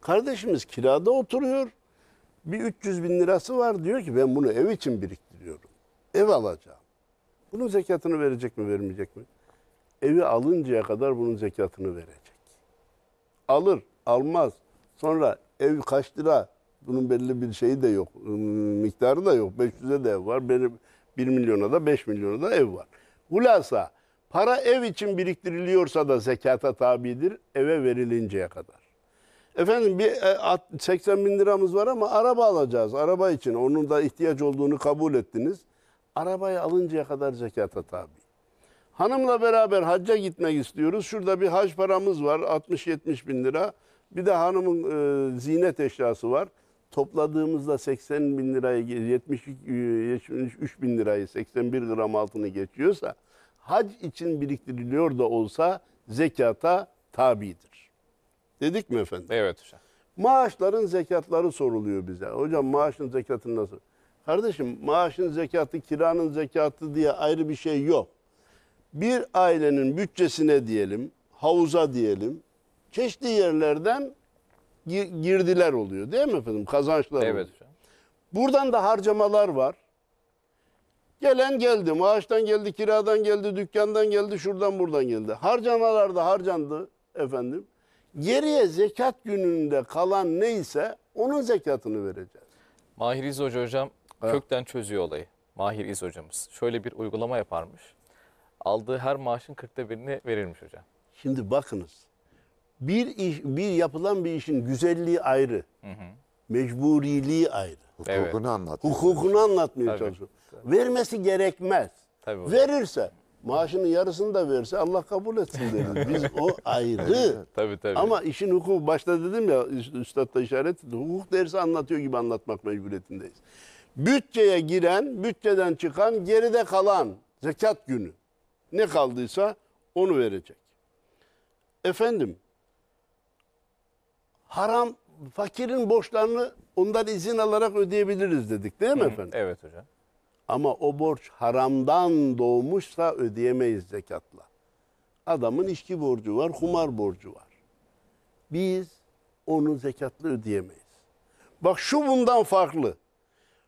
kardeşimiz kirada oturuyor. Bir 300 bin lirası var diyor ki ben bunu ev için biriktiriyorum. Ev alacağım. Bunun zekatını verecek mi vermeyecek mi? Evi alıncaya kadar bunun zekatını verecek. Alır, almaz. Sonra ev kaç lira? Bunun belli bir şeyi de yok. Hmm, miktarı da yok. 500'e de ev var. Benim 1 milyona da 5 milyona da ev var. Hulasa para ev için biriktiriliyorsa da zekata tabidir eve verilinceye kadar. Efendim bir 80 e, bin liramız var ama araba alacağız. Araba için onun da ihtiyaç olduğunu kabul ettiniz. Arabayı alıncaya kadar zekata tabi. Hanımla beraber hacca gitmek istiyoruz. Şurada bir hac paramız var 60-70 bin lira. Bir de hanımın e, zinet eşyası var. Topladığımızda 80 bin lirayı, 70, 73 e, bin lirayı 81 gram altını geçiyorsa hac için biriktiriliyor da olsa zekata tabidir. Dedik mi efendim? Evet hocam. Maaşların zekatları soruluyor bize. Hocam maaşın zekatı nasıl? Kardeşim maaşın zekatı, kiranın zekatı diye ayrı bir şey yok. Bir ailenin bütçesine diyelim, havuza diyelim, çeşitli yerlerden girdiler oluyor değil mi efendim? Kazançlar Evet oluyor. hocam. Buradan da harcamalar var. Gelen geldi, maaştan geldi, kiradan geldi, dükkandan geldi, şuradan buradan geldi. Harcamalar da harcandı efendim. Geriye zekat gününde kalan neyse onun zekatını vereceğiz. Mahir İzoca hocam Evet. kökten çözüyor olayı. Mahir İz hocamız. Şöyle bir uygulama yaparmış. Aldığı her maaşın kırkta birini verirmiş hocam. Şimdi bakınız bir iş, bir yapılan bir işin güzelliği ayrı. Hı hı. Mecburiliği ayrı. Hukukunu evet. anlatmıyor. Hukukunu anlatmıyor çalışıyor. Vermesi gerekmez. Tabii Verirse maaşının yarısını da verse Allah kabul etsin deriz. Biz o ayrı. tabii tabii. Ama işin hukuku başta dedim ya üstad da işaret etti. Hukuk dersi anlatıyor gibi anlatmak mecburiyetindeyiz. Bütçeye giren, bütçeden çıkan, geride kalan zekat günü ne kaldıysa onu verecek. Efendim haram fakirin borçlarını ondan izin alarak ödeyebiliriz dedik değil mi Hı efendim? Evet hocam. Ama o borç haramdan doğmuşsa ödeyemeyiz zekatla. Adamın içki borcu var, kumar borcu var. Biz onu zekatla ödeyemeyiz. Bak şu bundan farklı.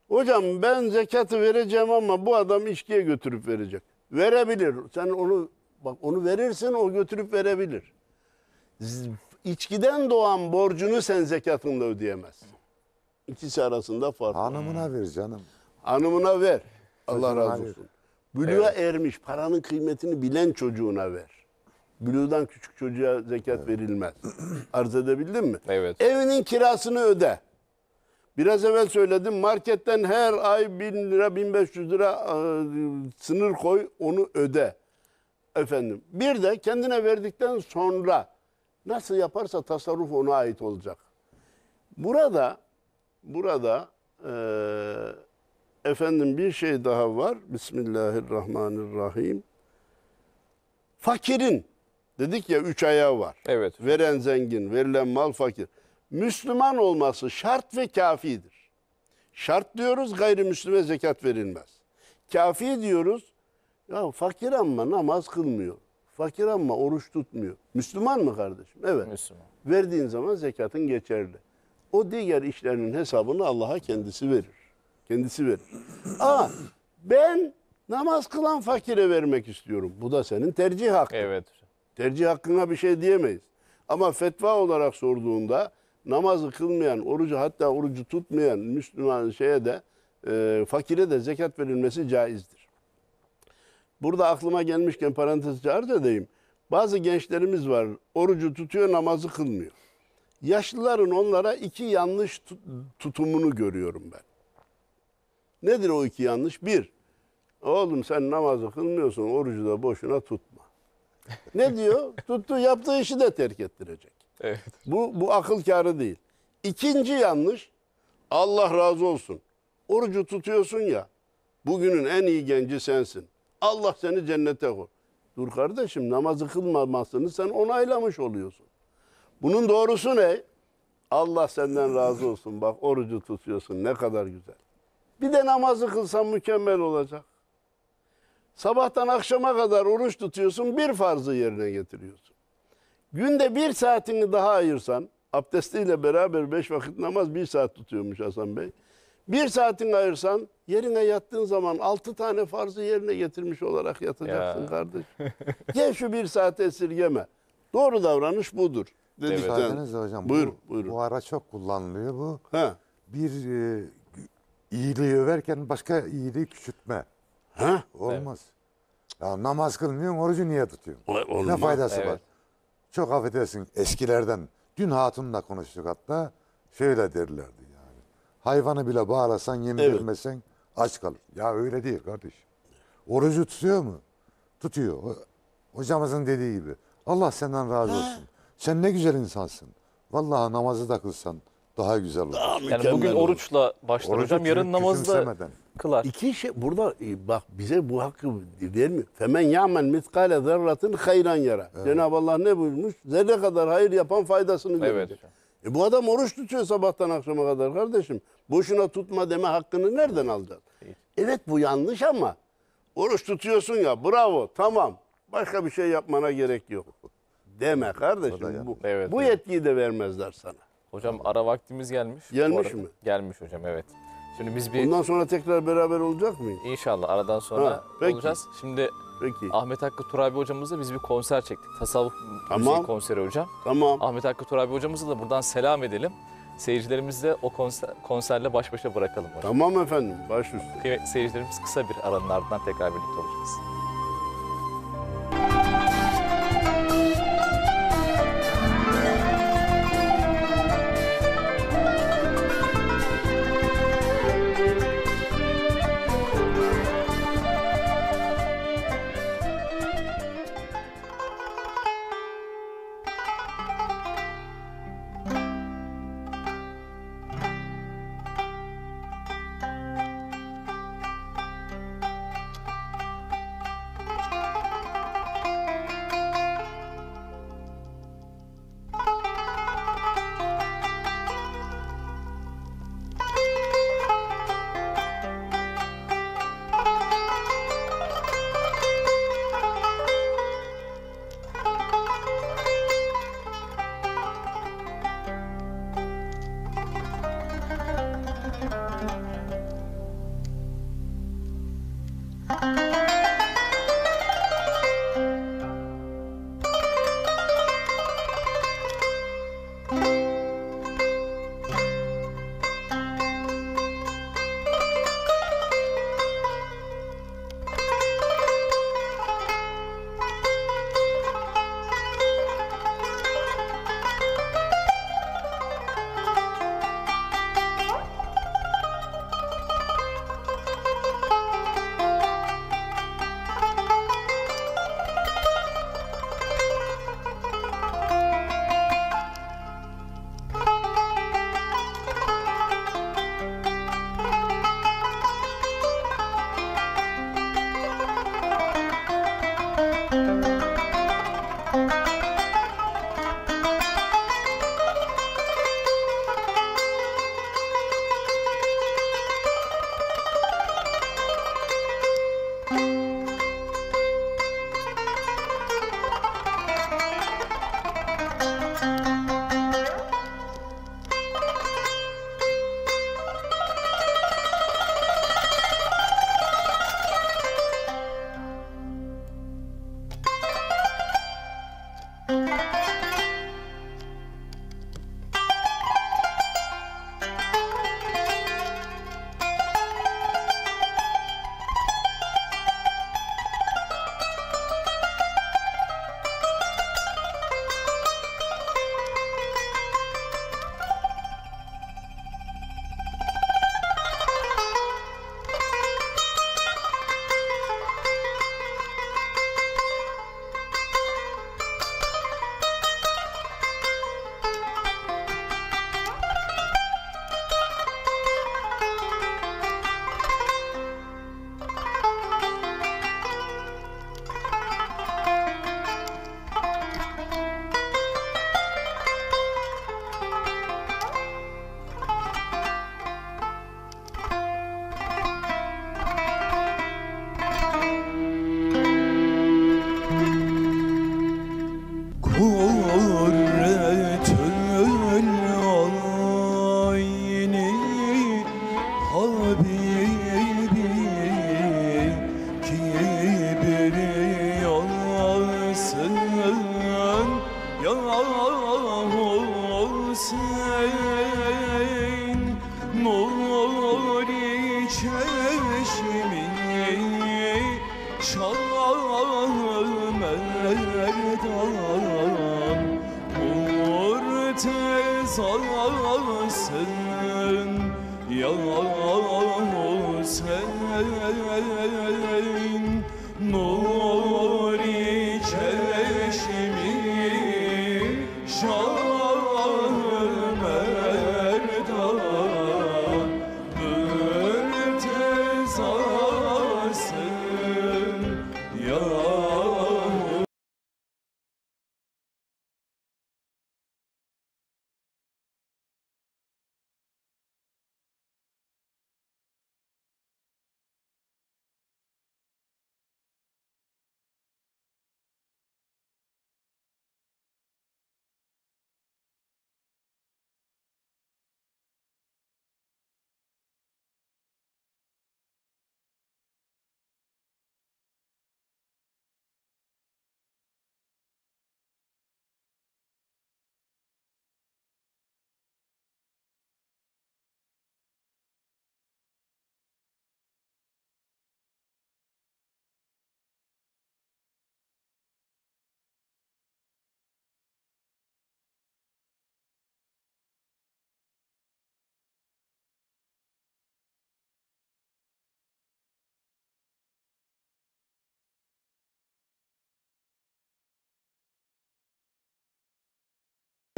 Hocam ben zekatı vereceğim ama bu adam içkiye götürüp verecek. Verebilir. Sen onu bak onu verirsin o götürüp verebilir. İçkiden doğan borcunu sen zekatınla ödeyemezsin. İkisi arasında fark var. Hanımına ver canım. Hanımına ver. Allah razı ver. olsun. Bülüğe ermiş paranın kıymetini bilen çocuğuna ver. Bülüğden küçük çocuğa zekat verilmez. Arz edebildim mi? Evet. Evinin kirasını öde. Biraz evvel söyledim marketten her ay bin lira bin beş yüz lira e, sınır koy onu öde. Efendim bir de kendine verdikten sonra Nasıl yaparsa tasarruf ona ait olacak. Burada burada e, efendim bir şey daha var. Bismillahirrahmanirrahim. Fakirin dedik ya üç ayağı var. Evet. Veren zengin, verilen mal fakir. Müslüman olması şart ve kafidir. Şart diyoruz gayrimüslime zekat verilmez. Kafi diyoruz ya fakir ama namaz kılmıyor. Fakir ama oruç tutmuyor. Müslüman mı kardeşim? Evet. Müslüman. Verdiğin zaman zekatın geçerli. O diğer işlerinin hesabını Allah'a kendisi verir. Kendisi verir. Aa ben namaz kılan fakire vermek istiyorum. Bu da senin tercih hakkın. Evet. Tercih hakkına bir şey diyemeyiz. Ama fetva olarak sorduğunda namazı kılmayan, orucu hatta orucu tutmayan Müslüman şeye de e, fakire de zekat verilmesi caizdir. Burada aklıma gelmişken parantezce arz edeyim. Bazı gençlerimiz var. Orucu tutuyor, namazı kılmıyor. Yaşlıların onlara iki yanlış tutumunu görüyorum ben. Nedir o iki yanlış? Bir, oğlum sen namazı kılmıyorsun, orucu da boşuna tutma. ne diyor? Tuttu, yaptığı işi de terk ettirecek. Evet. Bu, bu akıl kârı değil. İkinci yanlış, Allah razı olsun. Orucu tutuyorsun ya, bugünün en iyi genci sensin. Allah seni cennete koy. Dur kardeşim namazı kılmamasını sen onaylamış oluyorsun. Bunun doğrusu ne? Allah senden razı olsun. Bak orucu tutuyorsun ne kadar güzel. Bir de namazı kılsan mükemmel olacak. Sabahtan akşama kadar oruç tutuyorsun bir farzı yerine getiriyorsun. Günde bir saatini daha ayırsan abdestiyle beraber beş vakit namaz bir saat tutuyormuş Hasan Bey. Bir saatin ayırsan yerine yattığın zaman altı tane farzı yerine getirmiş olarak yatacaksın ya. kardeş. Gel şu bir saat esirgeme. Doğru davranış budur. Dedikten. Evet. hocam. Buyur, bu, buyurun. bu ara çok kullanılıyor bu. Ha. Bir e, iyiliği överken başka iyiliği küçültme. Ha? Olmaz. Evet. Ya namaz kılmıyorsun, orucu niye tutuyorsun? Olmaz. Ne faydası evet. var? Çok affedersin eskilerden. Dün hatunla konuştuk hatta. Şöyle derlerdi. Hayvanı bile bağlasan, yem Evet. aç kalır. Ya öyle değil kardeş. Orucu tutuyor mu? Tutuyor. O- Hocamızın dediği gibi. Allah senden razı olsun. Sen ne güzel insansın. Vallahi namazı da kılsan daha güzel olur. Daha Yani bugün olur. oruçla başlar Orucu yarın küçümsemeden. namazla kılar. İki şey burada e, bak bize bu hakkı vermiyor. Femen ya'mel mitkale zerratin hayran yara. Cenab-ı Allah ne buyurmuş? Zerre kadar hayır yapan faydasını Evet görecek. E bu adam oruç tutuyor sabahtan akşama kadar kardeşim. Boşuna tutma deme hakkını nereden alacaksın? Evet bu yanlış ama oruç tutuyorsun ya bravo tamam başka bir şey yapmana gerek yok. Deme kardeşim bu, evet, bu yetkiyi de vermezler sana. Hocam ara vaktimiz gelmiş. Gelmiş arada, mi? Gelmiş hocam evet. Şimdi biz bir Bundan sonra tekrar beraber olacak mıyız? İnşallah aradan sonra ha, olacağız. Şimdi Peki. Ahmet Hakkı Turabi hocamızla biz bir konser çektik. Tasavvuf tamam. müziği konseri hocam. Tamam. Ahmet Hakkı Turabi hocamızla da buradan selam edelim. Seyircilerimizi de o konser, konserle baş başa bırakalım hocam. Tamam efendim. Baş üstüne. Kıymetli seyircilerimiz kısa bir aranın ardından tekrar birlikte olacağız.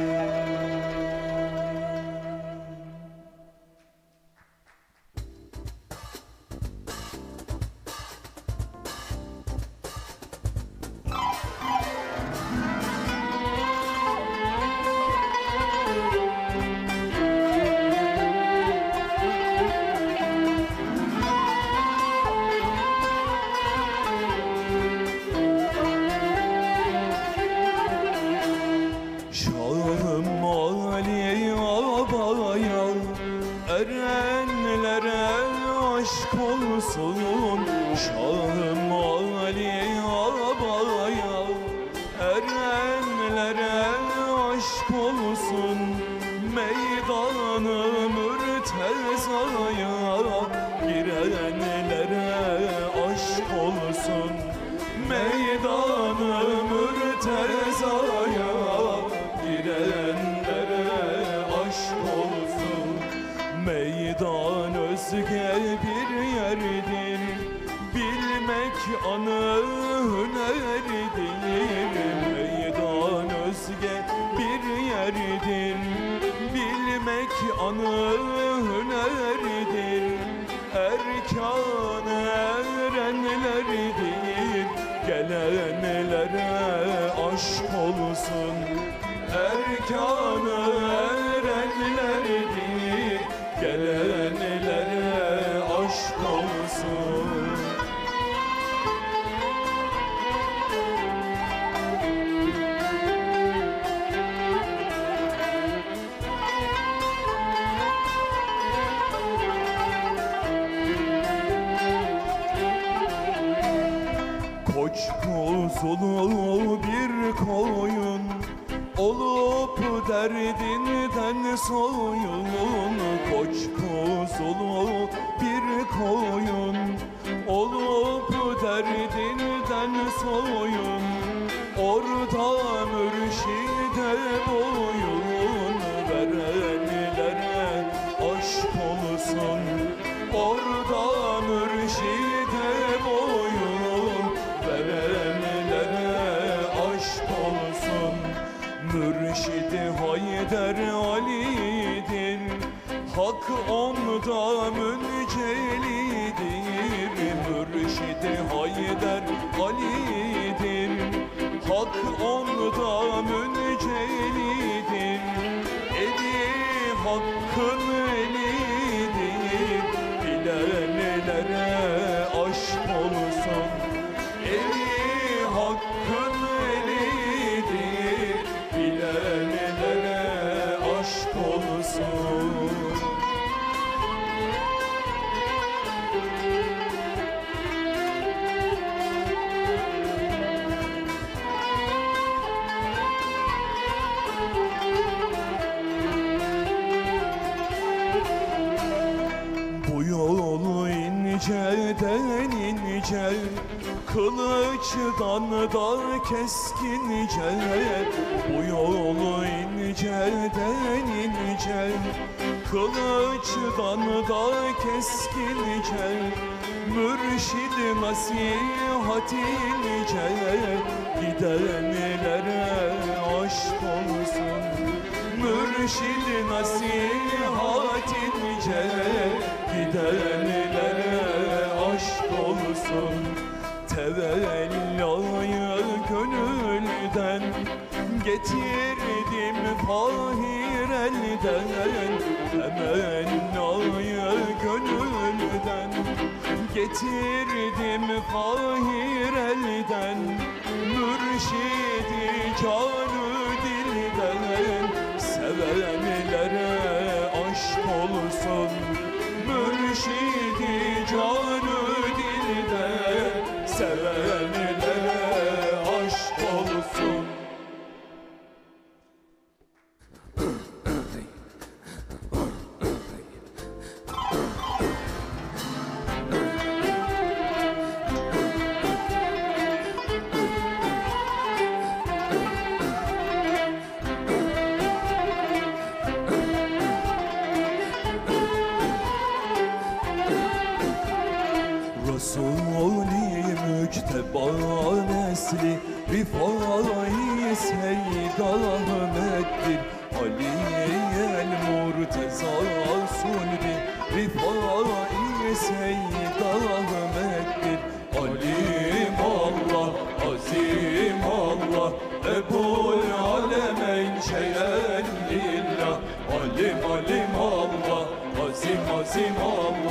you merhamettir Ali'yel murteza sulbi Rifai seyyid ahmettir Alim Allah, azim Allah Ebul alemeyn şeyen lillah Alim alim Allah, azim azim Allah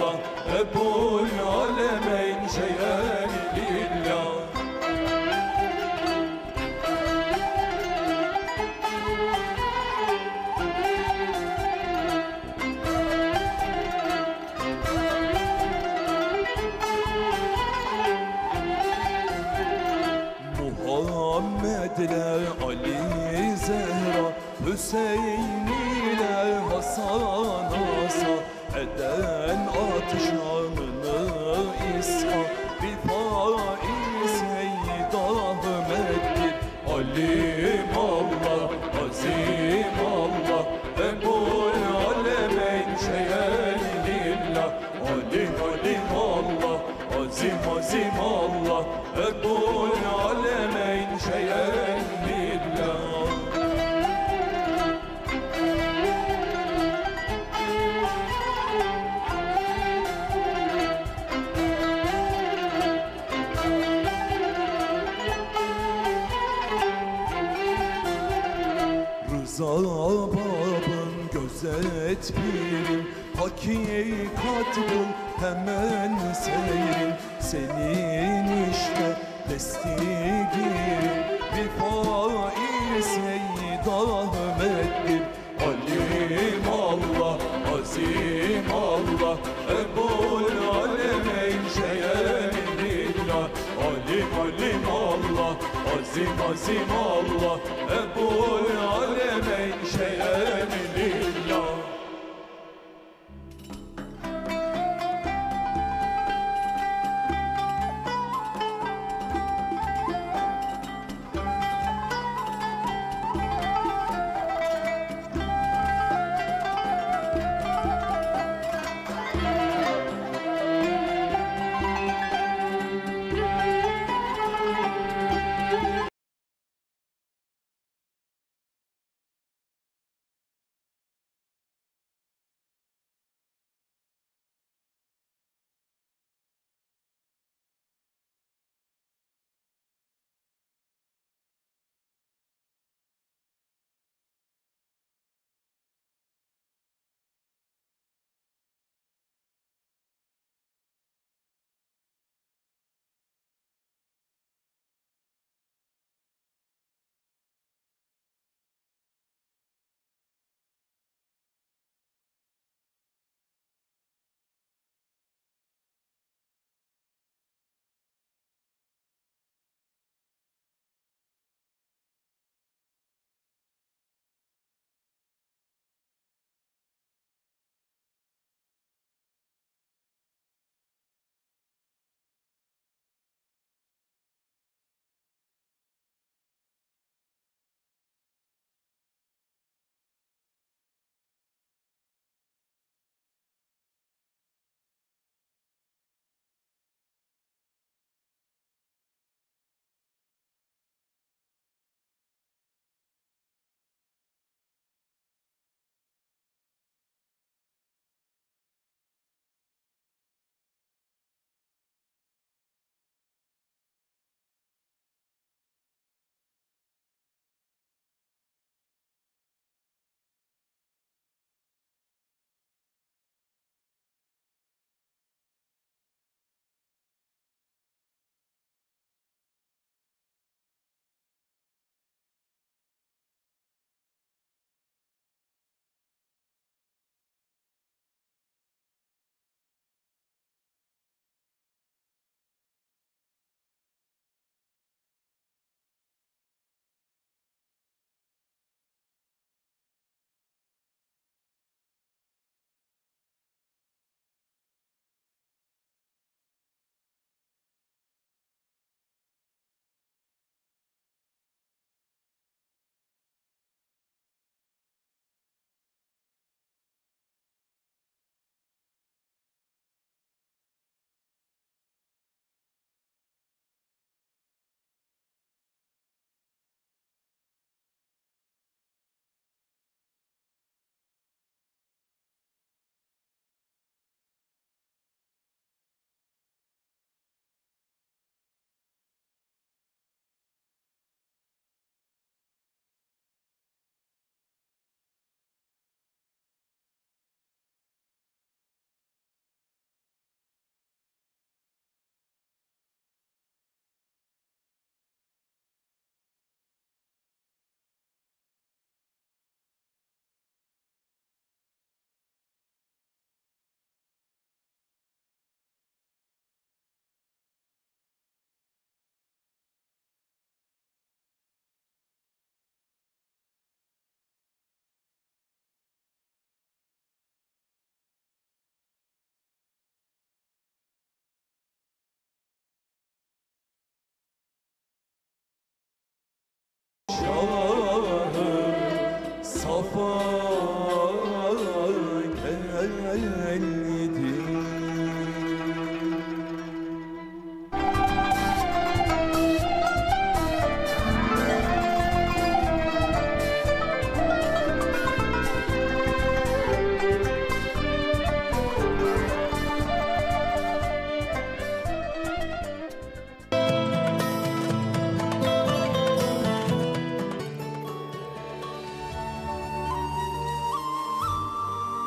hatibim hemen senin Senin işte destiğim Rifai Seyyid Ahmet'tir Alim Allah, Azim Allah Ebul Alemeyn Şeyemin Allah Alim Alim Allah, Azim Azim Allah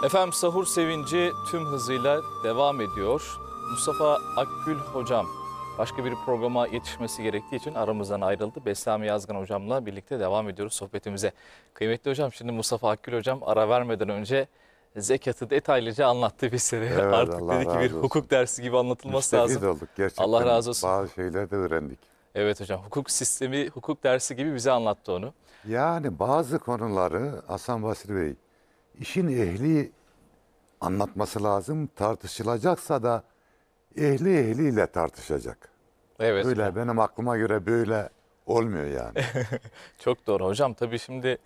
Efendim sahur sevinci tüm hızıyla devam ediyor. Mustafa Akgül hocam başka bir programa yetişmesi gerektiği için aramızdan ayrıldı. Beslami Yazgan hocamla birlikte devam ediyoruz sohbetimize. Kıymetli hocam şimdi Mustafa Akgül hocam ara vermeden önce zekatı detaylıca anlattı bir sene. Evet, Artık Allah dedi ki bir olsun. hukuk dersi gibi anlatılması Müstefid lazım. olduk gerçekten. Allah razı olsun. Bazı şeyler de öğrendik. Evet hocam hukuk sistemi, hukuk dersi gibi bize anlattı onu. Yani bazı konuları Hasan Basri Bey işin ehli anlatması lazım. Tartışılacaksa da ehli ehliyle tartışacak. Evet. Böyle benim aklıma göre böyle olmuyor yani. Çok doğru hocam. Tabii şimdi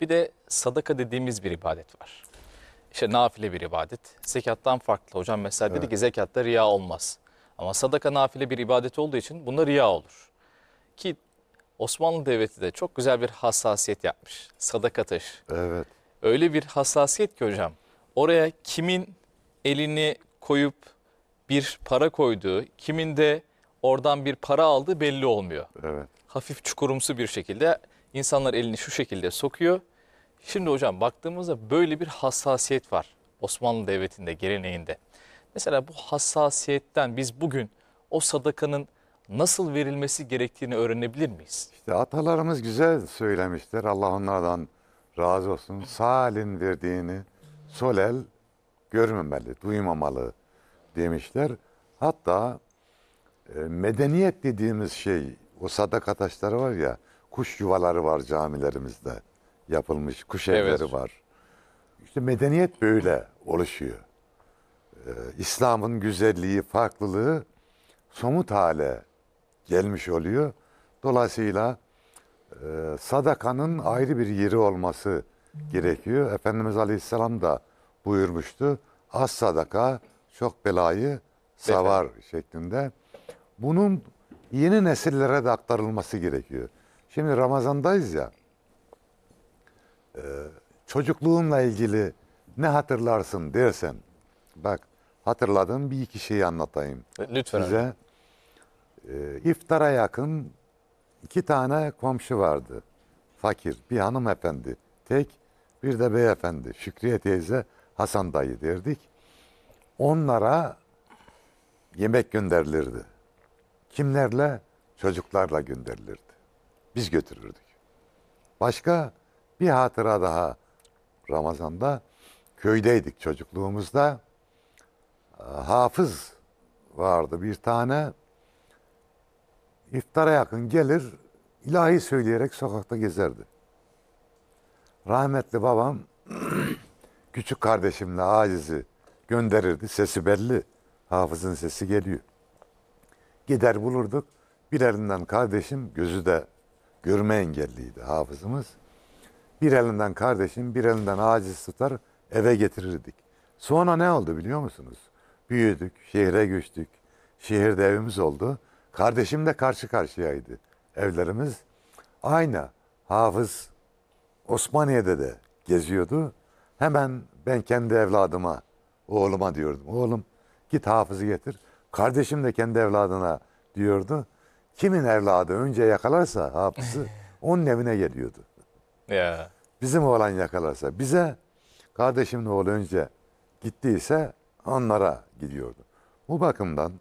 bir de sadaka dediğimiz bir ibadet var. İşte nafile bir ibadet. Zekattan farklı hocam. Mesela evet. dedi ki zekatta riya olmaz. Ama sadaka nafile bir ibadet olduğu için buna riya olur. Ki Osmanlı Devleti de çok güzel bir hassasiyet yapmış. Sadaka taşı. Evet. Öyle bir hassasiyet ki hocam oraya kimin elini koyup bir para koyduğu, kimin de oradan bir para aldığı belli olmuyor. Evet. Hafif çukurumsu bir şekilde insanlar elini şu şekilde sokuyor. Şimdi hocam baktığımızda böyle bir hassasiyet var Osmanlı Devleti'nde, geleneğinde. Mesela bu hassasiyetten biz bugün o sadakanın nasıl verilmesi gerektiğini öğrenebilir miyiz? İşte atalarımız güzel söylemişler. Allah onlardan razı olsun. Salin verdiğini, sol el görmemeli, duymamalı demişler. Hatta e, medeniyet dediğimiz şey, o sadaka taşları var ya, kuş yuvaları var camilerimizde yapılmış, kuş evleri evet. var. İşte medeniyet böyle oluşuyor. Ee, İslam'ın güzelliği, farklılığı somut hale gelmiş oluyor. Dolayısıyla e, sadakanın ayrı bir yeri olması gerekiyor. Efendimiz Aleyhisselam da buyurmuştu. Az sadaka çok belayı savar Efendim? şeklinde. Bunun yeni nesillere de aktarılması gerekiyor. Şimdi Ramazan'dayız ya. E, çocukluğunla ilgili ne hatırlarsın dersen. Bak hatırladığım bir iki şeyi anlatayım. Lütfen. Size e, iftara yakın iki tane komşu vardı. Fakir bir hanımefendi. Tek bir de beyefendi Şükriye teyze Hasan dayı derdik. Onlara yemek gönderilirdi. Kimlerle? Çocuklarla gönderilirdi. Biz götürürdük. Başka bir hatıra daha Ramazan'da köydeydik çocukluğumuzda. Hafız vardı bir tane. İftara yakın gelir ilahi söyleyerek sokakta gezerdi. Rahmetli babam küçük kardeşimle acizi gönderirdi. Sesi belli. Hafızın sesi geliyor. Gider bulurduk. Bir elinden kardeşim gözü de görme engelliydi hafızımız. Bir elinden kardeşim bir elinden aciz tutar eve getirirdik. Sonra ne oldu biliyor musunuz? Büyüdük, şehre göçtük. Şehirde evimiz oldu. Kardeşim de karşı karşıyaydı evlerimiz. Aynı hafız Osmaniye'de de geziyordu. Hemen ben kendi evladıma, oğluma diyordum. Oğlum git hafızı getir. Kardeşim de kendi evladına diyordu. Kimin evladı önce yakalarsa hafızı onun evine geliyordu. Ya. Bizim oğlan yakalarsa bize kardeşimin oğlu önce gittiyse onlara gidiyordu. Bu bakımdan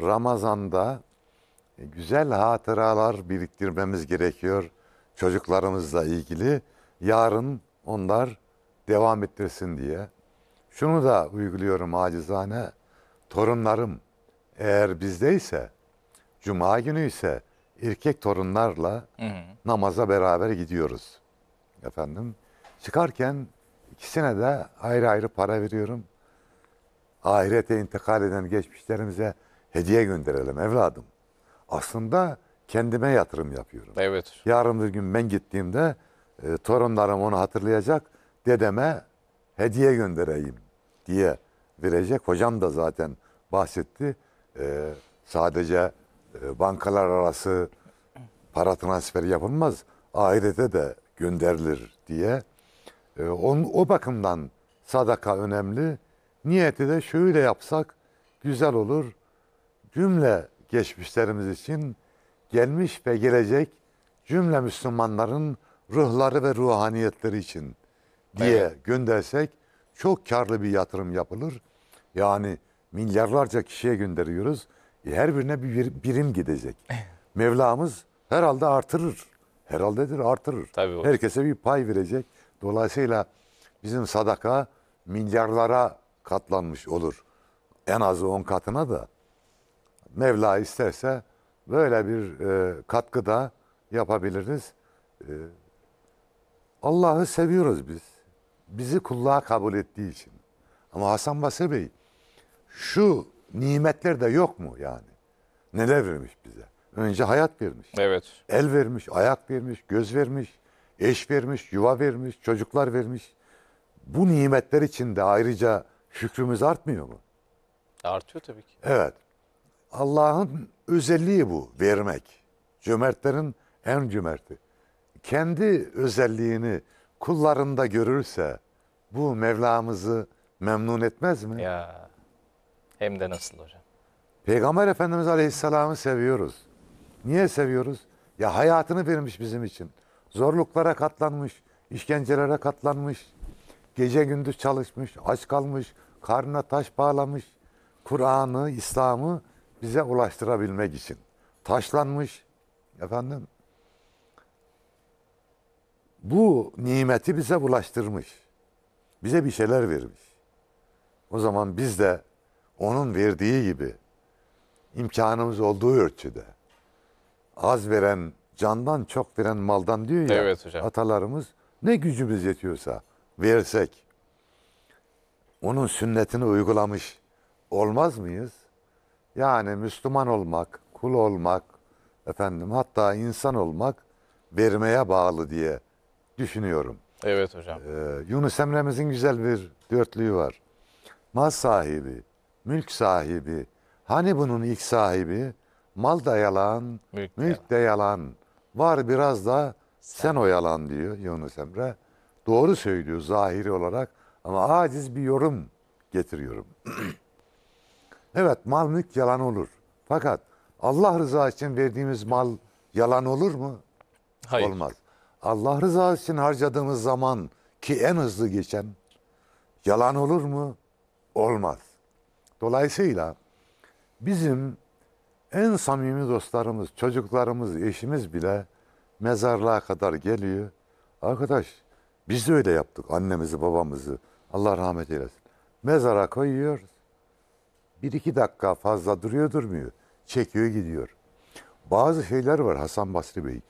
Ramazan'da e, güzel hatıralar biriktirmemiz gerekiyor çocuklarımızla ilgili yarın onlar devam ettirsin diye. Şunu da uyguluyorum acizane. Torunlarım eğer bizdeyse, cuma günü ise erkek torunlarla hı hı. namaza beraber gidiyoruz. Efendim çıkarken ikisine de ayrı ayrı para veriyorum. Ahirete intikal eden geçmişlerimize hediye gönderelim evladım. Aslında kendime yatırım yapıyorum. Evet. Yarın bir gün ben gittiğimde e, torunlarım onu hatırlayacak. Dedeme hediye göndereyim diye verecek. Hocam da zaten bahsetti. E, sadece e, bankalar arası para transferi yapılmaz. Ahirete de gönderilir diye. E, on, o bakımdan sadaka önemli. Niyeti de şöyle yapsak güzel olur. Cümle geçmişlerimiz için gelmiş ve gelecek cümle Müslümanların ruhları ve ruhaniyetleri için diye evet. göndersek çok karlı bir yatırım yapılır. Yani milyarlarca kişiye gönderiyoruz. E her birine bir birim gidecek. Mevlamız herhalde artırır. Herhaldedir artırır. Tabii Herkese bir pay verecek. Dolayısıyla bizim sadaka milyarlara katlanmış olur. En azı on katına da. Mevla isterse böyle bir e, katkıda yapabiliriz. E, Allah'ı seviyoruz biz. Bizi kulluğa kabul ettiği için. Ama Hasan Basri Bey şu nimetler de yok mu yani? Neler vermiş bize? Önce hayat vermiş. Evet. El vermiş, ayak vermiş, göz vermiş, eş vermiş, yuva vermiş, çocuklar vermiş. Bu nimetler için de ayrıca şükrümüz artmıyor mu? Artıyor tabii ki. Evet. Allah'ın özelliği bu vermek. Cömertlerin en cömerti kendi özelliğini kullarında görürse bu Mevlamızı memnun etmez mi? Ya hem de nasıl hocam? Peygamber Efendimiz Aleyhisselam'ı seviyoruz. Niye seviyoruz? Ya hayatını vermiş bizim için. Zorluklara katlanmış, işkencelere katlanmış, gece gündüz çalışmış, aç kalmış, karnına taş bağlamış. Kur'an'ı, İslam'ı bize ulaştırabilmek için. Taşlanmış, efendim bu nimeti bize bulaştırmış. Bize bir şeyler vermiş. O zaman biz de onun verdiği gibi imkanımız olduğu ölçüde az veren candan çok veren maldan diyor ya evet hocam. atalarımız ne gücümüz yetiyorsa versek onun sünnetini uygulamış olmaz mıyız? Yani Müslüman olmak, kul olmak, efendim hatta insan olmak vermeye bağlı diye düşünüyorum. Evet hocam. Ee, Yunus Emre'mizin güzel bir dörtlüğü var. Mal sahibi, mülk sahibi, hani bunun ilk sahibi, mal da yalan, mülk, mülk de yalan. Var biraz da sen, sen oyalan diyor Yunus Emre. Doğru söylüyor zahiri olarak ama aciz bir yorum getiriyorum. evet mal mülk yalan olur. Fakat Allah rızası için verdiğimiz mal yalan olur mu? Hayır. Olmaz. Allah rızası için harcadığımız zaman ki en hızlı geçen yalan olur mu? Olmaz. Dolayısıyla bizim en samimi dostlarımız, çocuklarımız, eşimiz bile mezarlığa kadar geliyor. Arkadaş biz de öyle yaptık annemizi babamızı Allah rahmet eylesin. Mezara koyuyoruz. Bir iki dakika fazla duruyor durmuyor. Çekiyor gidiyor. Bazı şeyler var Hasan Basri Bey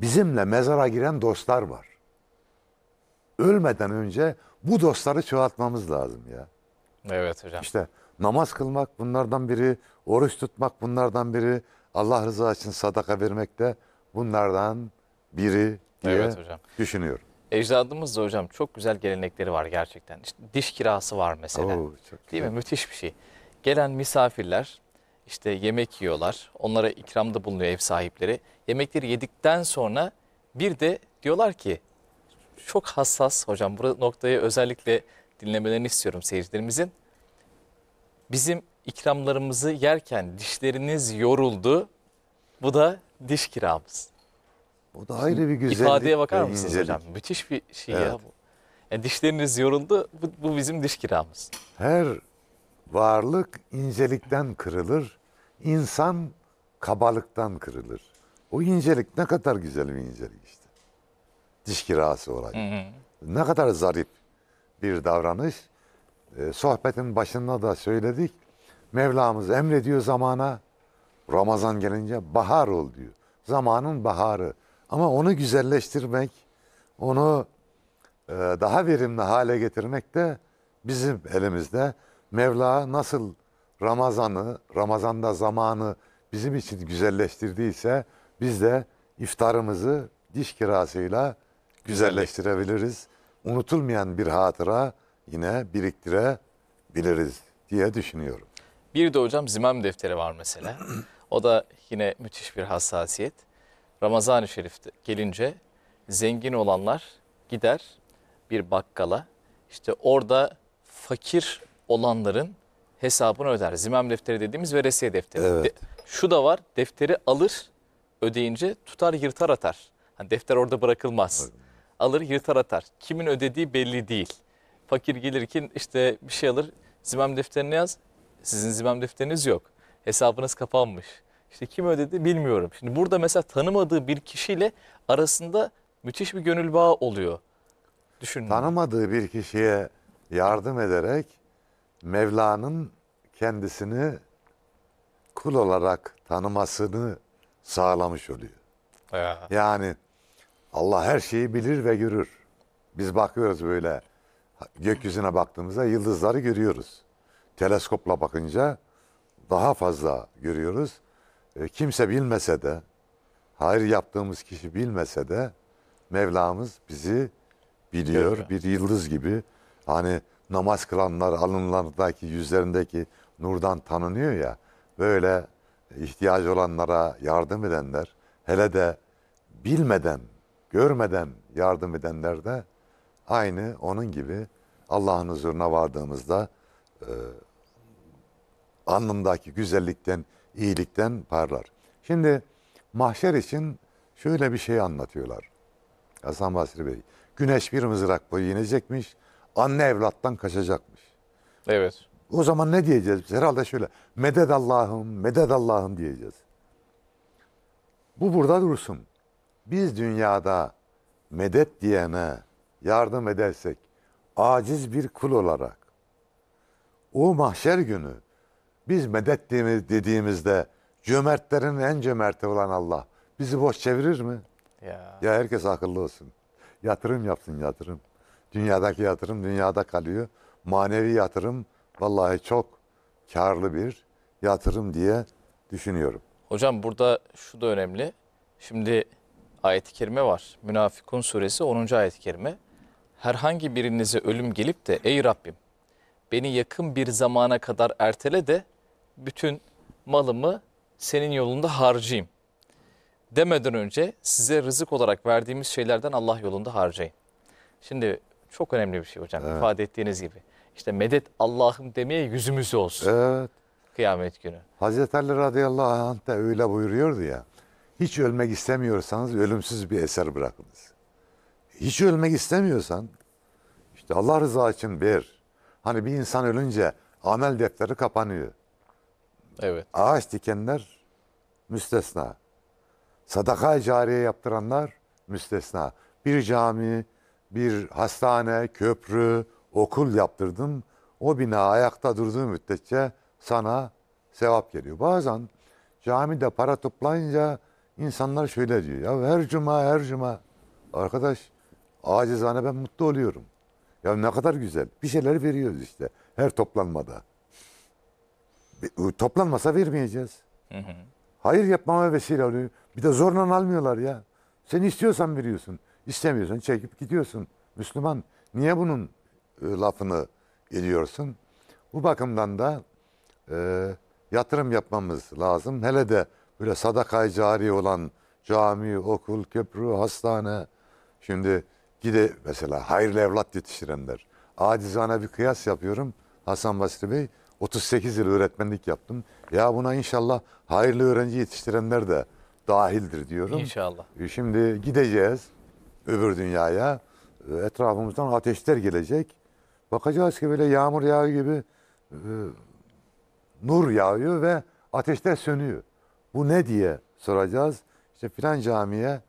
bizimle mezara giren dostlar var. Ölmeden önce bu dostları çoğaltmamız lazım ya. Evet hocam. İşte namaz kılmak bunlardan biri, oruç tutmak bunlardan biri, Allah rızası için sadaka vermek de bunlardan biri diye evet hocam. düşünüyorum. Ecdadımız da hocam çok güzel gelenekleri var gerçekten. İşte diş kirası var mesela. Oo, çok Değil mi? Müthiş bir şey. Gelen misafirler işte yemek yiyorlar. Onlara ikramda bulunuyor ev sahipleri. Yemekleri yedikten sonra bir de diyorlar ki çok hassas hocam bu noktayı özellikle dinlemelerini istiyorum seyircilerimizin. Bizim ikramlarımızı yerken dişleriniz yoruldu. Bu da diş kiramız. Bu da ayrı bir güzellik. İfadeye bakar mısınız incelik. hocam? Müthiş bir şey evet. ya bu. Yani dişleriniz yoruldu. Bu, bu bizim diş kiramız. Her varlık incelikten kırılır. İnsan kabalıktan kırılır. O incelik ne kadar güzel bir incelik işte. Diş kirası olay. Hı hı. Ne kadar zarif bir davranış. E, sohbetin başında da söyledik. Mevlamız emrediyor zamana. Ramazan gelince bahar ol diyor. Zamanın baharı. Ama onu güzelleştirmek, onu e, daha verimli hale getirmek de bizim elimizde. Mevla nasıl Ramazan'ı, Ramazan'da zamanı bizim için güzelleştirdiyse biz de iftarımızı diş kirasıyla güzelleştirebiliriz. Unutulmayan bir hatıra yine biriktirebiliriz diye düşünüyorum. Bir de hocam zimam defteri var mesela. O da yine müthiş bir hassasiyet. Ramazan-ı Şerif gelince zengin olanlar gider bir bakkala. İşte orada fakir olanların hesabını öder. Zimam defteri dediğimiz veresiye defteri. Evet. De, şu da var defteri alır ödeyince tutar yırtar atar. Hani defter orada bırakılmaz. Alır yırtar atar. Kimin ödediği belli değil. Fakir gelirken işte bir şey alır zimam defterine yaz. Sizin zimam defteriniz yok. Hesabınız kapanmış. İşte kim ödedi bilmiyorum. Şimdi burada mesela tanımadığı bir kişiyle arasında müthiş bir gönül bağı oluyor. Düşünün. Tanımadığı bir kişiye yardım ederek Mevla'nın kendisini kul olarak tanımasını sağlamış oluyor. Ya. Yani Allah her şeyi bilir ve görür. Biz bakıyoruz böyle gökyüzüne baktığımızda yıldızları görüyoruz. Teleskopla bakınca daha fazla görüyoruz. E, kimse bilmese de, hayır yaptığımız kişi bilmese de Mevlamız bizi biliyor. Görüyor. Bir yıldız gibi hani namaz kılanlar alınlardaki yüzlerindeki nurdan tanınıyor ya. Böyle ihtiyacı olanlara yardım edenler hele de bilmeden, görmeden yardım edenler de aynı onun gibi Allah'ın huzuruna vardığımızda e, alnındaki güzellikten, iyilikten parlar. Şimdi mahşer için şöyle bir şey anlatıyorlar. Hasan Basri Bey, güneş bir mızrak boyu inecekmiş anne evlattan kaçacakmış. Evet. O zaman ne diyeceğiz biz? Herhalde şöyle meded Allah'ım, meded Allah'ım diyeceğiz. Bu burada dursun. Biz dünyada medet diyene yardım edersek aciz bir kul olarak o mahşer günü biz medet dediğimizde cömertlerin en cömerti olan Allah bizi boş çevirir mi? Ya, ya herkes akıllı olsun. Yatırım yapsın yatırım. Dünyadaki yatırım dünyada kalıyor. Manevi yatırım vallahi çok karlı bir yatırım diye düşünüyorum. Hocam burada şu da önemli. Şimdi ayet-i kerime var. Münafikun suresi 10. ayet-i kerime. Herhangi birinize ölüm gelip de ey Rabbim beni yakın bir zamana kadar ertele de bütün malımı senin yolunda harcayayım. Demeden önce size rızık olarak verdiğimiz şeylerden Allah yolunda harcayın. Şimdi çok önemli bir şey hocam evet. ifade ettiğiniz gibi. İşte medet Allah'ım demeye yüzümüz olsun. Evet. Kıyamet günü. Hazreti Ali radıyallahu anh da öyle buyuruyordu ya. Hiç ölmek istemiyorsanız ölümsüz bir eser bırakınız. Hiç ölmek istemiyorsan işte Allah rızası için bir. Hani bir insan ölünce amel defteri kapanıyor. Evet. Ağaç dikenler müstesna. Sadaka cariye yaptıranlar müstesna. Bir cami, bir hastane, köprü, okul yaptırdın. O bina ayakta durduğu müddetçe sana sevap geliyor. Bazen camide para toplayınca insanlar şöyle diyor. Ya her cuma her cuma arkadaş acizane ben mutlu oluyorum. Ya ne kadar güzel. Bir şeyler veriyoruz işte her toplanmada. Toplanmasa vermeyeceğiz. Hı hı. Hayır yapmama vesile oluyor. Bir de zorla almıyorlar ya. Sen istiyorsan veriyorsun. İstemiyorsun çekip gidiyorsun. Müslüman niye bunun e, lafını ediyorsun? Bu bakımdan da e, yatırım yapmamız lazım. Hele de böyle sadakay cari olan cami, okul, köprü, hastane. Şimdi gide mesela hayırlı evlat yetiştirenler. Acizane bir kıyas yapıyorum. Hasan Basri Bey 38 yıl öğretmenlik yaptım. Ya buna inşallah hayırlı öğrenci yetiştirenler de dahildir diyorum. İnşallah. E, şimdi gideceğiz öbür dünyaya. E, etrafımızdan ateşler gelecek. Bakacağız ki böyle yağmur yağıyor gibi e, nur yağıyor ve ateşler sönüyor. Bu ne diye soracağız. İşte filan camiye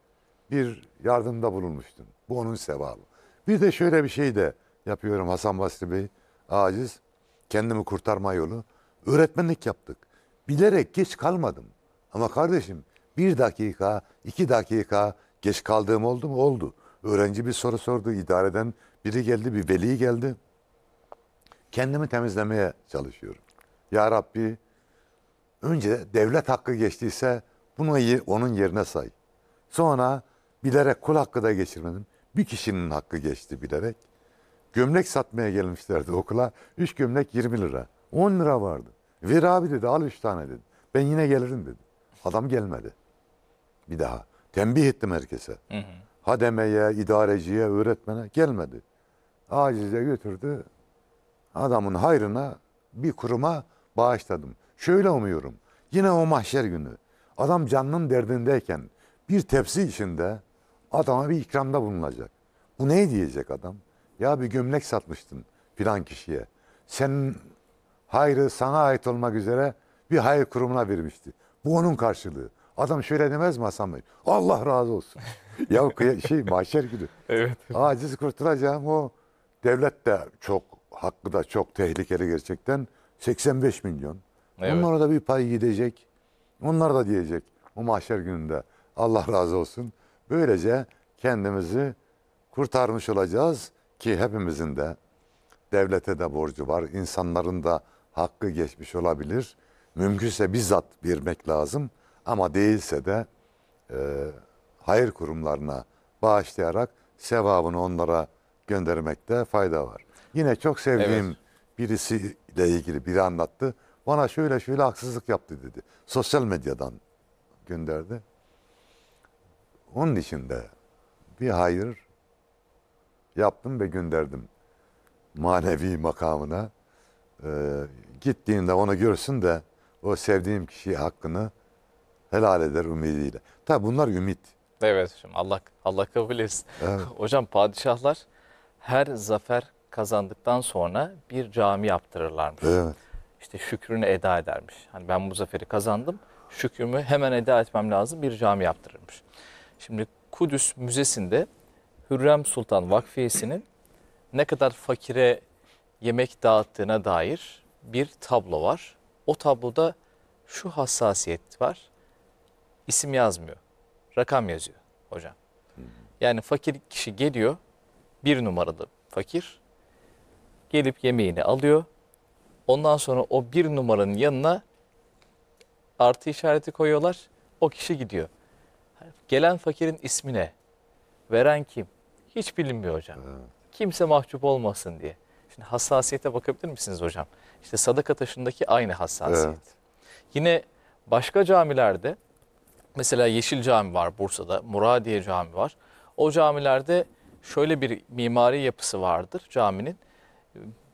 bir yardımda bulunmuştum. Bu onun sevabı. Bir de şöyle bir şey de yapıyorum Hasan Basri Bey. Aciz kendimi kurtarma yolu. Öğretmenlik yaptık. Bilerek geç kalmadım. Ama kardeşim bir dakika, iki dakika Geç kaldığım oldu mu? Oldu. Öğrenci bir soru sordu. idareden biri geldi, bir veli geldi. Kendimi temizlemeye çalışıyorum. Ya Rabbi, önce devlet hakkı geçtiyse bunu onun yerine say. Sonra bilerek kul hakkı da geçirmedim. Bir kişinin hakkı geçti bilerek. Gömlek satmaya gelmişlerdi okula. Üç gömlek 20 lira. 10 lira vardı. Ver abi dedi al üç tane dedi. Ben yine gelirim dedi. Adam gelmedi. Bir daha. Tembih ettim herkese. Hı hı. Hademeye, idareciye, öğretmene gelmedi. Acize götürdü. Adamın hayrına bir kuruma bağışladım. Şöyle umuyorum. Yine o mahşer günü. Adam canının derdindeyken bir tepsi içinde adama bir ikramda bulunacak. Bu ne diyecek adam? Ya bir gömlek satmıştın filan kişiye. Senin hayrı sana ait olmak üzere bir hayır kurumuna vermişti. Bu onun karşılığı. Adam şöyle demez mi Hasan Bey? Allah razı olsun. ya şey mahşer günü. Evet. Aciz kurtulacağım o. Devlet de çok, hakkı da çok tehlikeli gerçekten. 85 milyon. Evet. Onlara da bir pay gidecek. Onlar da diyecek o mahşer gününde Allah razı olsun. Böylece kendimizi kurtarmış olacağız ki hepimizin de devlete de borcu var. İnsanların da hakkı geçmiş olabilir. Mümkünse bizzat vermek lazım. Ama değilse de e, hayır kurumlarına bağışlayarak sevabını onlara göndermekte fayda var. Yine çok sevdiğim evet. birisiyle ilgili biri anlattı. Bana şöyle şöyle haksızlık yaptı dedi. Sosyal medyadan gönderdi. Onun için de bir hayır yaptım ve gönderdim manevi makamına. Ee, gittiğinde onu görsün de o sevdiğim kişiye hakkını helal eder ümidiyle. Tabi bunlar ümit. Evet hocam Allah, Allah kabul etsin. Evet. Hocam padişahlar her zafer kazandıktan sonra bir cami yaptırırlarmış. Evet. İşte şükrünü eda edermiş. Hani ben bu zaferi kazandım şükrümü hemen eda etmem lazım bir cami yaptırırmış. Şimdi Kudüs Müzesi'nde Hürrem Sultan Vakfiyesi'nin ne kadar fakire yemek dağıttığına dair bir tablo var. O tabloda şu hassasiyet var isim yazmıyor. Rakam yazıyor hocam. Yani fakir kişi geliyor bir numaralı fakir gelip yemeğini alıyor. Ondan sonra o bir numaranın yanına artı işareti koyuyorlar. O kişi gidiyor. Gelen fakirin ismine veren kim? Hiç bilinmiyor hocam. Kimse mahcup olmasın diye. Şimdi hassasiyete bakabilir misiniz hocam? İşte sadaka taşındaki aynı hassasiyet. Evet. Yine başka camilerde mesela Yeşil Cami var Bursa'da, Muradiye Cami var. O camilerde şöyle bir mimari yapısı vardır caminin.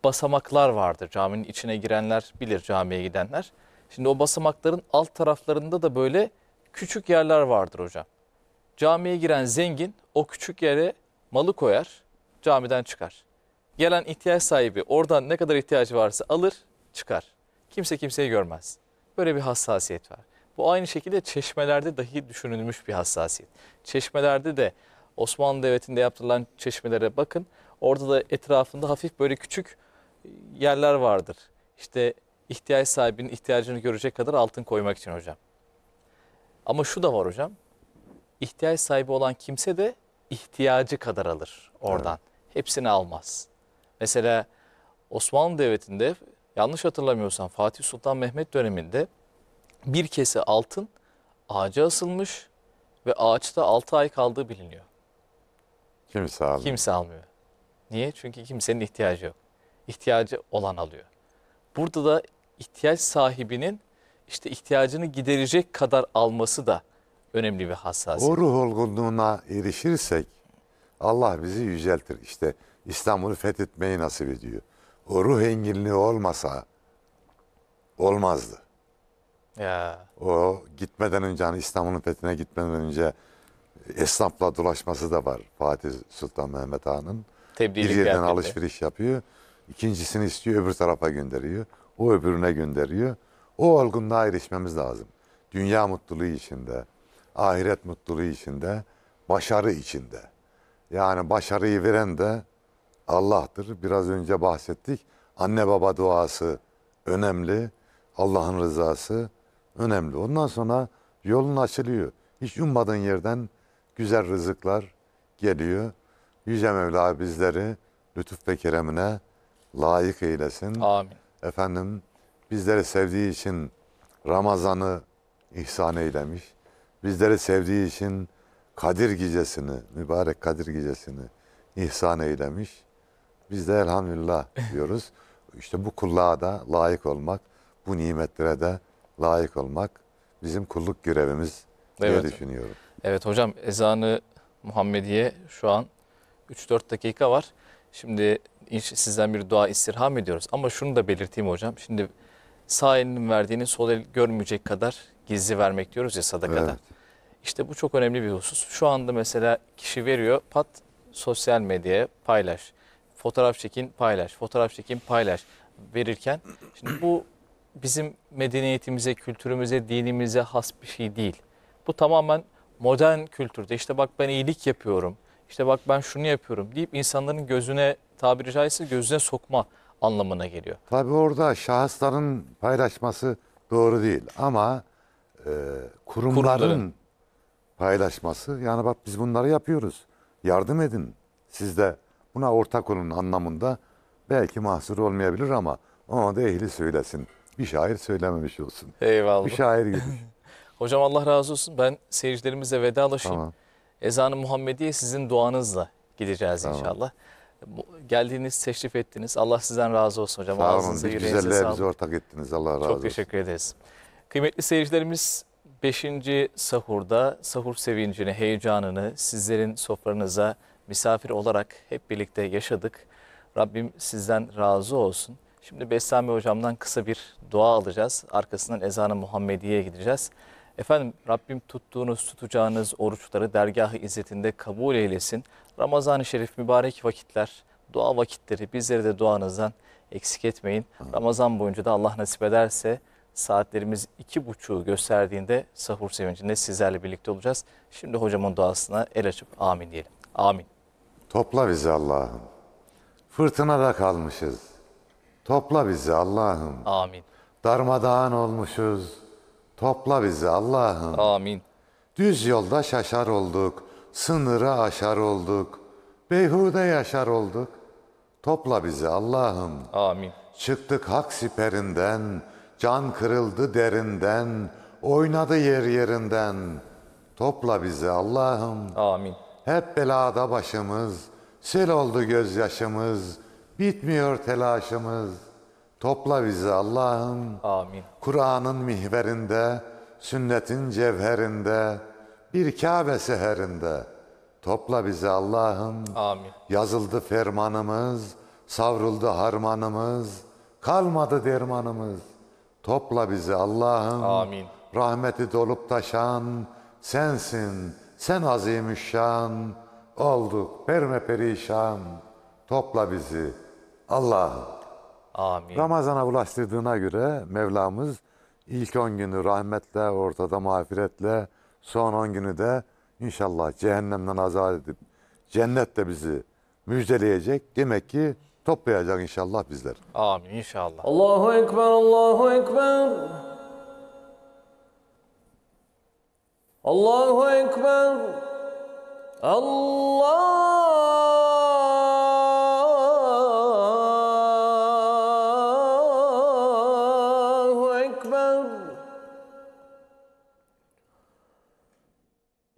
Basamaklar vardır. Caminin içine girenler bilir camiye gidenler. Şimdi o basamakların alt taraflarında da böyle küçük yerler vardır hocam. Camiye giren zengin o küçük yere malı koyar, camiden çıkar. Gelen ihtiyaç sahibi oradan ne kadar ihtiyacı varsa alır, çıkar. Kimse kimseyi görmez. Böyle bir hassasiyet var. Bu aynı şekilde çeşmelerde dahi düşünülmüş bir hassasiyet. Çeşmelerde de Osmanlı Devleti'nde yaptırılan çeşmelere bakın. Orada da etrafında hafif böyle küçük yerler vardır. İşte ihtiyaç sahibinin ihtiyacını görecek kadar altın koymak için hocam. Ama şu da var hocam. İhtiyaç sahibi olan kimse de ihtiyacı kadar alır oradan. Evet. Hepsini almaz. Mesela Osmanlı Devleti'nde yanlış hatırlamıyorsam Fatih Sultan Mehmet döneminde bir kese altın ağaca asılmış ve ağaçta 6 ay kaldığı biliniyor. Kimse almıyor. Kimse almıyor. Niye? Çünkü kimsenin ihtiyacı yok. İhtiyacı olan alıyor. Burada da ihtiyaç sahibinin işte ihtiyacını giderecek kadar alması da önemli bir hassasiyet. O ruh olgunluğuna erişirsek Allah bizi yüceltir. İşte İstanbul'u fethetmeyi nasip ediyor. O ruh enginliği olmasa olmazdı. Ya. O gitmeden önce hani İstanbul'un fethine gitmeden önce esnafla dolaşması da var Fatih Sultan Mehmet Han'ın. bir yerden kıyafetle. alışveriş yapıyor. İkincisini istiyor öbür tarafa gönderiyor. O öbürüne gönderiyor. O olgunluğa erişmemiz lazım. Dünya mutluluğu içinde, ahiret mutluluğu içinde, başarı içinde. Yani başarıyı veren de Allah'tır. Biraz önce bahsettik. Anne baba duası önemli. Allah'ın rızası önemli. Ondan sonra yolun açılıyor. Hiç ummadığın yerden güzel rızıklar geliyor. Yüce Mevla bizleri lütuf ve keremine layık eylesin. Amin. Efendim bizleri sevdiği için Ramazan'ı ihsan eylemiş. Bizleri sevdiği için Kadir gecesini, mübarek Kadir gecesini ihsan eylemiş. Biz de elhamdülillah diyoruz. İşte bu kulluğa da layık olmak, bu nimetlere de layık olmak bizim kulluk görevimiz diye evet. düşünüyorum. Evet hocam ezanı Muhammediye şu an 3-4 dakika var. Şimdi sizden bir dua istirham ediyoruz. Ama şunu da belirteyim hocam. Şimdi sağ elinin verdiğini sol el görmeyecek kadar gizli vermek diyoruz ya sadakada. Evet. İşte bu çok önemli bir husus. Şu anda mesela kişi veriyor pat sosyal medyaya paylaş. Fotoğraf çekin paylaş. Fotoğraf çekin paylaş verirken şimdi bu bizim medeniyetimize, kültürümüze, dinimize has bir şey değil. Bu tamamen modern kültürde İşte bak ben iyilik yapıyorum, işte bak ben şunu yapıyorum deyip insanların gözüne tabiri caizse gözüne sokma anlamına geliyor. Tabi orada şahısların paylaşması doğru değil ama e, kurumların Kurumları. paylaşması yani bak biz bunları yapıyoruz. Yardım edin siz de buna ortak olun anlamında belki mahsur olmayabilir ama ona da ehli söylesin bir şair söylememiş olsun. Eyvallah. Bir şair gibi. Hocam Allah razı olsun. Ben seyircilerimize vedalaşayım. Tamam. Ezan-ı Muhammediye sizin duanızla gideceğiz tamam. inşallah. Geldiğiniz, teşrif ettiniz. Allah sizden razı olsun hocam. Sağ olun. Bir güzelliğe bizi ortak ettiniz. Allah razı Çok olsun. Çok teşekkür ederiz. Kıymetli seyircilerimiz 5. sahurda sahur sevincini, heyecanını sizlerin sofranıza misafir olarak hep birlikte yaşadık. Rabbim sizden razı olsun. Şimdi Bestami Hocam'dan kısa bir dua alacağız. Arkasından ezanı Muhammediye'ye gideceğiz. Efendim Rabbim tuttuğunuz, tutacağınız oruçları dergahı izzetinde kabul eylesin. Ramazan-ı Şerif mübarek vakitler, dua vakitleri bizleri de duanızdan eksik etmeyin. Ramazan boyunca da Allah nasip ederse saatlerimiz iki buçuğu gösterdiğinde sahur sevincinde sizlerle birlikte olacağız. Şimdi hocamın duasına el açıp amin diyelim. Amin. Topla bizi Allah'ım. Fırtınada kalmışız. Topla bizi Allah'ım. Amin. Darmadağın olmuşuz. Topla bizi Allah'ım. Amin. Düz yolda şaşar olduk. Sınırı aşar olduk. Beyhude yaşar olduk. Topla bizi Allah'ım. Amin. Çıktık hak siperinden. Can kırıldı derinden. Oynadı yer yerinden. Topla bizi Allah'ım. Amin. Hep belada başımız. Sil oldu gözyaşımız. yaşımız Bitmiyor telaşımız. Topla bizi Allah'ım. Amin. Kur'an'ın mihverinde, sünnetin cevherinde, bir Kabe seherinde. Topla bizi Allah'ım. Amin. Yazıldı fermanımız, savruldu harmanımız, kalmadı dermanımız. Topla bizi Allah'ım. Amin. Rahmeti dolup taşan sensin. Sen azimüşşan olduk perme perişan. Topla bizi. Allah'ım. Amin. Ramazana ulaştırdığına göre Mevlamız ilk 10 günü rahmetle, ortada mağfiretle, son 10 günü de inşallah cehennemden azat edip cennette bizi müjdeleyecek. Demek ki toplayacak inşallah bizler. Amin inşallah. Allahu Ekber, Allahu Ekber. Allahu Ekber. Allah.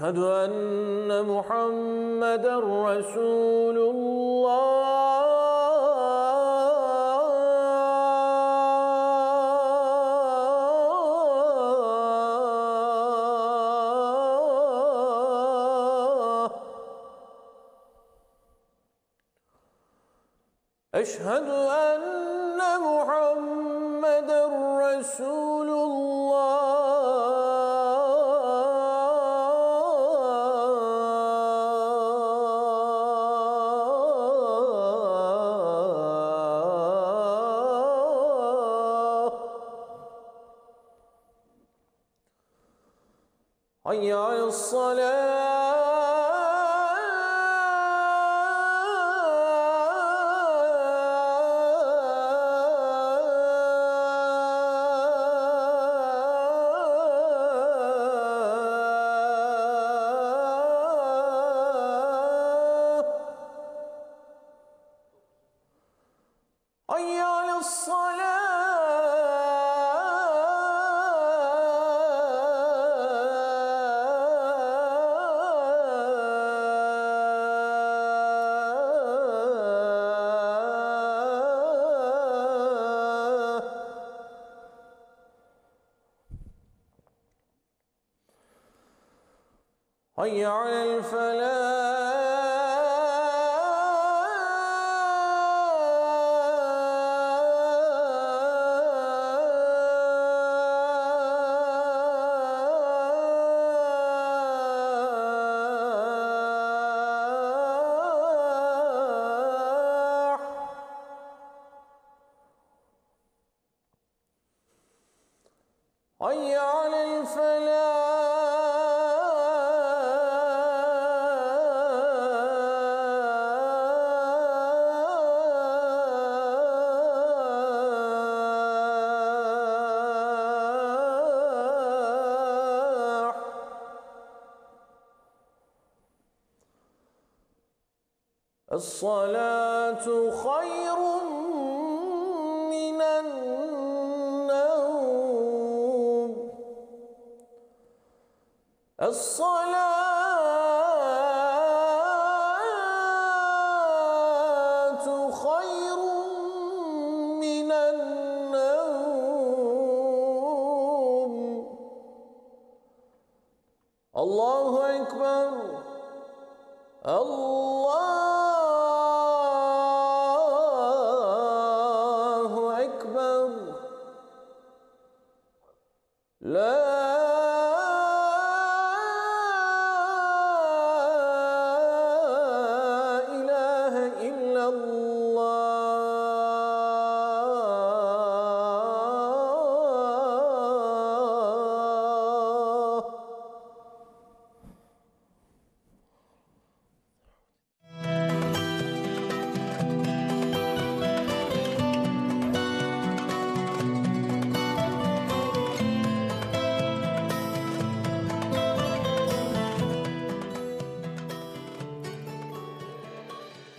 واشهد ان محمدا رسول